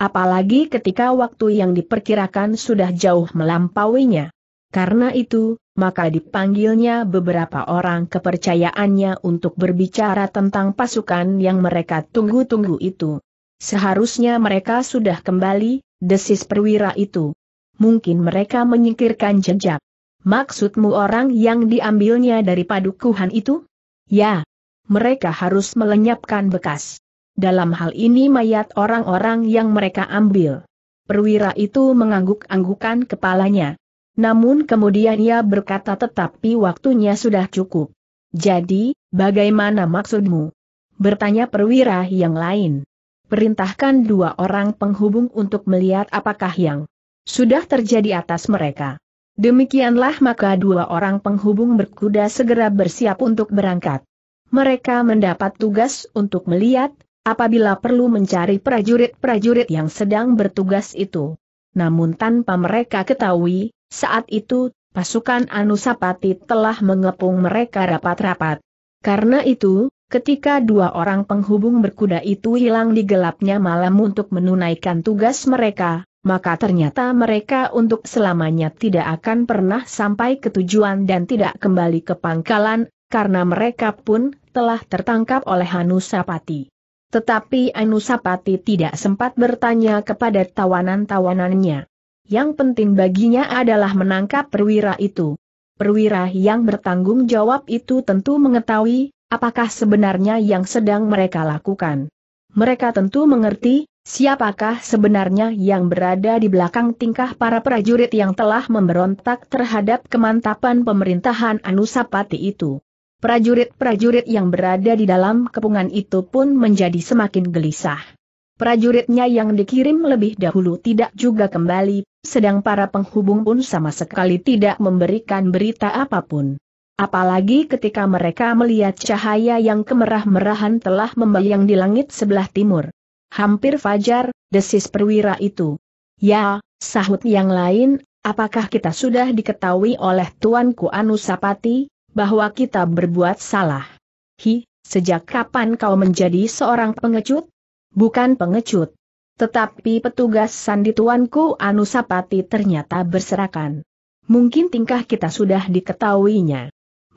Apalagi ketika waktu yang diperkirakan sudah jauh melampauinya. Karena itu, maka dipanggilnya beberapa orang kepercayaannya untuk berbicara tentang pasukan yang mereka tunggu-tunggu itu. Seharusnya mereka sudah kembali, desis perwira itu. Mungkin mereka menyingkirkan jejak. Maksudmu orang yang diambilnya dari padukuhan itu? Ya. Mereka harus melenyapkan bekas. Dalam hal ini mayat orang-orang yang mereka ambil. Perwira itu mengangguk-anggukan kepalanya. Namun kemudian ia berkata tetapi waktunya sudah cukup. Jadi, bagaimana maksudmu? Bertanya perwira yang lain perintahkan dua orang penghubung untuk melihat apakah yang sudah terjadi atas mereka. Demikianlah maka dua orang penghubung berkuda segera bersiap untuk berangkat. Mereka mendapat tugas untuk melihat, apabila perlu mencari prajurit-prajurit yang sedang bertugas itu. Namun tanpa mereka ketahui, saat itu, pasukan Anusapati telah mengepung mereka rapat-rapat. Karena itu, Ketika dua orang penghubung berkuda itu hilang di gelapnya malam untuk menunaikan tugas mereka, maka ternyata mereka untuk selamanya tidak akan pernah sampai ke tujuan dan tidak kembali ke pangkalan, karena mereka pun telah tertangkap oleh Anusapati. Tetapi Anusapati tidak sempat bertanya kepada tawanan-tawanannya. Yang penting baginya adalah menangkap perwira itu. Perwira yang bertanggung jawab itu tentu mengetahui Apakah sebenarnya yang sedang mereka lakukan? Mereka tentu mengerti, siapakah sebenarnya yang berada di belakang tingkah para prajurit yang telah memberontak terhadap kemantapan pemerintahan Anusapati itu. Prajurit-prajurit yang berada di dalam kepungan itu pun menjadi semakin gelisah. Prajuritnya yang dikirim lebih dahulu tidak juga kembali, sedang para penghubung pun sama sekali tidak memberikan berita apapun. Apalagi ketika mereka melihat cahaya yang kemerah-merahan telah membayang di langit sebelah timur. Hampir fajar, desis perwira itu. Ya, sahut yang lain, apakah kita sudah diketahui oleh Tuanku Anusapati, bahwa kita berbuat salah? Hi, sejak kapan kau menjadi seorang pengecut? Bukan pengecut. Tetapi petugas sandi tuanku Anusapati ternyata berserakan. Mungkin tingkah kita sudah diketahuinya.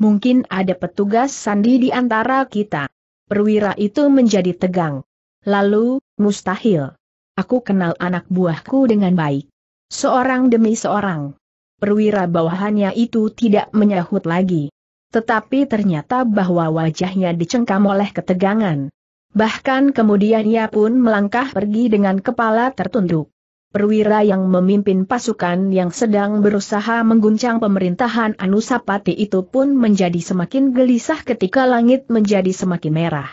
Mungkin ada petugas sandi di antara kita. Perwira itu menjadi tegang. Lalu, mustahil. Aku kenal anak buahku dengan baik. Seorang demi seorang. Perwira bawahannya itu tidak menyahut lagi. Tetapi ternyata bahwa wajahnya dicengkam oleh ketegangan. Bahkan kemudian ia pun melangkah pergi dengan kepala tertunduk perwira yang memimpin pasukan yang sedang berusaha mengguncang pemerintahan Anusapati itu pun menjadi semakin gelisah ketika langit menjadi semakin merah.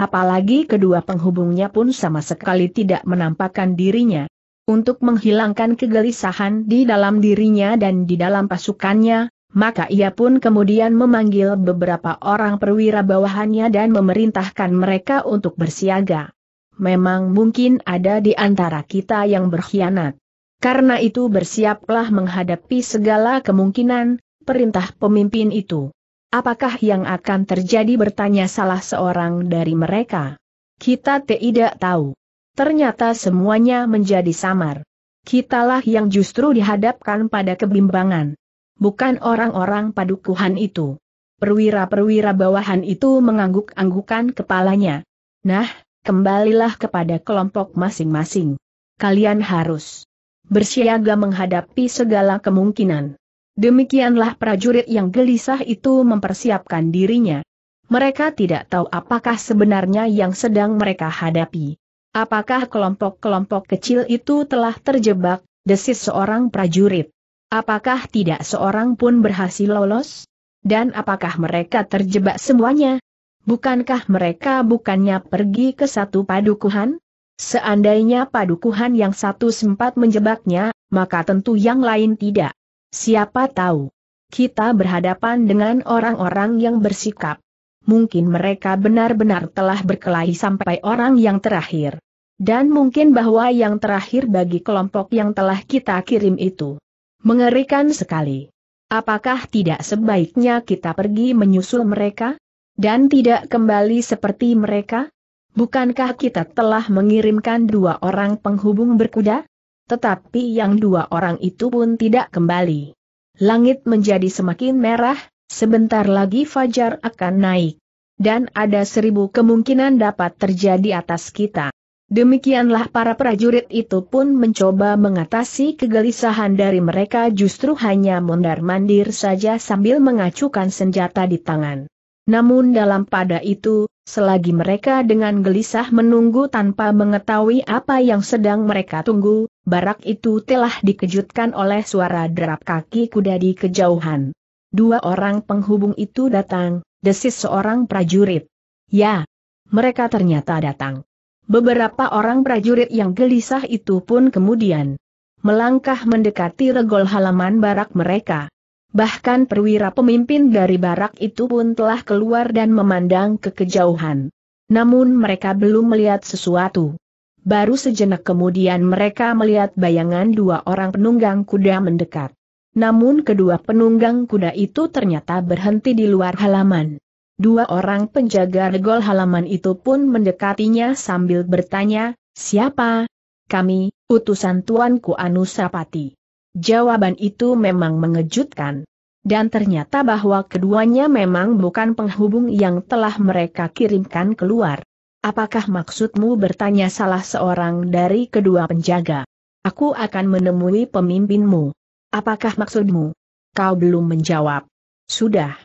Apalagi kedua penghubungnya pun sama sekali tidak menampakkan dirinya. Untuk menghilangkan kegelisahan di dalam dirinya dan di dalam pasukannya, maka ia pun kemudian memanggil beberapa orang perwira bawahannya dan memerintahkan mereka untuk bersiaga memang mungkin ada di antara kita yang berkhianat. Karena itu bersiaplah menghadapi segala kemungkinan, perintah pemimpin itu. Apakah yang akan terjadi bertanya salah seorang dari mereka? Kita tidak tahu. Ternyata semuanya menjadi samar. Kitalah yang justru dihadapkan pada kebimbangan. Bukan orang-orang padukuhan itu. Perwira-perwira bawahan itu mengangguk-anggukan kepalanya. Nah, kembalilah kepada kelompok masing-masing. Kalian harus bersiaga menghadapi segala kemungkinan. Demikianlah prajurit yang gelisah itu mempersiapkan dirinya. Mereka tidak tahu apakah sebenarnya yang sedang mereka hadapi. Apakah kelompok-kelompok kecil itu telah terjebak, desis seorang prajurit. Apakah tidak seorang pun berhasil lolos? Dan apakah mereka terjebak semuanya? Bukankah mereka bukannya pergi ke satu padukuhan? Seandainya padukuhan yang satu sempat menjebaknya, maka tentu yang lain tidak. Siapa tahu? Kita berhadapan dengan orang-orang yang bersikap. Mungkin mereka benar-benar telah berkelahi sampai orang yang terakhir. Dan mungkin bahwa yang terakhir bagi kelompok yang telah kita kirim itu. Mengerikan sekali. Apakah tidak sebaiknya kita pergi menyusul mereka? dan tidak kembali seperti mereka? Bukankah kita telah mengirimkan dua orang penghubung berkuda? Tetapi yang dua orang itu pun tidak kembali. Langit menjadi semakin merah, sebentar lagi fajar akan naik. Dan ada seribu kemungkinan dapat terjadi atas kita. Demikianlah para prajurit itu pun mencoba mengatasi kegelisahan dari mereka justru hanya mondar-mandir saja sambil mengacukan senjata di tangan. Namun dalam pada itu, selagi mereka dengan gelisah menunggu tanpa mengetahui apa yang sedang mereka tunggu, barak itu telah dikejutkan oleh suara derap kaki kuda di kejauhan. Dua orang penghubung itu datang, desis seorang prajurit. Ya, mereka ternyata datang. Beberapa orang prajurit yang gelisah itu pun kemudian melangkah mendekati regol halaman barak mereka bahkan perwira pemimpin dari barak itu pun telah keluar dan memandang ke kejauhan. Namun mereka belum melihat sesuatu. Baru sejenak kemudian mereka melihat bayangan dua orang penunggang kuda mendekat. Namun kedua penunggang kuda itu ternyata berhenti di luar halaman. Dua orang penjaga regol halaman itu pun mendekatinya sambil bertanya, siapa? Kami, utusan Tuanku Anusapati. Jawaban itu memang mengejutkan. Dan ternyata bahwa keduanya memang bukan penghubung yang telah mereka kirimkan keluar. Apakah maksudmu bertanya salah seorang dari kedua penjaga? Aku akan menemui pemimpinmu. Apakah maksudmu? Kau belum menjawab. Sudah.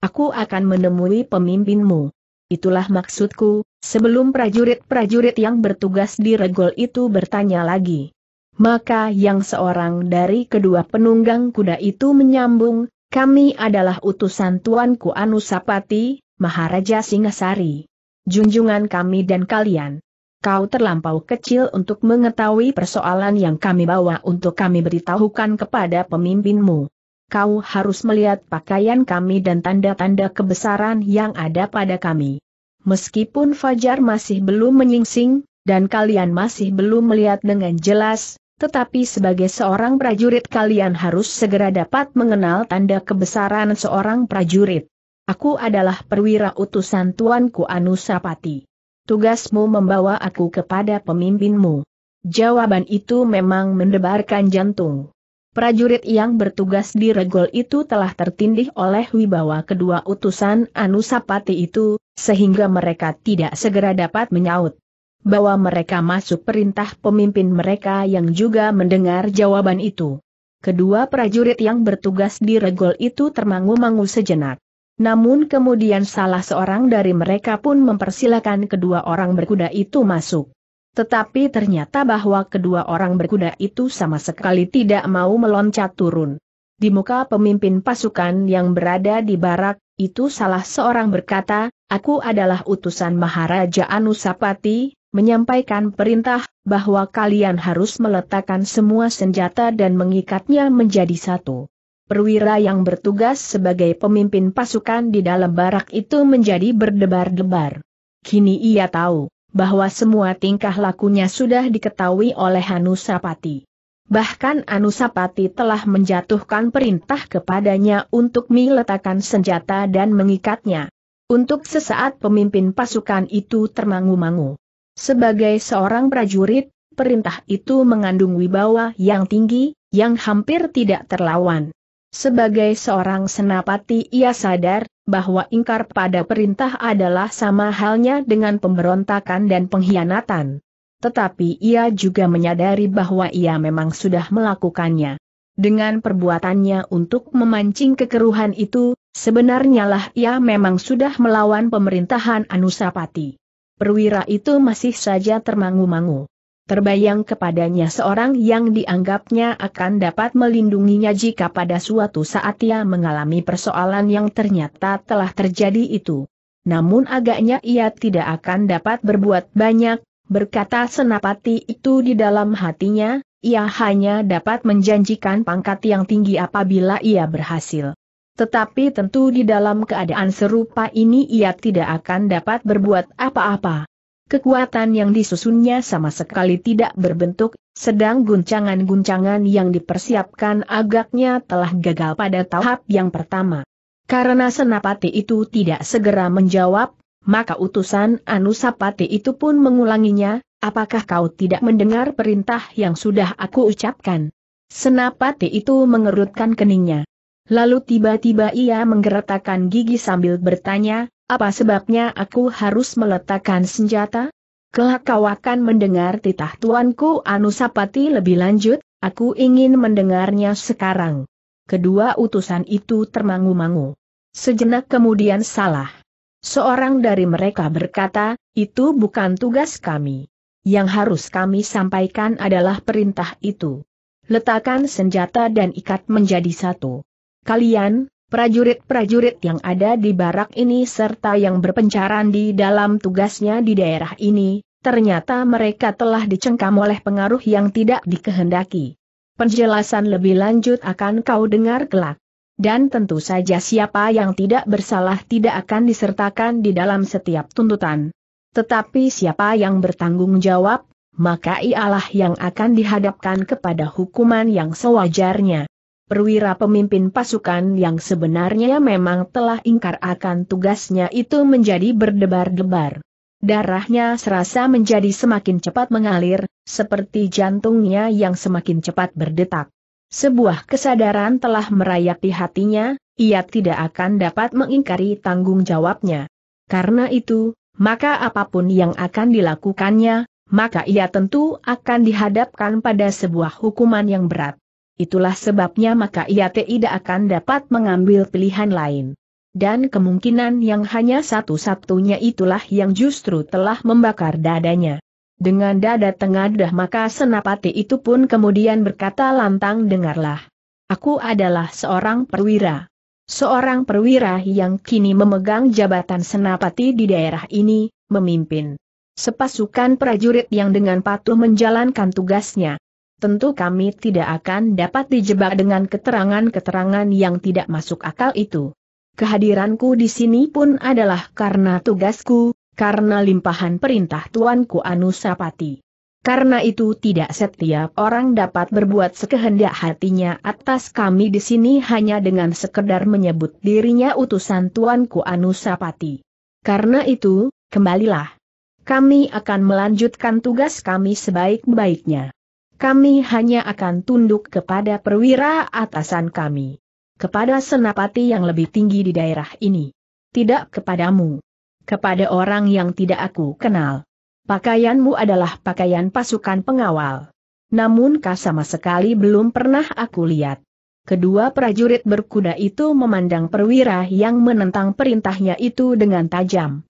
Aku akan menemui pemimpinmu. Itulah maksudku, sebelum prajurit-prajurit yang bertugas di regol itu bertanya lagi. Maka yang seorang dari kedua penunggang kuda itu menyambung, kami adalah utusan Tuanku Anusapati, Maharaja Singasari. Junjungan kami dan kalian. Kau terlampau kecil untuk mengetahui persoalan yang kami bawa untuk kami beritahukan kepada pemimpinmu. Kau harus melihat pakaian kami dan tanda-tanda kebesaran yang ada pada kami. Meskipun Fajar masih belum menyingsing, dan kalian masih belum melihat dengan jelas, tetapi sebagai seorang prajurit kalian harus segera dapat mengenal tanda kebesaran seorang prajurit. Aku adalah perwira utusan Tuanku Anusapati. Tugasmu membawa aku kepada pemimpinmu. Jawaban itu memang mendebarkan jantung. Prajurit yang bertugas di regol itu telah tertindih oleh wibawa kedua utusan Anusapati itu, sehingga mereka tidak segera dapat menyaut bahwa mereka masuk perintah pemimpin mereka yang juga mendengar jawaban itu. Kedua prajurit yang bertugas di regol itu termangu-mangu sejenak. Namun kemudian salah seorang dari mereka pun mempersilakan kedua orang berkuda itu masuk. Tetapi ternyata bahwa kedua orang berkuda itu sama sekali tidak mau meloncat turun. Di muka pemimpin pasukan yang berada di barak, itu salah seorang berkata, Aku adalah utusan Maharaja Anusapati, menyampaikan perintah bahwa kalian harus meletakkan semua senjata dan mengikatnya menjadi satu. Perwira yang bertugas sebagai pemimpin pasukan di dalam barak itu menjadi berdebar-debar. Kini ia tahu bahwa semua tingkah lakunya sudah diketahui oleh Anusapati. Bahkan Anusapati telah menjatuhkan perintah kepadanya untuk meletakkan senjata dan mengikatnya. Untuk sesaat pemimpin pasukan itu termangu-mangu. Sebagai seorang prajurit, perintah itu mengandung wibawa yang tinggi, yang hampir tidak terlawan. Sebagai seorang senapati ia sadar, bahwa ingkar pada perintah adalah sama halnya dengan pemberontakan dan pengkhianatan. Tetapi ia juga menyadari bahwa ia memang sudah melakukannya. Dengan perbuatannya untuk memancing kekeruhan itu, sebenarnya lah ia memang sudah melawan pemerintahan Anusapati perwira itu masih saja termangu-mangu. Terbayang kepadanya seorang yang dianggapnya akan dapat melindunginya jika pada suatu saat ia mengalami persoalan yang ternyata telah terjadi itu. Namun agaknya ia tidak akan dapat berbuat banyak, berkata senapati itu di dalam hatinya, ia hanya dapat menjanjikan pangkat yang tinggi apabila ia berhasil. Tetapi tentu di dalam keadaan serupa ini ia tidak akan dapat berbuat apa-apa. Kekuatan yang disusunnya sama sekali tidak berbentuk, sedang guncangan-guncangan yang dipersiapkan agaknya telah gagal pada tahap yang pertama. Karena Senapati itu tidak segera menjawab, maka utusan Anusapati itu pun mengulanginya, apakah kau tidak mendengar perintah yang sudah aku ucapkan? Senapati itu mengerutkan keningnya. Lalu tiba-tiba ia menggeretakkan gigi sambil bertanya, apa sebabnya aku harus meletakkan senjata? Kelak kau akan mendengar titah tuanku Anusapati lebih lanjut, aku ingin mendengarnya sekarang. Kedua utusan itu termangu-mangu. Sejenak kemudian salah. Seorang dari mereka berkata, itu bukan tugas kami. Yang harus kami sampaikan adalah perintah itu. Letakkan senjata dan ikat menjadi satu. Kalian, prajurit-prajurit yang ada di barak ini serta yang berpencaran di dalam tugasnya di daerah ini, ternyata mereka telah dicengkam oleh pengaruh yang tidak dikehendaki. Penjelasan lebih lanjut akan kau dengar kelak. Dan tentu saja siapa yang tidak bersalah tidak akan disertakan di dalam setiap tuntutan. Tetapi siapa yang bertanggung jawab, maka ialah yang akan dihadapkan kepada hukuman yang sewajarnya perwira pemimpin pasukan yang sebenarnya memang telah ingkar akan tugasnya itu menjadi berdebar-debar. Darahnya serasa menjadi semakin cepat mengalir, seperti jantungnya yang semakin cepat berdetak. Sebuah kesadaran telah merayapi hatinya, ia tidak akan dapat mengingkari tanggung jawabnya. Karena itu, maka apapun yang akan dilakukannya, maka ia tentu akan dihadapkan pada sebuah hukuman yang berat itulah sebabnya maka ia tidak akan dapat mengambil pilihan lain. Dan kemungkinan yang hanya satu-satunya itulah yang justru telah membakar dadanya. Dengan dada tengadah maka senapati itu pun kemudian berkata lantang dengarlah. Aku adalah seorang perwira. Seorang perwira yang kini memegang jabatan senapati di daerah ini, memimpin sepasukan prajurit yang dengan patuh menjalankan tugasnya tentu kami tidak akan dapat dijebak dengan keterangan-keterangan yang tidak masuk akal itu. Kehadiranku di sini pun adalah karena tugasku, karena limpahan perintah Tuanku Anusapati. Karena itu tidak setiap orang dapat berbuat sekehendak hatinya atas kami di sini hanya dengan sekedar menyebut dirinya utusan Tuanku Anusapati. Karena itu, kembalilah. Kami akan melanjutkan tugas kami sebaik-baiknya kami hanya akan tunduk kepada perwira atasan kami. Kepada senapati yang lebih tinggi di daerah ini. Tidak kepadamu. Kepada orang yang tidak aku kenal. Pakaianmu adalah pakaian pasukan pengawal. Namun kau sama sekali belum pernah aku lihat. Kedua prajurit berkuda itu memandang perwira yang menentang perintahnya itu dengan tajam.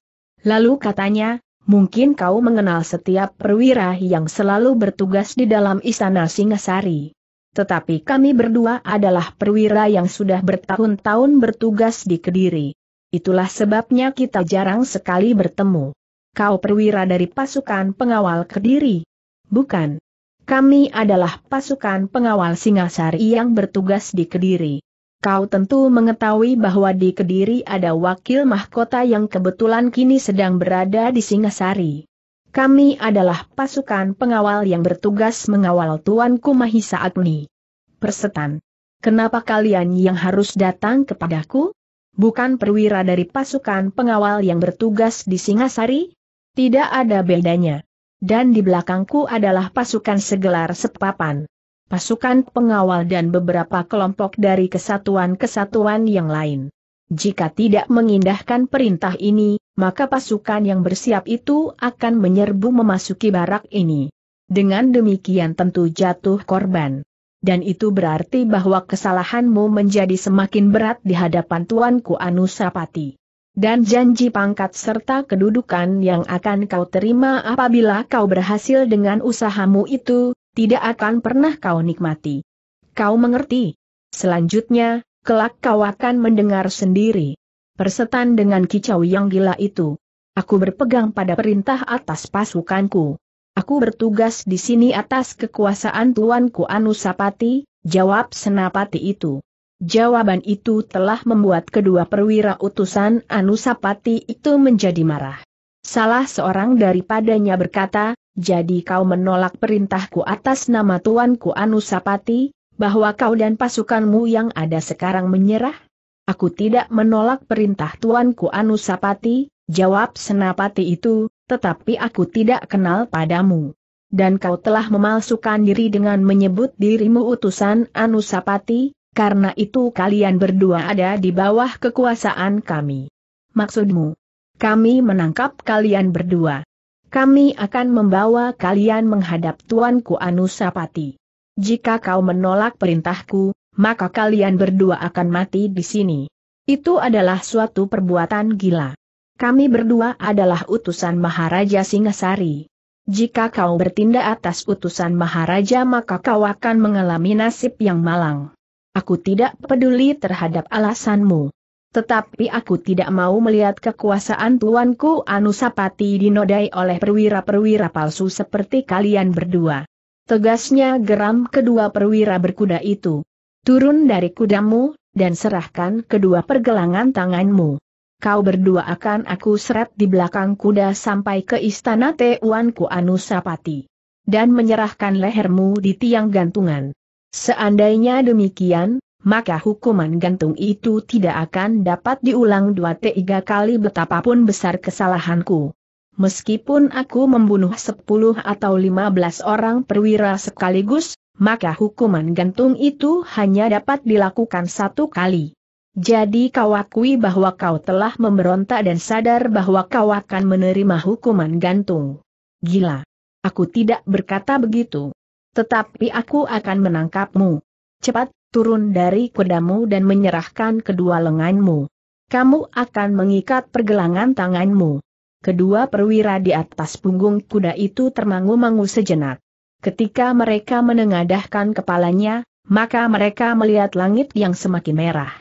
Lalu katanya, Mungkin kau mengenal setiap perwira yang selalu bertugas di dalam istana Singasari. Tetapi kami berdua adalah perwira yang sudah bertahun-tahun bertugas di Kediri. Itulah sebabnya kita jarang sekali bertemu. Kau perwira dari pasukan pengawal Kediri? Bukan. Kami adalah pasukan pengawal Singasari yang bertugas di Kediri. Kau tentu mengetahui bahwa di Kediri ada wakil mahkota yang kebetulan kini sedang berada di Singasari. Kami adalah pasukan pengawal yang bertugas mengawal Tuanku Mahisa Agni. Persetan. Kenapa kalian yang harus datang kepadaku? Bukan perwira dari pasukan pengawal yang bertugas di Singasari? Tidak ada bedanya. Dan di belakangku adalah pasukan segelar sepapan pasukan pengawal dan beberapa kelompok dari kesatuan-kesatuan yang lain. Jika tidak mengindahkan perintah ini, maka pasukan yang bersiap itu akan menyerbu memasuki barak ini. Dengan demikian tentu jatuh korban. Dan itu berarti bahwa kesalahanmu menjadi semakin berat di hadapan Tuanku Anusapati. Dan janji pangkat serta kedudukan yang akan kau terima apabila kau berhasil dengan usahamu itu, tidak akan pernah kau nikmati. Kau mengerti? Selanjutnya, kelak kau akan mendengar sendiri. Persetan dengan kicau yang gila itu. Aku berpegang pada perintah atas pasukanku. Aku bertugas di sini atas kekuasaan tuanku Anusapati, jawab Senapati itu. Jawaban itu telah membuat kedua perwira utusan Anusapati itu menjadi marah. Salah seorang daripadanya berkata, jadi kau menolak perintahku atas nama tuanku Anusapati, bahwa kau dan pasukanmu yang ada sekarang menyerah? Aku tidak menolak perintah tuanku Anusapati, jawab Senapati itu, tetapi aku tidak kenal padamu. Dan kau telah memalsukan diri dengan menyebut dirimu utusan Anusapati, karena itu kalian berdua ada di bawah kekuasaan kami. Maksudmu? Kami menangkap kalian berdua. Kami akan membawa kalian menghadap Tuanku Anusapati. Jika kau menolak perintahku, maka kalian berdua akan mati di sini. Itu adalah suatu perbuatan gila. Kami berdua adalah utusan Maharaja Singasari. Jika kau bertindak atas utusan Maharaja maka kau akan mengalami nasib yang malang. Aku tidak peduli terhadap alasanmu. Tetapi aku tidak mau melihat kekuasaan tuanku Anusapati dinodai oleh perwira-perwira palsu seperti kalian berdua. Tegasnya geram kedua perwira berkuda itu. Turun dari kudamu, dan serahkan kedua pergelangan tanganmu. Kau berdua akan aku seret di belakang kuda sampai ke istana tuanku Anusapati. Dan menyerahkan lehermu di tiang gantungan. Seandainya demikian, maka hukuman gantung itu tidak akan dapat diulang dua tiga kali betapapun besar kesalahanku. Meskipun aku membunuh sepuluh atau lima belas orang perwira sekaligus, maka hukuman gantung itu hanya dapat dilakukan satu kali. Jadi kau akui bahwa kau telah memberontak dan sadar bahwa kau akan menerima hukuman gantung. Gila. Aku tidak berkata begitu. Tetapi aku akan menangkapmu. Cepat, turun dari kudamu dan menyerahkan kedua lenganmu. Kamu akan mengikat pergelangan tanganmu. Kedua perwira di atas punggung kuda itu termangu-mangu sejenak. Ketika mereka menengadahkan kepalanya, maka mereka melihat langit yang semakin merah.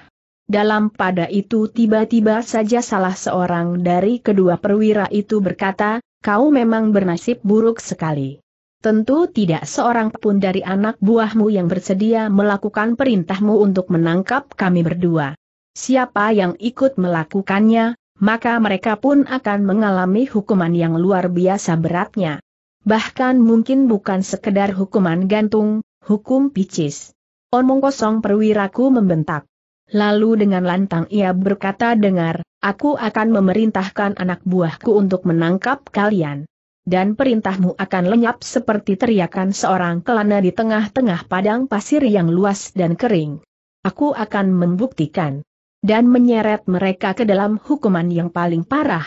Dalam pada itu tiba-tiba saja salah seorang dari kedua perwira itu berkata, kau memang bernasib buruk sekali. Tentu tidak seorang pun dari anak buahmu yang bersedia melakukan perintahmu untuk menangkap kami berdua. Siapa yang ikut melakukannya, maka mereka pun akan mengalami hukuman yang luar biasa beratnya. Bahkan mungkin bukan sekedar hukuman gantung, hukum picis. Omong kosong perwiraku membentak. Lalu dengan lantang ia berkata dengar, aku akan memerintahkan anak buahku untuk menangkap kalian dan perintahmu akan lenyap seperti teriakan seorang kelana di tengah-tengah padang pasir yang luas dan kering. Aku akan membuktikan dan menyeret mereka ke dalam hukuman yang paling parah.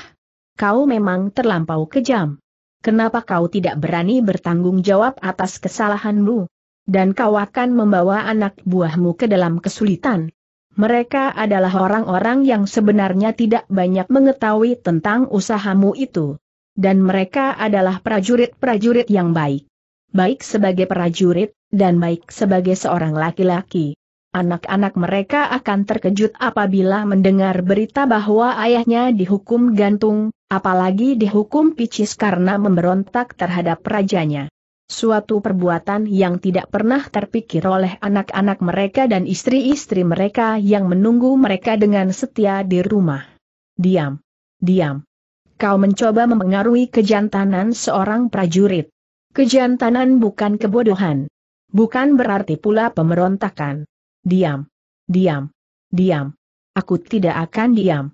Kau memang terlampau kejam. Kenapa kau tidak berani bertanggung jawab atas kesalahanmu? Dan kau akan membawa anak buahmu ke dalam kesulitan. Mereka adalah orang-orang yang sebenarnya tidak banyak mengetahui tentang usahamu itu dan mereka adalah prajurit-prajurit yang baik. Baik sebagai prajurit, dan baik sebagai seorang laki-laki. Anak-anak mereka akan terkejut apabila mendengar berita bahwa ayahnya dihukum gantung, apalagi dihukum picis karena memberontak terhadap rajanya. Suatu perbuatan yang tidak pernah terpikir oleh anak-anak mereka dan istri-istri mereka yang menunggu mereka dengan setia di rumah. Diam. Diam kau mencoba memengaruhi kejantanan seorang prajurit. Kejantanan bukan kebodohan. Bukan berarti pula pemberontakan. Diam. Diam. Diam. Aku tidak akan diam.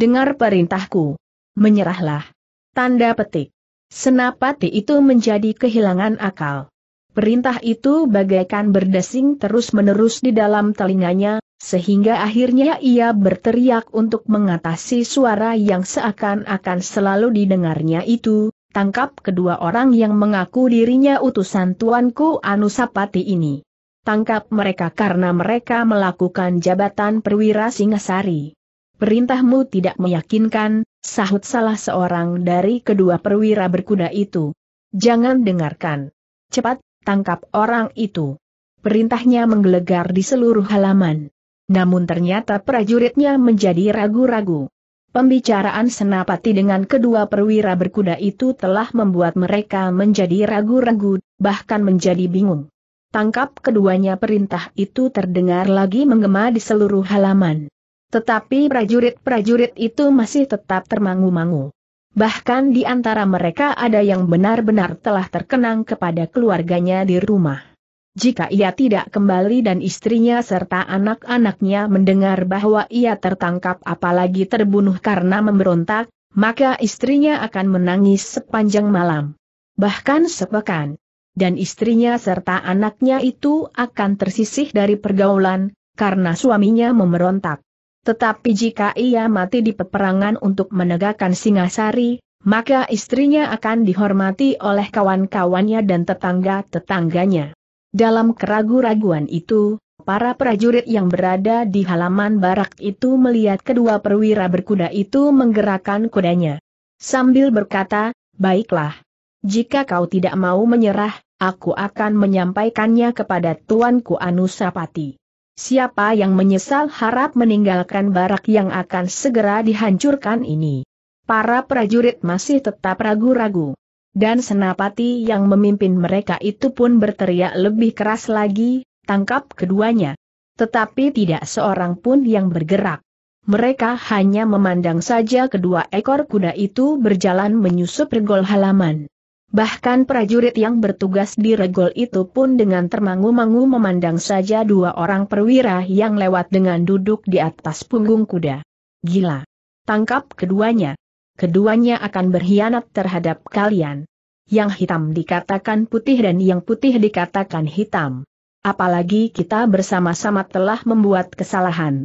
Dengar perintahku. Menyerahlah. Tanda petik. Senapati itu menjadi kehilangan akal. Perintah itu bagaikan berdesing terus-menerus di dalam telinganya, sehingga akhirnya ia berteriak untuk mengatasi suara yang seakan-akan selalu didengarnya itu, tangkap kedua orang yang mengaku dirinya utusan tuanku Anusapati ini. Tangkap mereka karena mereka melakukan jabatan perwira Singasari. Perintahmu tidak meyakinkan, sahut salah seorang dari kedua perwira berkuda itu. Jangan dengarkan. Cepat, tangkap orang itu. Perintahnya menggelegar di seluruh halaman. Namun ternyata prajuritnya menjadi ragu-ragu. Pembicaraan senapati dengan kedua perwira berkuda itu telah membuat mereka menjadi ragu-ragu, bahkan menjadi bingung. Tangkap keduanya perintah itu terdengar lagi menggema di seluruh halaman. Tetapi prajurit-prajurit itu masih tetap termangu-mangu. Bahkan di antara mereka ada yang benar-benar telah terkenang kepada keluarganya di rumah jika ia tidak kembali dan istrinya serta anak-anaknya mendengar bahwa ia tertangkap apalagi terbunuh karena memberontak, maka istrinya akan menangis sepanjang malam. Bahkan sepekan. Dan istrinya serta anaknya itu akan tersisih dari pergaulan, karena suaminya memberontak. Tetapi jika ia mati di peperangan untuk menegakkan Singasari, maka istrinya akan dihormati oleh kawan-kawannya dan tetangga-tetangganya. Dalam keragu-raguan itu, para prajurit yang berada di halaman barak itu melihat kedua perwira berkuda itu menggerakkan kudanya. Sambil berkata, baiklah. Jika kau tidak mau menyerah, aku akan menyampaikannya kepada Tuanku Anusapati. Siapa yang menyesal harap meninggalkan barak yang akan segera dihancurkan ini. Para prajurit masih tetap ragu-ragu dan senapati yang memimpin mereka itu pun berteriak lebih keras lagi, tangkap keduanya. Tetapi tidak seorang pun yang bergerak. Mereka hanya memandang saja kedua ekor kuda itu berjalan menyusup regol halaman. Bahkan prajurit yang bertugas di regol itu pun dengan termangu-mangu memandang saja dua orang perwira yang lewat dengan duduk di atas punggung kuda. Gila! Tangkap keduanya! keduanya akan berkhianat terhadap kalian. Yang hitam dikatakan putih dan yang putih dikatakan hitam. Apalagi kita bersama-sama telah membuat kesalahan.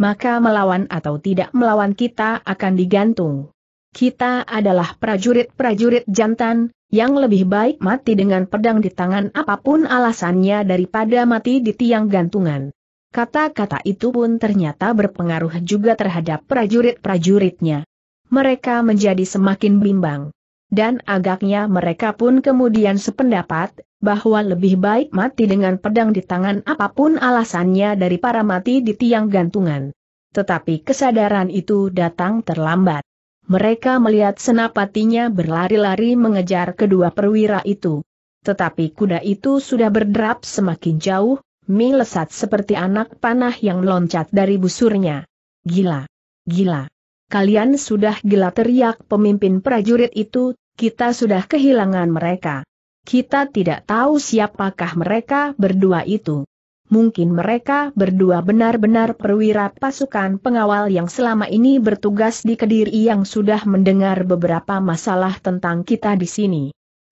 Maka melawan atau tidak melawan kita akan digantung. Kita adalah prajurit-prajurit jantan, yang lebih baik mati dengan pedang di tangan apapun alasannya daripada mati di tiang gantungan. Kata-kata itu pun ternyata berpengaruh juga terhadap prajurit-prajuritnya mereka menjadi semakin bimbang. Dan agaknya mereka pun kemudian sependapat, bahwa lebih baik mati dengan pedang di tangan apapun alasannya dari para mati di tiang gantungan. Tetapi kesadaran itu datang terlambat. Mereka melihat senapatinya berlari-lari mengejar kedua perwira itu. Tetapi kuda itu sudah berderap semakin jauh, melesat seperti anak panah yang loncat dari busurnya. Gila! Gila! kalian sudah gila teriak pemimpin prajurit itu, kita sudah kehilangan mereka. Kita tidak tahu siapakah mereka berdua itu. Mungkin mereka berdua benar-benar perwira pasukan pengawal yang selama ini bertugas di Kediri yang sudah mendengar beberapa masalah tentang kita di sini.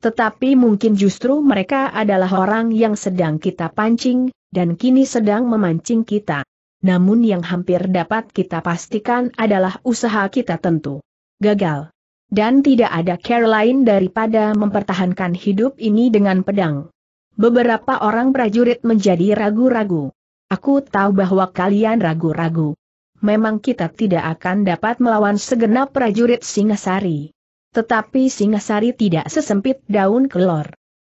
Tetapi mungkin justru mereka adalah orang yang sedang kita pancing, dan kini sedang memancing kita namun yang hampir dapat kita pastikan adalah usaha kita tentu gagal. Dan tidak ada care lain daripada mempertahankan hidup ini dengan pedang. Beberapa orang prajurit menjadi ragu-ragu. Aku tahu bahwa kalian ragu-ragu. Memang kita tidak akan dapat melawan segenap prajurit Singasari. Tetapi Singasari tidak sesempit daun kelor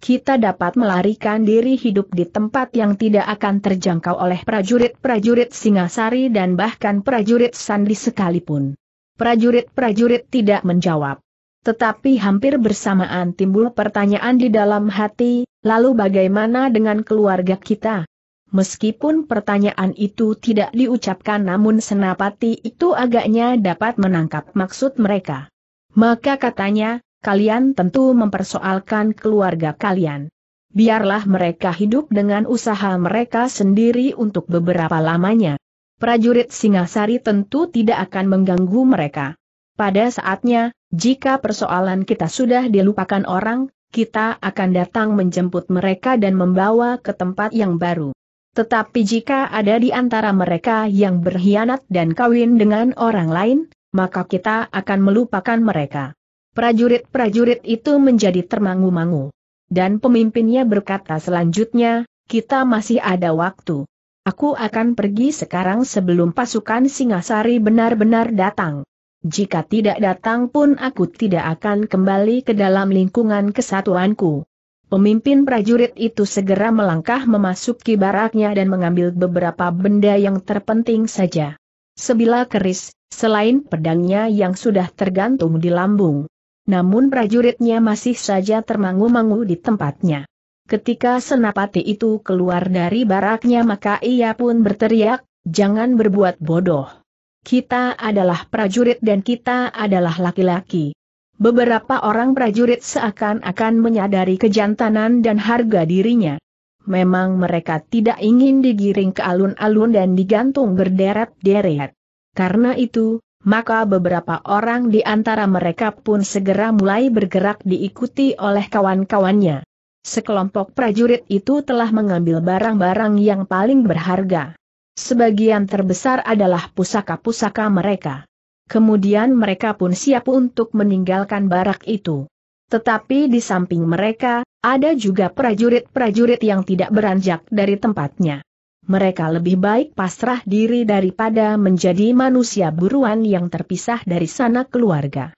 kita dapat melarikan diri hidup di tempat yang tidak akan terjangkau oleh prajurit-prajurit Singasari dan bahkan prajurit Sandi sekalipun. Prajurit-prajurit tidak menjawab. Tetapi hampir bersamaan timbul pertanyaan di dalam hati, lalu bagaimana dengan keluarga kita? Meskipun pertanyaan itu tidak diucapkan namun Senapati itu agaknya dapat menangkap maksud mereka. Maka katanya, kalian tentu mempersoalkan keluarga kalian. Biarlah mereka hidup dengan usaha mereka sendiri untuk beberapa lamanya. Prajurit Singasari tentu tidak akan mengganggu mereka. Pada saatnya, jika persoalan kita sudah dilupakan orang, kita akan datang menjemput mereka dan membawa ke tempat yang baru. Tetapi jika ada di antara mereka yang berkhianat dan kawin dengan orang lain, maka kita akan melupakan mereka. Prajurit-prajurit itu menjadi termangu-mangu. Dan pemimpinnya berkata selanjutnya, kita masih ada waktu. Aku akan pergi sekarang sebelum pasukan Singasari benar-benar datang. Jika tidak datang pun aku tidak akan kembali ke dalam lingkungan kesatuanku. Pemimpin prajurit itu segera melangkah memasuki baraknya dan mengambil beberapa benda yang terpenting saja. sebilah keris, selain pedangnya yang sudah tergantung di lambung namun prajuritnya masih saja termangu-mangu di tempatnya. Ketika senapati itu keluar dari baraknya maka ia pun berteriak, jangan berbuat bodoh. Kita adalah prajurit dan kita adalah laki-laki. Beberapa orang prajurit seakan-akan menyadari kejantanan dan harga dirinya. Memang mereka tidak ingin digiring ke alun-alun dan digantung berderet-deret. Karena itu, maka beberapa orang di antara mereka pun segera mulai bergerak diikuti oleh kawan-kawannya. Sekelompok prajurit itu telah mengambil barang-barang yang paling berharga. Sebagian terbesar adalah pusaka-pusaka mereka. Kemudian mereka pun siap untuk meninggalkan barak itu. Tetapi di samping mereka, ada juga prajurit-prajurit yang tidak beranjak dari tempatnya mereka lebih baik pasrah diri daripada menjadi manusia buruan yang terpisah dari sana keluarga.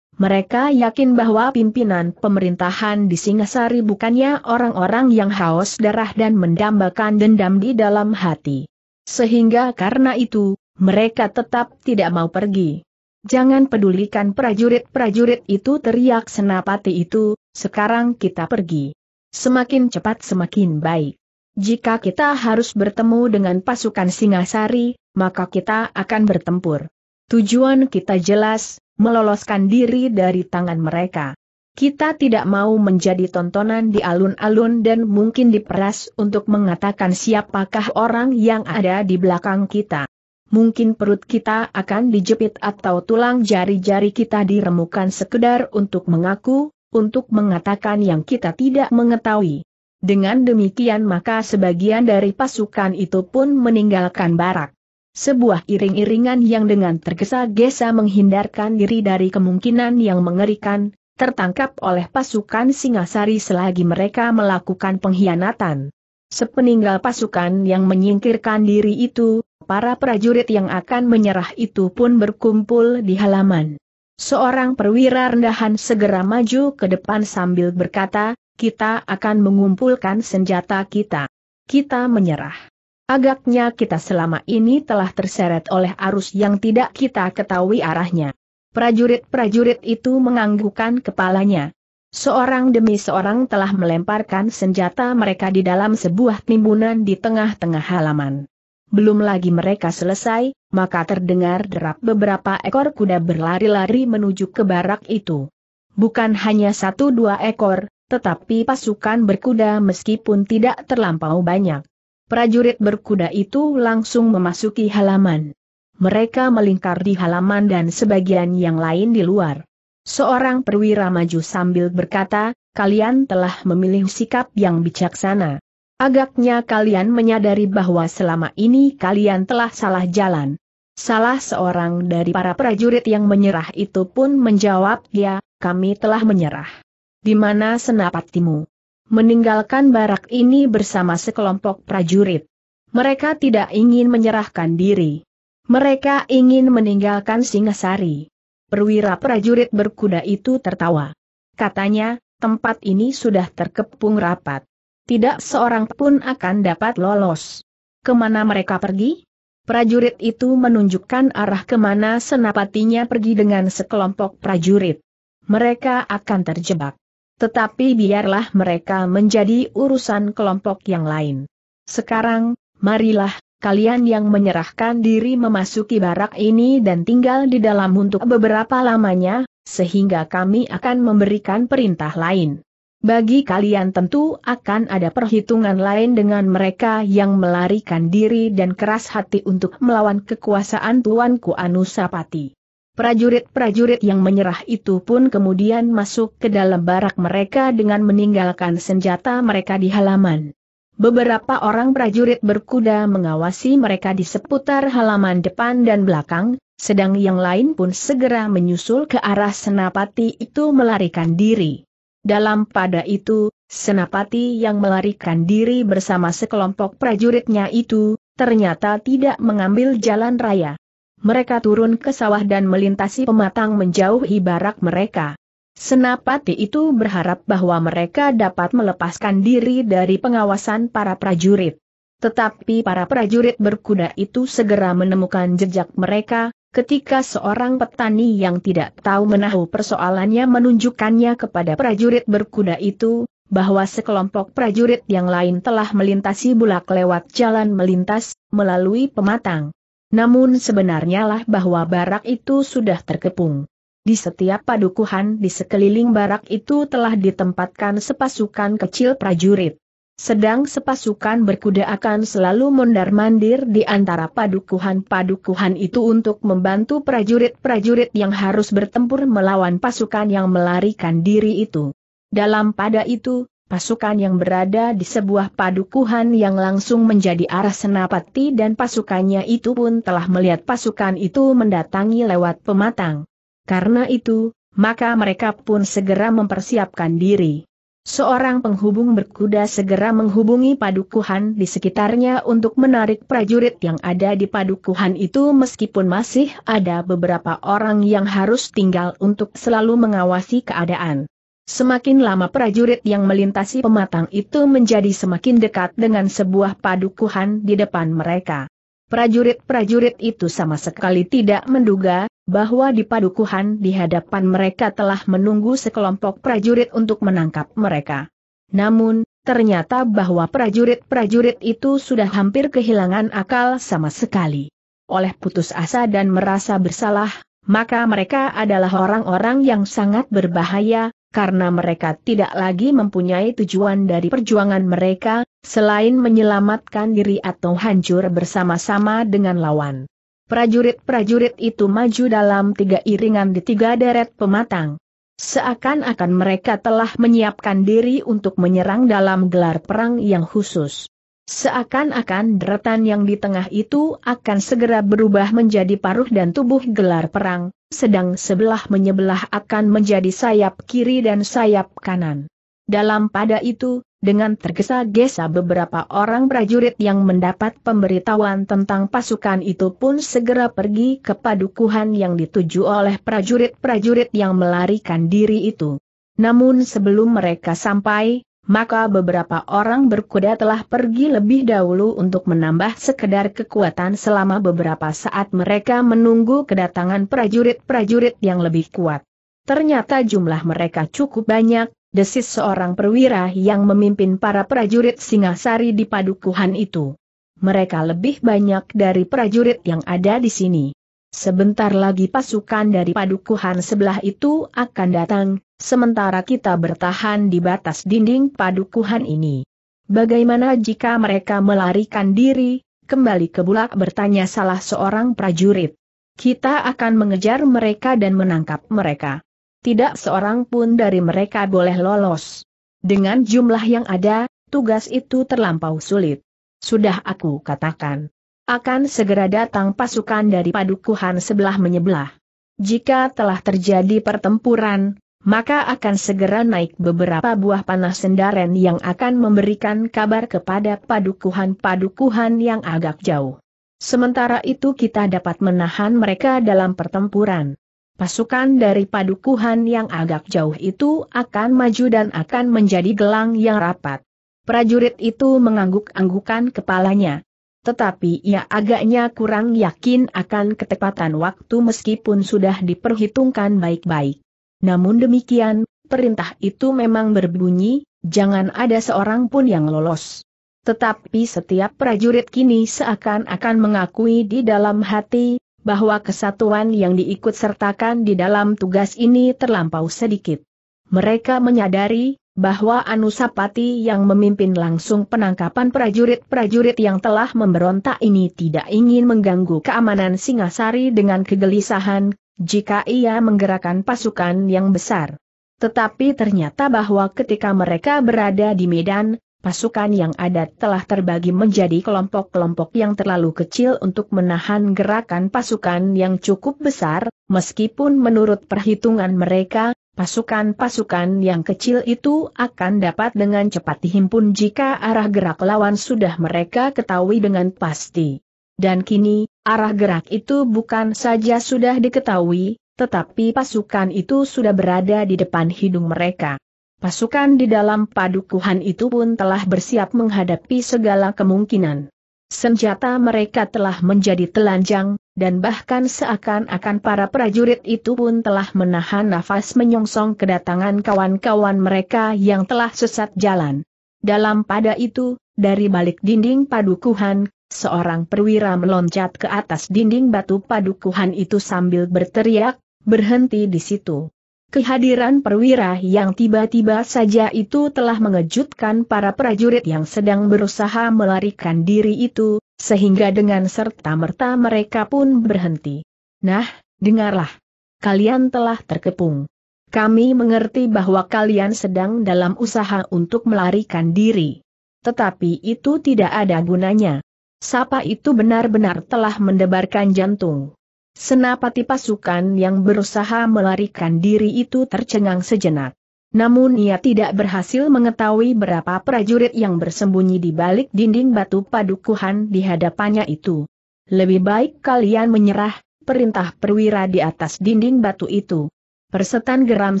Mereka yakin bahwa pimpinan pemerintahan di Singasari bukannya orang-orang yang haus darah dan mendambakan dendam di dalam hati. Sehingga karena itu, mereka tetap tidak mau pergi. Jangan pedulikan prajurit-prajurit itu teriak senapati itu, sekarang kita pergi. Semakin cepat semakin baik. Jika kita harus bertemu dengan pasukan Singasari, maka kita akan bertempur. Tujuan kita jelas, meloloskan diri dari tangan mereka. Kita tidak mau menjadi tontonan di alun-alun dan mungkin diperas untuk mengatakan siapakah orang yang ada di belakang kita. Mungkin perut kita akan dijepit atau tulang jari-jari kita diremukan sekedar untuk mengaku, untuk mengatakan yang kita tidak mengetahui. Dengan demikian maka sebagian dari pasukan itu pun meninggalkan barak. Sebuah iring-iringan yang dengan tergesa-gesa menghindarkan diri dari kemungkinan yang mengerikan, tertangkap oleh pasukan Singasari selagi mereka melakukan pengkhianatan. Sepeninggal pasukan yang menyingkirkan diri itu, para prajurit yang akan menyerah itu pun berkumpul di halaman. Seorang perwira rendahan segera maju ke depan sambil berkata, kita akan mengumpulkan senjata kita. Kita menyerah. Agaknya kita selama ini telah terseret oleh arus yang tidak kita ketahui arahnya. Prajurit-prajurit itu menganggukkan kepalanya. Seorang demi seorang telah melemparkan senjata mereka di dalam sebuah timbunan di tengah-tengah halaman. Belum lagi mereka selesai, maka terdengar derap beberapa ekor kuda berlari-lari menuju ke barak itu. Bukan hanya satu dua ekor, tetapi pasukan berkuda meskipun tidak terlampau banyak. Prajurit berkuda itu langsung memasuki halaman. Mereka melingkar di halaman dan sebagian yang lain di luar. Seorang perwira maju sambil berkata, kalian telah memilih sikap yang bijaksana. Agaknya kalian menyadari bahwa selama ini kalian telah salah jalan. Salah seorang dari para prajurit yang menyerah itu pun menjawab, ya, kami telah menyerah. Di mana senapatimu? Meninggalkan barak ini bersama sekelompok prajurit. Mereka tidak ingin menyerahkan diri. Mereka ingin meninggalkan Singasari. Perwira prajurit berkuda itu tertawa. Katanya, tempat ini sudah terkepung rapat. Tidak seorang pun akan dapat lolos. Kemana mereka pergi? Prajurit itu menunjukkan arah kemana senapatinya pergi dengan sekelompok prajurit. Mereka akan terjebak. Tetapi biarlah mereka menjadi urusan kelompok yang lain. Sekarang, marilah, kalian yang menyerahkan diri memasuki barak ini dan tinggal di dalam untuk beberapa lamanya, sehingga kami akan memberikan perintah lain. Bagi kalian tentu akan ada perhitungan lain dengan mereka yang melarikan diri dan keras hati untuk melawan kekuasaan Tuanku Anusapati. Prajurit-prajurit yang menyerah itu pun kemudian masuk ke dalam barak mereka dengan meninggalkan senjata mereka di halaman. Beberapa orang prajurit berkuda mengawasi mereka di seputar halaman depan dan belakang, sedang yang lain pun segera menyusul ke arah senapati itu melarikan diri. Dalam pada itu, senapati yang melarikan diri bersama sekelompok prajuritnya itu, ternyata tidak mengambil jalan raya mereka turun ke sawah dan melintasi pematang menjauhi barak mereka. Senapati itu berharap bahwa mereka dapat melepaskan diri dari pengawasan para prajurit. Tetapi para prajurit berkuda itu segera menemukan jejak mereka, ketika seorang petani yang tidak tahu menahu persoalannya menunjukkannya kepada prajurit berkuda itu, bahwa sekelompok prajurit yang lain telah melintasi bulak lewat jalan melintas, melalui pematang. Namun sebenarnya lah bahwa barak itu sudah terkepung. Di setiap padukuhan di sekeliling barak itu telah ditempatkan sepasukan kecil prajurit. Sedang sepasukan berkuda akan selalu mondar-mandir di antara padukuhan-padukuhan itu untuk membantu prajurit-prajurit yang harus bertempur melawan pasukan yang melarikan diri itu. Dalam pada itu, pasukan yang berada di sebuah padukuhan yang langsung menjadi arah senapati dan pasukannya itu pun telah melihat pasukan itu mendatangi lewat pematang. Karena itu, maka mereka pun segera mempersiapkan diri. Seorang penghubung berkuda segera menghubungi padukuhan di sekitarnya untuk menarik prajurit yang ada di padukuhan itu meskipun masih ada beberapa orang yang harus tinggal untuk selalu mengawasi keadaan. Semakin lama prajurit yang melintasi pematang itu menjadi semakin dekat dengan sebuah padukuhan di depan mereka. Prajurit-prajurit itu sama sekali tidak menduga bahwa di padukuhan di hadapan mereka telah menunggu sekelompok prajurit untuk menangkap mereka. Namun, ternyata bahwa prajurit-prajurit itu sudah hampir kehilangan akal sama sekali. Oleh putus asa dan merasa bersalah, maka mereka adalah orang-orang yang sangat berbahaya, karena mereka tidak lagi mempunyai tujuan dari perjuangan mereka, selain menyelamatkan diri atau hancur bersama-sama dengan lawan. Prajurit-prajurit itu maju dalam tiga iringan di tiga deret pematang. Seakan-akan mereka telah menyiapkan diri untuk menyerang dalam gelar perang yang khusus. Seakan-akan deretan yang di tengah itu akan segera berubah menjadi paruh dan tubuh gelar perang, sedang sebelah menyebelah akan menjadi sayap kiri dan sayap kanan. Dalam pada itu, dengan tergesa-gesa beberapa orang prajurit yang mendapat pemberitahuan tentang pasukan itu pun segera pergi ke padukuhan yang dituju oleh prajurit-prajurit yang melarikan diri itu. Namun sebelum mereka sampai, maka beberapa orang berkuda telah pergi lebih dahulu untuk menambah sekedar kekuatan selama beberapa saat mereka menunggu kedatangan prajurit-prajurit yang lebih kuat. Ternyata jumlah mereka cukup banyak, desis seorang perwira yang memimpin para prajurit Singasari di padukuhan itu. Mereka lebih banyak dari prajurit yang ada di sini. Sebentar lagi pasukan dari padukuhan sebelah itu akan datang, sementara kita bertahan di batas dinding padukuhan ini. Bagaimana jika mereka melarikan diri? Kembali ke bulak bertanya salah seorang prajurit. Kita akan mengejar mereka dan menangkap mereka. Tidak seorang pun dari mereka boleh lolos. Dengan jumlah yang ada, tugas itu terlampau sulit. Sudah aku katakan akan segera datang pasukan dari padukuhan sebelah menyebelah. Jika telah terjadi pertempuran, maka akan segera naik beberapa buah panah sendaren yang akan memberikan kabar kepada padukuhan-padukuhan yang agak jauh. Sementara itu kita dapat menahan mereka dalam pertempuran pasukan dari padukuhan yang agak jauh itu akan maju dan akan menjadi gelang yang rapat. Prajurit itu mengangguk-anggukan kepalanya, tetapi ia agaknya kurang yakin akan ketepatan waktu meskipun sudah diperhitungkan baik-baik. Namun demikian, perintah itu memang berbunyi, jangan ada seorang pun yang lolos. Tetapi setiap prajurit kini seakan-akan mengakui di dalam hati, bahwa kesatuan yang diikut sertakan di dalam tugas ini terlampau sedikit. Mereka menyadari, bahwa Anusapati yang memimpin langsung penangkapan prajurit-prajurit yang telah memberontak ini tidak ingin mengganggu keamanan Singasari dengan kegelisahan, jika ia menggerakkan pasukan yang besar. Tetapi ternyata bahwa ketika mereka berada di Medan, pasukan yang ada telah terbagi menjadi kelompok-kelompok yang terlalu kecil untuk menahan gerakan pasukan yang cukup besar, meskipun menurut perhitungan mereka, Pasukan-pasukan yang kecil itu akan dapat dengan cepat dihimpun jika arah gerak lawan sudah mereka ketahui dengan pasti. Dan kini, arah gerak itu bukan saja sudah diketahui, tetapi pasukan itu sudah berada di depan hidung mereka. Pasukan di dalam padukuhan itu pun telah bersiap menghadapi segala kemungkinan. Senjata mereka telah menjadi telanjang, dan bahkan seakan-akan para prajurit itu pun telah menahan nafas menyongsong kedatangan kawan-kawan mereka yang telah sesat jalan. Dalam pada itu, dari balik dinding padukuhan, seorang perwira meloncat ke atas dinding batu padukuhan itu sambil berteriak, berhenti di situ. Kehadiran perwira yang tiba-tiba saja itu telah mengejutkan para prajurit yang sedang berusaha melarikan diri itu, sehingga dengan serta-merta mereka pun berhenti. Nah, dengarlah. Kalian telah terkepung. Kami mengerti bahwa kalian sedang dalam usaha untuk melarikan diri. Tetapi itu tidak ada gunanya. Sapa itu benar-benar telah mendebarkan jantung. Senapati pasukan yang berusaha melarikan diri itu tercengang sejenak. Namun ia tidak berhasil mengetahui berapa prajurit yang bersembunyi di balik dinding batu padukuhan di hadapannya itu. Lebih baik kalian menyerah, perintah perwira di atas dinding batu itu. Persetan geram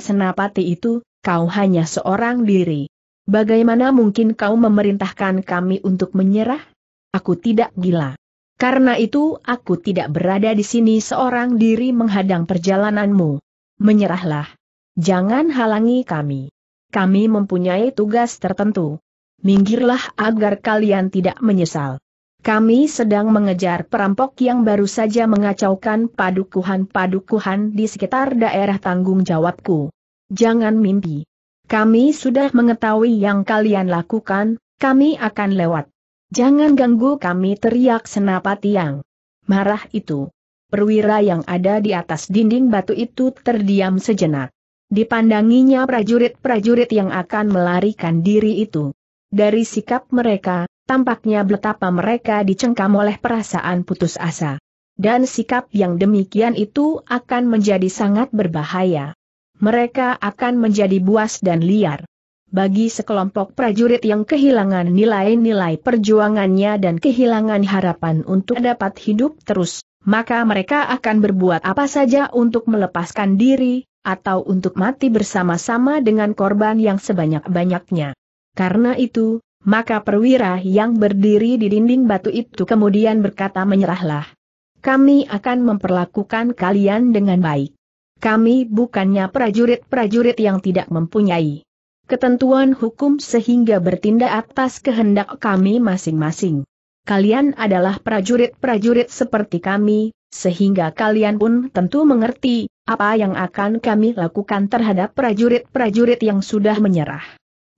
senapati itu, kau hanya seorang diri. Bagaimana mungkin kau memerintahkan kami untuk menyerah? Aku tidak gila. Karena itu aku tidak berada di sini seorang diri menghadang perjalananmu. Menyerahlah. Jangan halangi kami. Kami mempunyai tugas tertentu. Minggirlah agar kalian tidak menyesal. Kami sedang mengejar perampok yang baru saja mengacaukan padukuhan-padukuhan di sekitar daerah tanggung jawabku. Jangan mimpi. Kami sudah mengetahui yang kalian lakukan, kami akan lewat. Jangan ganggu kami teriak senapati yang marah itu. Perwira yang ada di atas dinding batu itu terdiam sejenak. Dipandanginya prajurit-prajurit yang akan melarikan diri itu. Dari sikap mereka, tampaknya betapa mereka dicengkam oleh perasaan putus asa. Dan sikap yang demikian itu akan menjadi sangat berbahaya. Mereka akan menjadi buas dan liar. Bagi sekelompok prajurit yang kehilangan nilai-nilai perjuangannya dan kehilangan harapan untuk dapat hidup terus, maka mereka akan berbuat apa saja untuk melepaskan diri, atau untuk mati bersama-sama dengan korban yang sebanyak-banyaknya. Karena itu, maka perwira yang berdiri di dinding batu itu kemudian berkata menyerahlah. Kami akan memperlakukan kalian dengan baik. Kami bukannya prajurit-prajurit yang tidak mempunyai ketentuan hukum sehingga bertindak atas kehendak kami masing-masing. Kalian adalah prajurit-prajurit seperti kami, sehingga kalian pun tentu mengerti apa yang akan kami lakukan terhadap prajurit-prajurit yang sudah menyerah.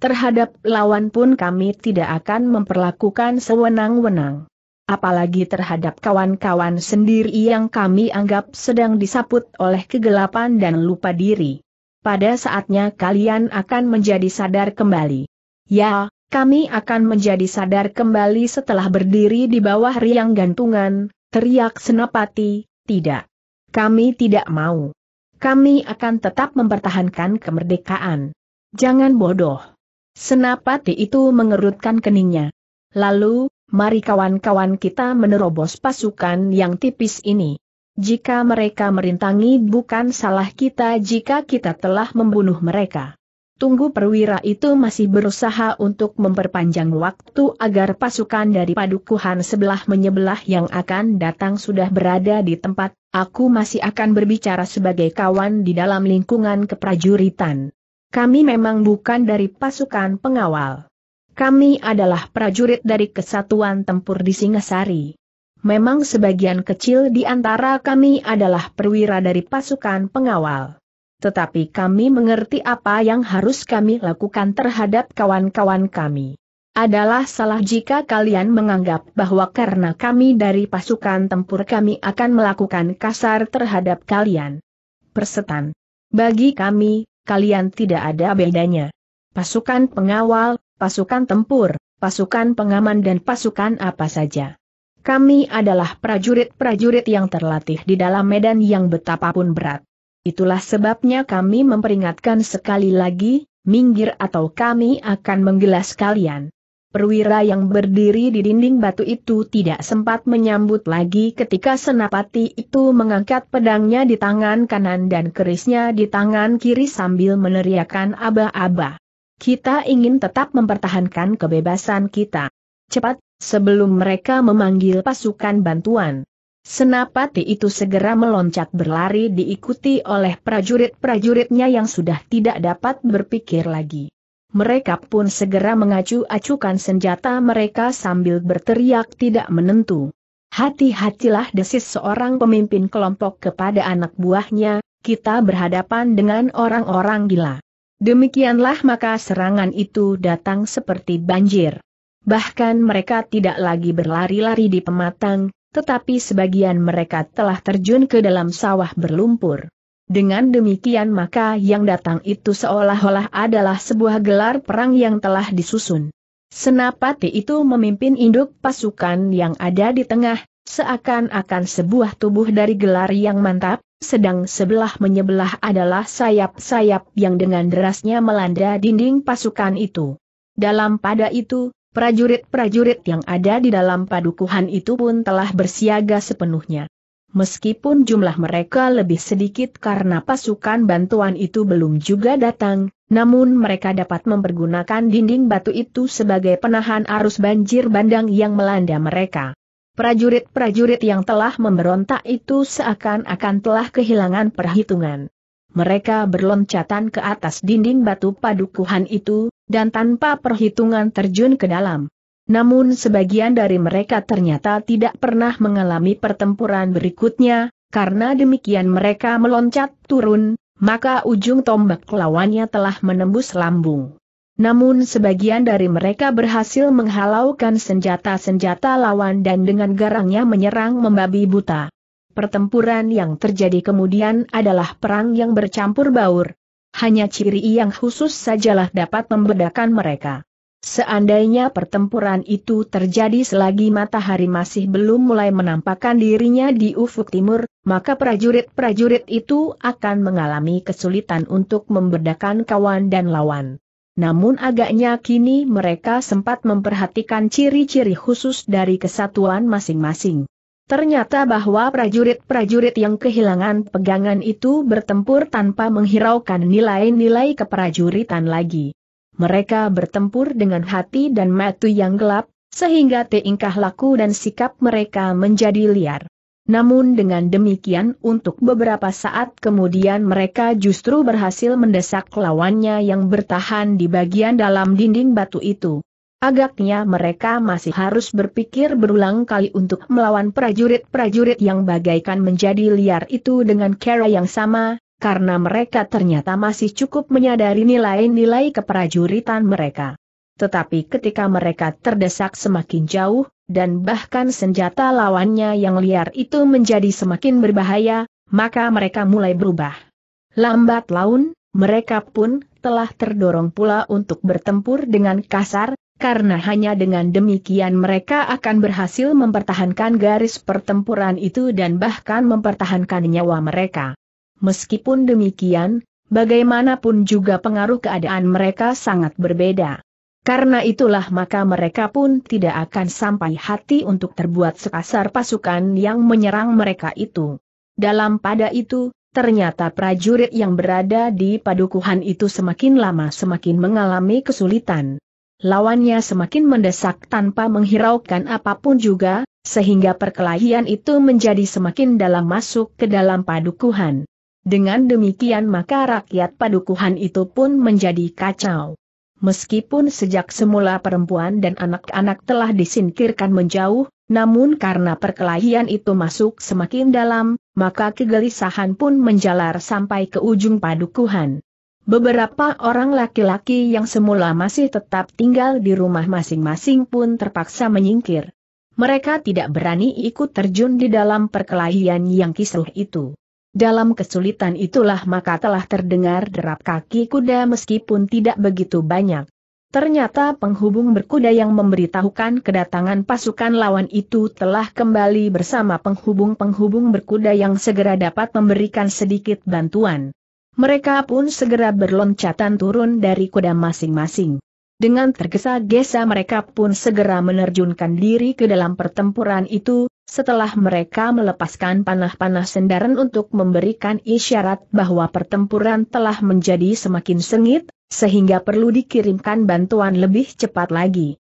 Terhadap lawan pun kami tidak akan memperlakukan sewenang-wenang. Apalagi terhadap kawan-kawan sendiri yang kami anggap sedang disaput oleh kegelapan dan lupa diri pada saatnya kalian akan menjadi sadar kembali. Ya, kami akan menjadi sadar kembali setelah berdiri di bawah riang gantungan, teriak Senapati, tidak. Kami tidak mau. Kami akan tetap mempertahankan kemerdekaan. Jangan bodoh. Senapati itu mengerutkan keningnya. Lalu, mari kawan-kawan kita menerobos pasukan yang tipis ini. Jika mereka merintangi bukan salah kita jika kita telah membunuh mereka. Tunggu perwira itu masih berusaha untuk memperpanjang waktu agar pasukan dari padukuhan sebelah menyebelah yang akan datang sudah berada di tempat, aku masih akan berbicara sebagai kawan di dalam lingkungan keprajuritan. Kami memang bukan dari pasukan pengawal. Kami adalah prajurit dari kesatuan tempur di Singasari memang sebagian kecil di antara kami adalah perwira dari pasukan pengawal. Tetapi kami mengerti apa yang harus kami lakukan terhadap kawan-kawan kami. Adalah salah jika kalian menganggap bahwa karena kami dari pasukan tempur kami akan melakukan kasar terhadap kalian. Persetan. Bagi kami, kalian tidak ada bedanya. Pasukan pengawal, pasukan tempur, pasukan pengaman dan pasukan apa saja kami adalah prajurit-prajurit yang terlatih di dalam medan yang betapapun berat. Itulah sebabnya kami memperingatkan sekali lagi, minggir atau kami akan menggelas kalian. Perwira yang berdiri di dinding batu itu tidak sempat menyambut lagi ketika senapati itu mengangkat pedangnya di tangan kanan dan kerisnya di tangan kiri sambil meneriakan aba-aba. Kita ingin tetap mempertahankan kebebasan kita. Cepat, sebelum mereka memanggil pasukan bantuan. Senapati itu segera meloncat berlari diikuti oleh prajurit-prajuritnya yang sudah tidak dapat berpikir lagi. Mereka pun segera mengacu-acukan senjata mereka sambil berteriak tidak menentu. Hati-hatilah desis seorang pemimpin kelompok kepada anak buahnya, kita berhadapan dengan orang-orang gila. Demikianlah maka serangan itu datang seperti banjir. Bahkan mereka tidak lagi berlari-lari di pematang, tetapi sebagian mereka telah terjun ke dalam sawah berlumpur. Dengan demikian maka yang datang itu seolah-olah adalah sebuah gelar perang yang telah disusun. Senapati itu memimpin induk pasukan yang ada di tengah, seakan-akan sebuah tubuh dari gelar yang mantap, sedang sebelah menyebelah adalah sayap-sayap yang dengan derasnya melanda dinding pasukan itu. Dalam pada itu, Prajurit-prajurit yang ada di dalam padukuhan itu pun telah bersiaga sepenuhnya. Meskipun jumlah mereka lebih sedikit karena pasukan bantuan itu belum juga datang, namun mereka dapat mempergunakan dinding batu itu sebagai penahan arus banjir bandang yang melanda mereka. Prajurit-prajurit yang telah memberontak itu seakan-akan telah kehilangan perhitungan mereka berloncatan ke atas dinding batu padukuhan itu, dan tanpa perhitungan terjun ke dalam. Namun sebagian dari mereka ternyata tidak pernah mengalami pertempuran berikutnya, karena demikian mereka meloncat turun, maka ujung tombak lawannya telah menembus lambung. Namun sebagian dari mereka berhasil menghalaukan senjata-senjata lawan dan dengan garangnya menyerang membabi buta. Pertempuran yang terjadi kemudian adalah perang yang bercampur baur. Hanya ciri yang khusus sajalah dapat membedakan mereka. Seandainya pertempuran itu terjadi selagi matahari masih belum mulai menampakkan dirinya di ufuk timur, maka prajurit-prajurit itu akan mengalami kesulitan untuk membedakan kawan dan lawan. Namun agaknya kini mereka sempat memperhatikan ciri-ciri khusus dari kesatuan masing-masing. Ternyata bahwa prajurit-prajurit yang kehilangan pegangan itu bertempur tanpa menghiraukan nilai-nilai keprajuritan lagi. Mereka bertempur dengan hati dan mata yang gelap, sehingga tingkah laku dan sikap mereka menjadi liar. Namun dengan demikian untuk beberapa saat kemudian mereka justru berhasil mendesak lawannya yang bertahan di bagian dalam dinding batu itu. Agaknya mereka masih harus berpikir berulang kali untuk melawan prajurit-prajurit yang bagaikan menjadi liar itu dengan cara yang sama, karena mereka ternyata masih cukup menyadari nilai-nilai keprajuritan mereka. Tetapi ketika mereka terdesak semakin jauh, dan bahkan senjata lawannya yang liar itu menjadi semakin berbahaya, maka mereka mulai berubah. Lambat laun, mereka pun telah terdorong pula untuk bertempur dengan kasar, karena hanya dengan demikian mereka akan berhasil mempertahankan garis pertempuran itu dan bahkan mempertahankan nyawa mereka. Meskipun demikian, bagaimanapun juga pengaruh keadaan mereka sangat berbeda. Karena itulah maka mereka pun tidak akan sampai hati untuk terbuat sekasar pasukan yang menyerang mereka itu. Dalam pada itu, Ternyata prajurit yang berada di padukuhan itu semakin lama semakin mengalami kesulitan. Lawannya semakin mendesak tanpa menghiraukan apapun juga, sehingga perkelahian itu menjadi semakin dalam masuk ke dalam padukuhan. Dengan demikian maka rakyat padukuhan itu pun menjadi kacau. Meskipun sejak semula perempuan dan anak-anak telah disingkirkan menjauh, namun karena perkelahian itu masuk semakin dalam, maka kegelisahan pun menjalar sampai ke ujung padukuhan. Beberapa orang laki-laki yang semula masih tetap tinggal di rumah masing-masing pun terpaksa menyingkir. Mereka tidak berani ikut terjun di dalam perkelahian yang kisruh itu. Dalam kesulitan itulah maka telah terdengar derap kaki kuda meskipun tidak begitu banyak. Ternyata penghubung berkuda yang memberitahukan kedatangan pasukan lawan itu telah kembali bersama penghubung-penghubung berkuda yang segera dapat memberikan sedikit bantuan. Mereka pun segera berloncatan turun dari kuda masing-masing. Dengan tergesa-gesa mereka pun segera menerjunkan diri ke dalam pertempuran itu, setelah mereka melepaskan panah-panah sendaran untuk memberikan isyarat bahwa pertempuran telah menjadi semakin sengit, sehingga perlu dikirimkan bantuan lebih cepat lagi.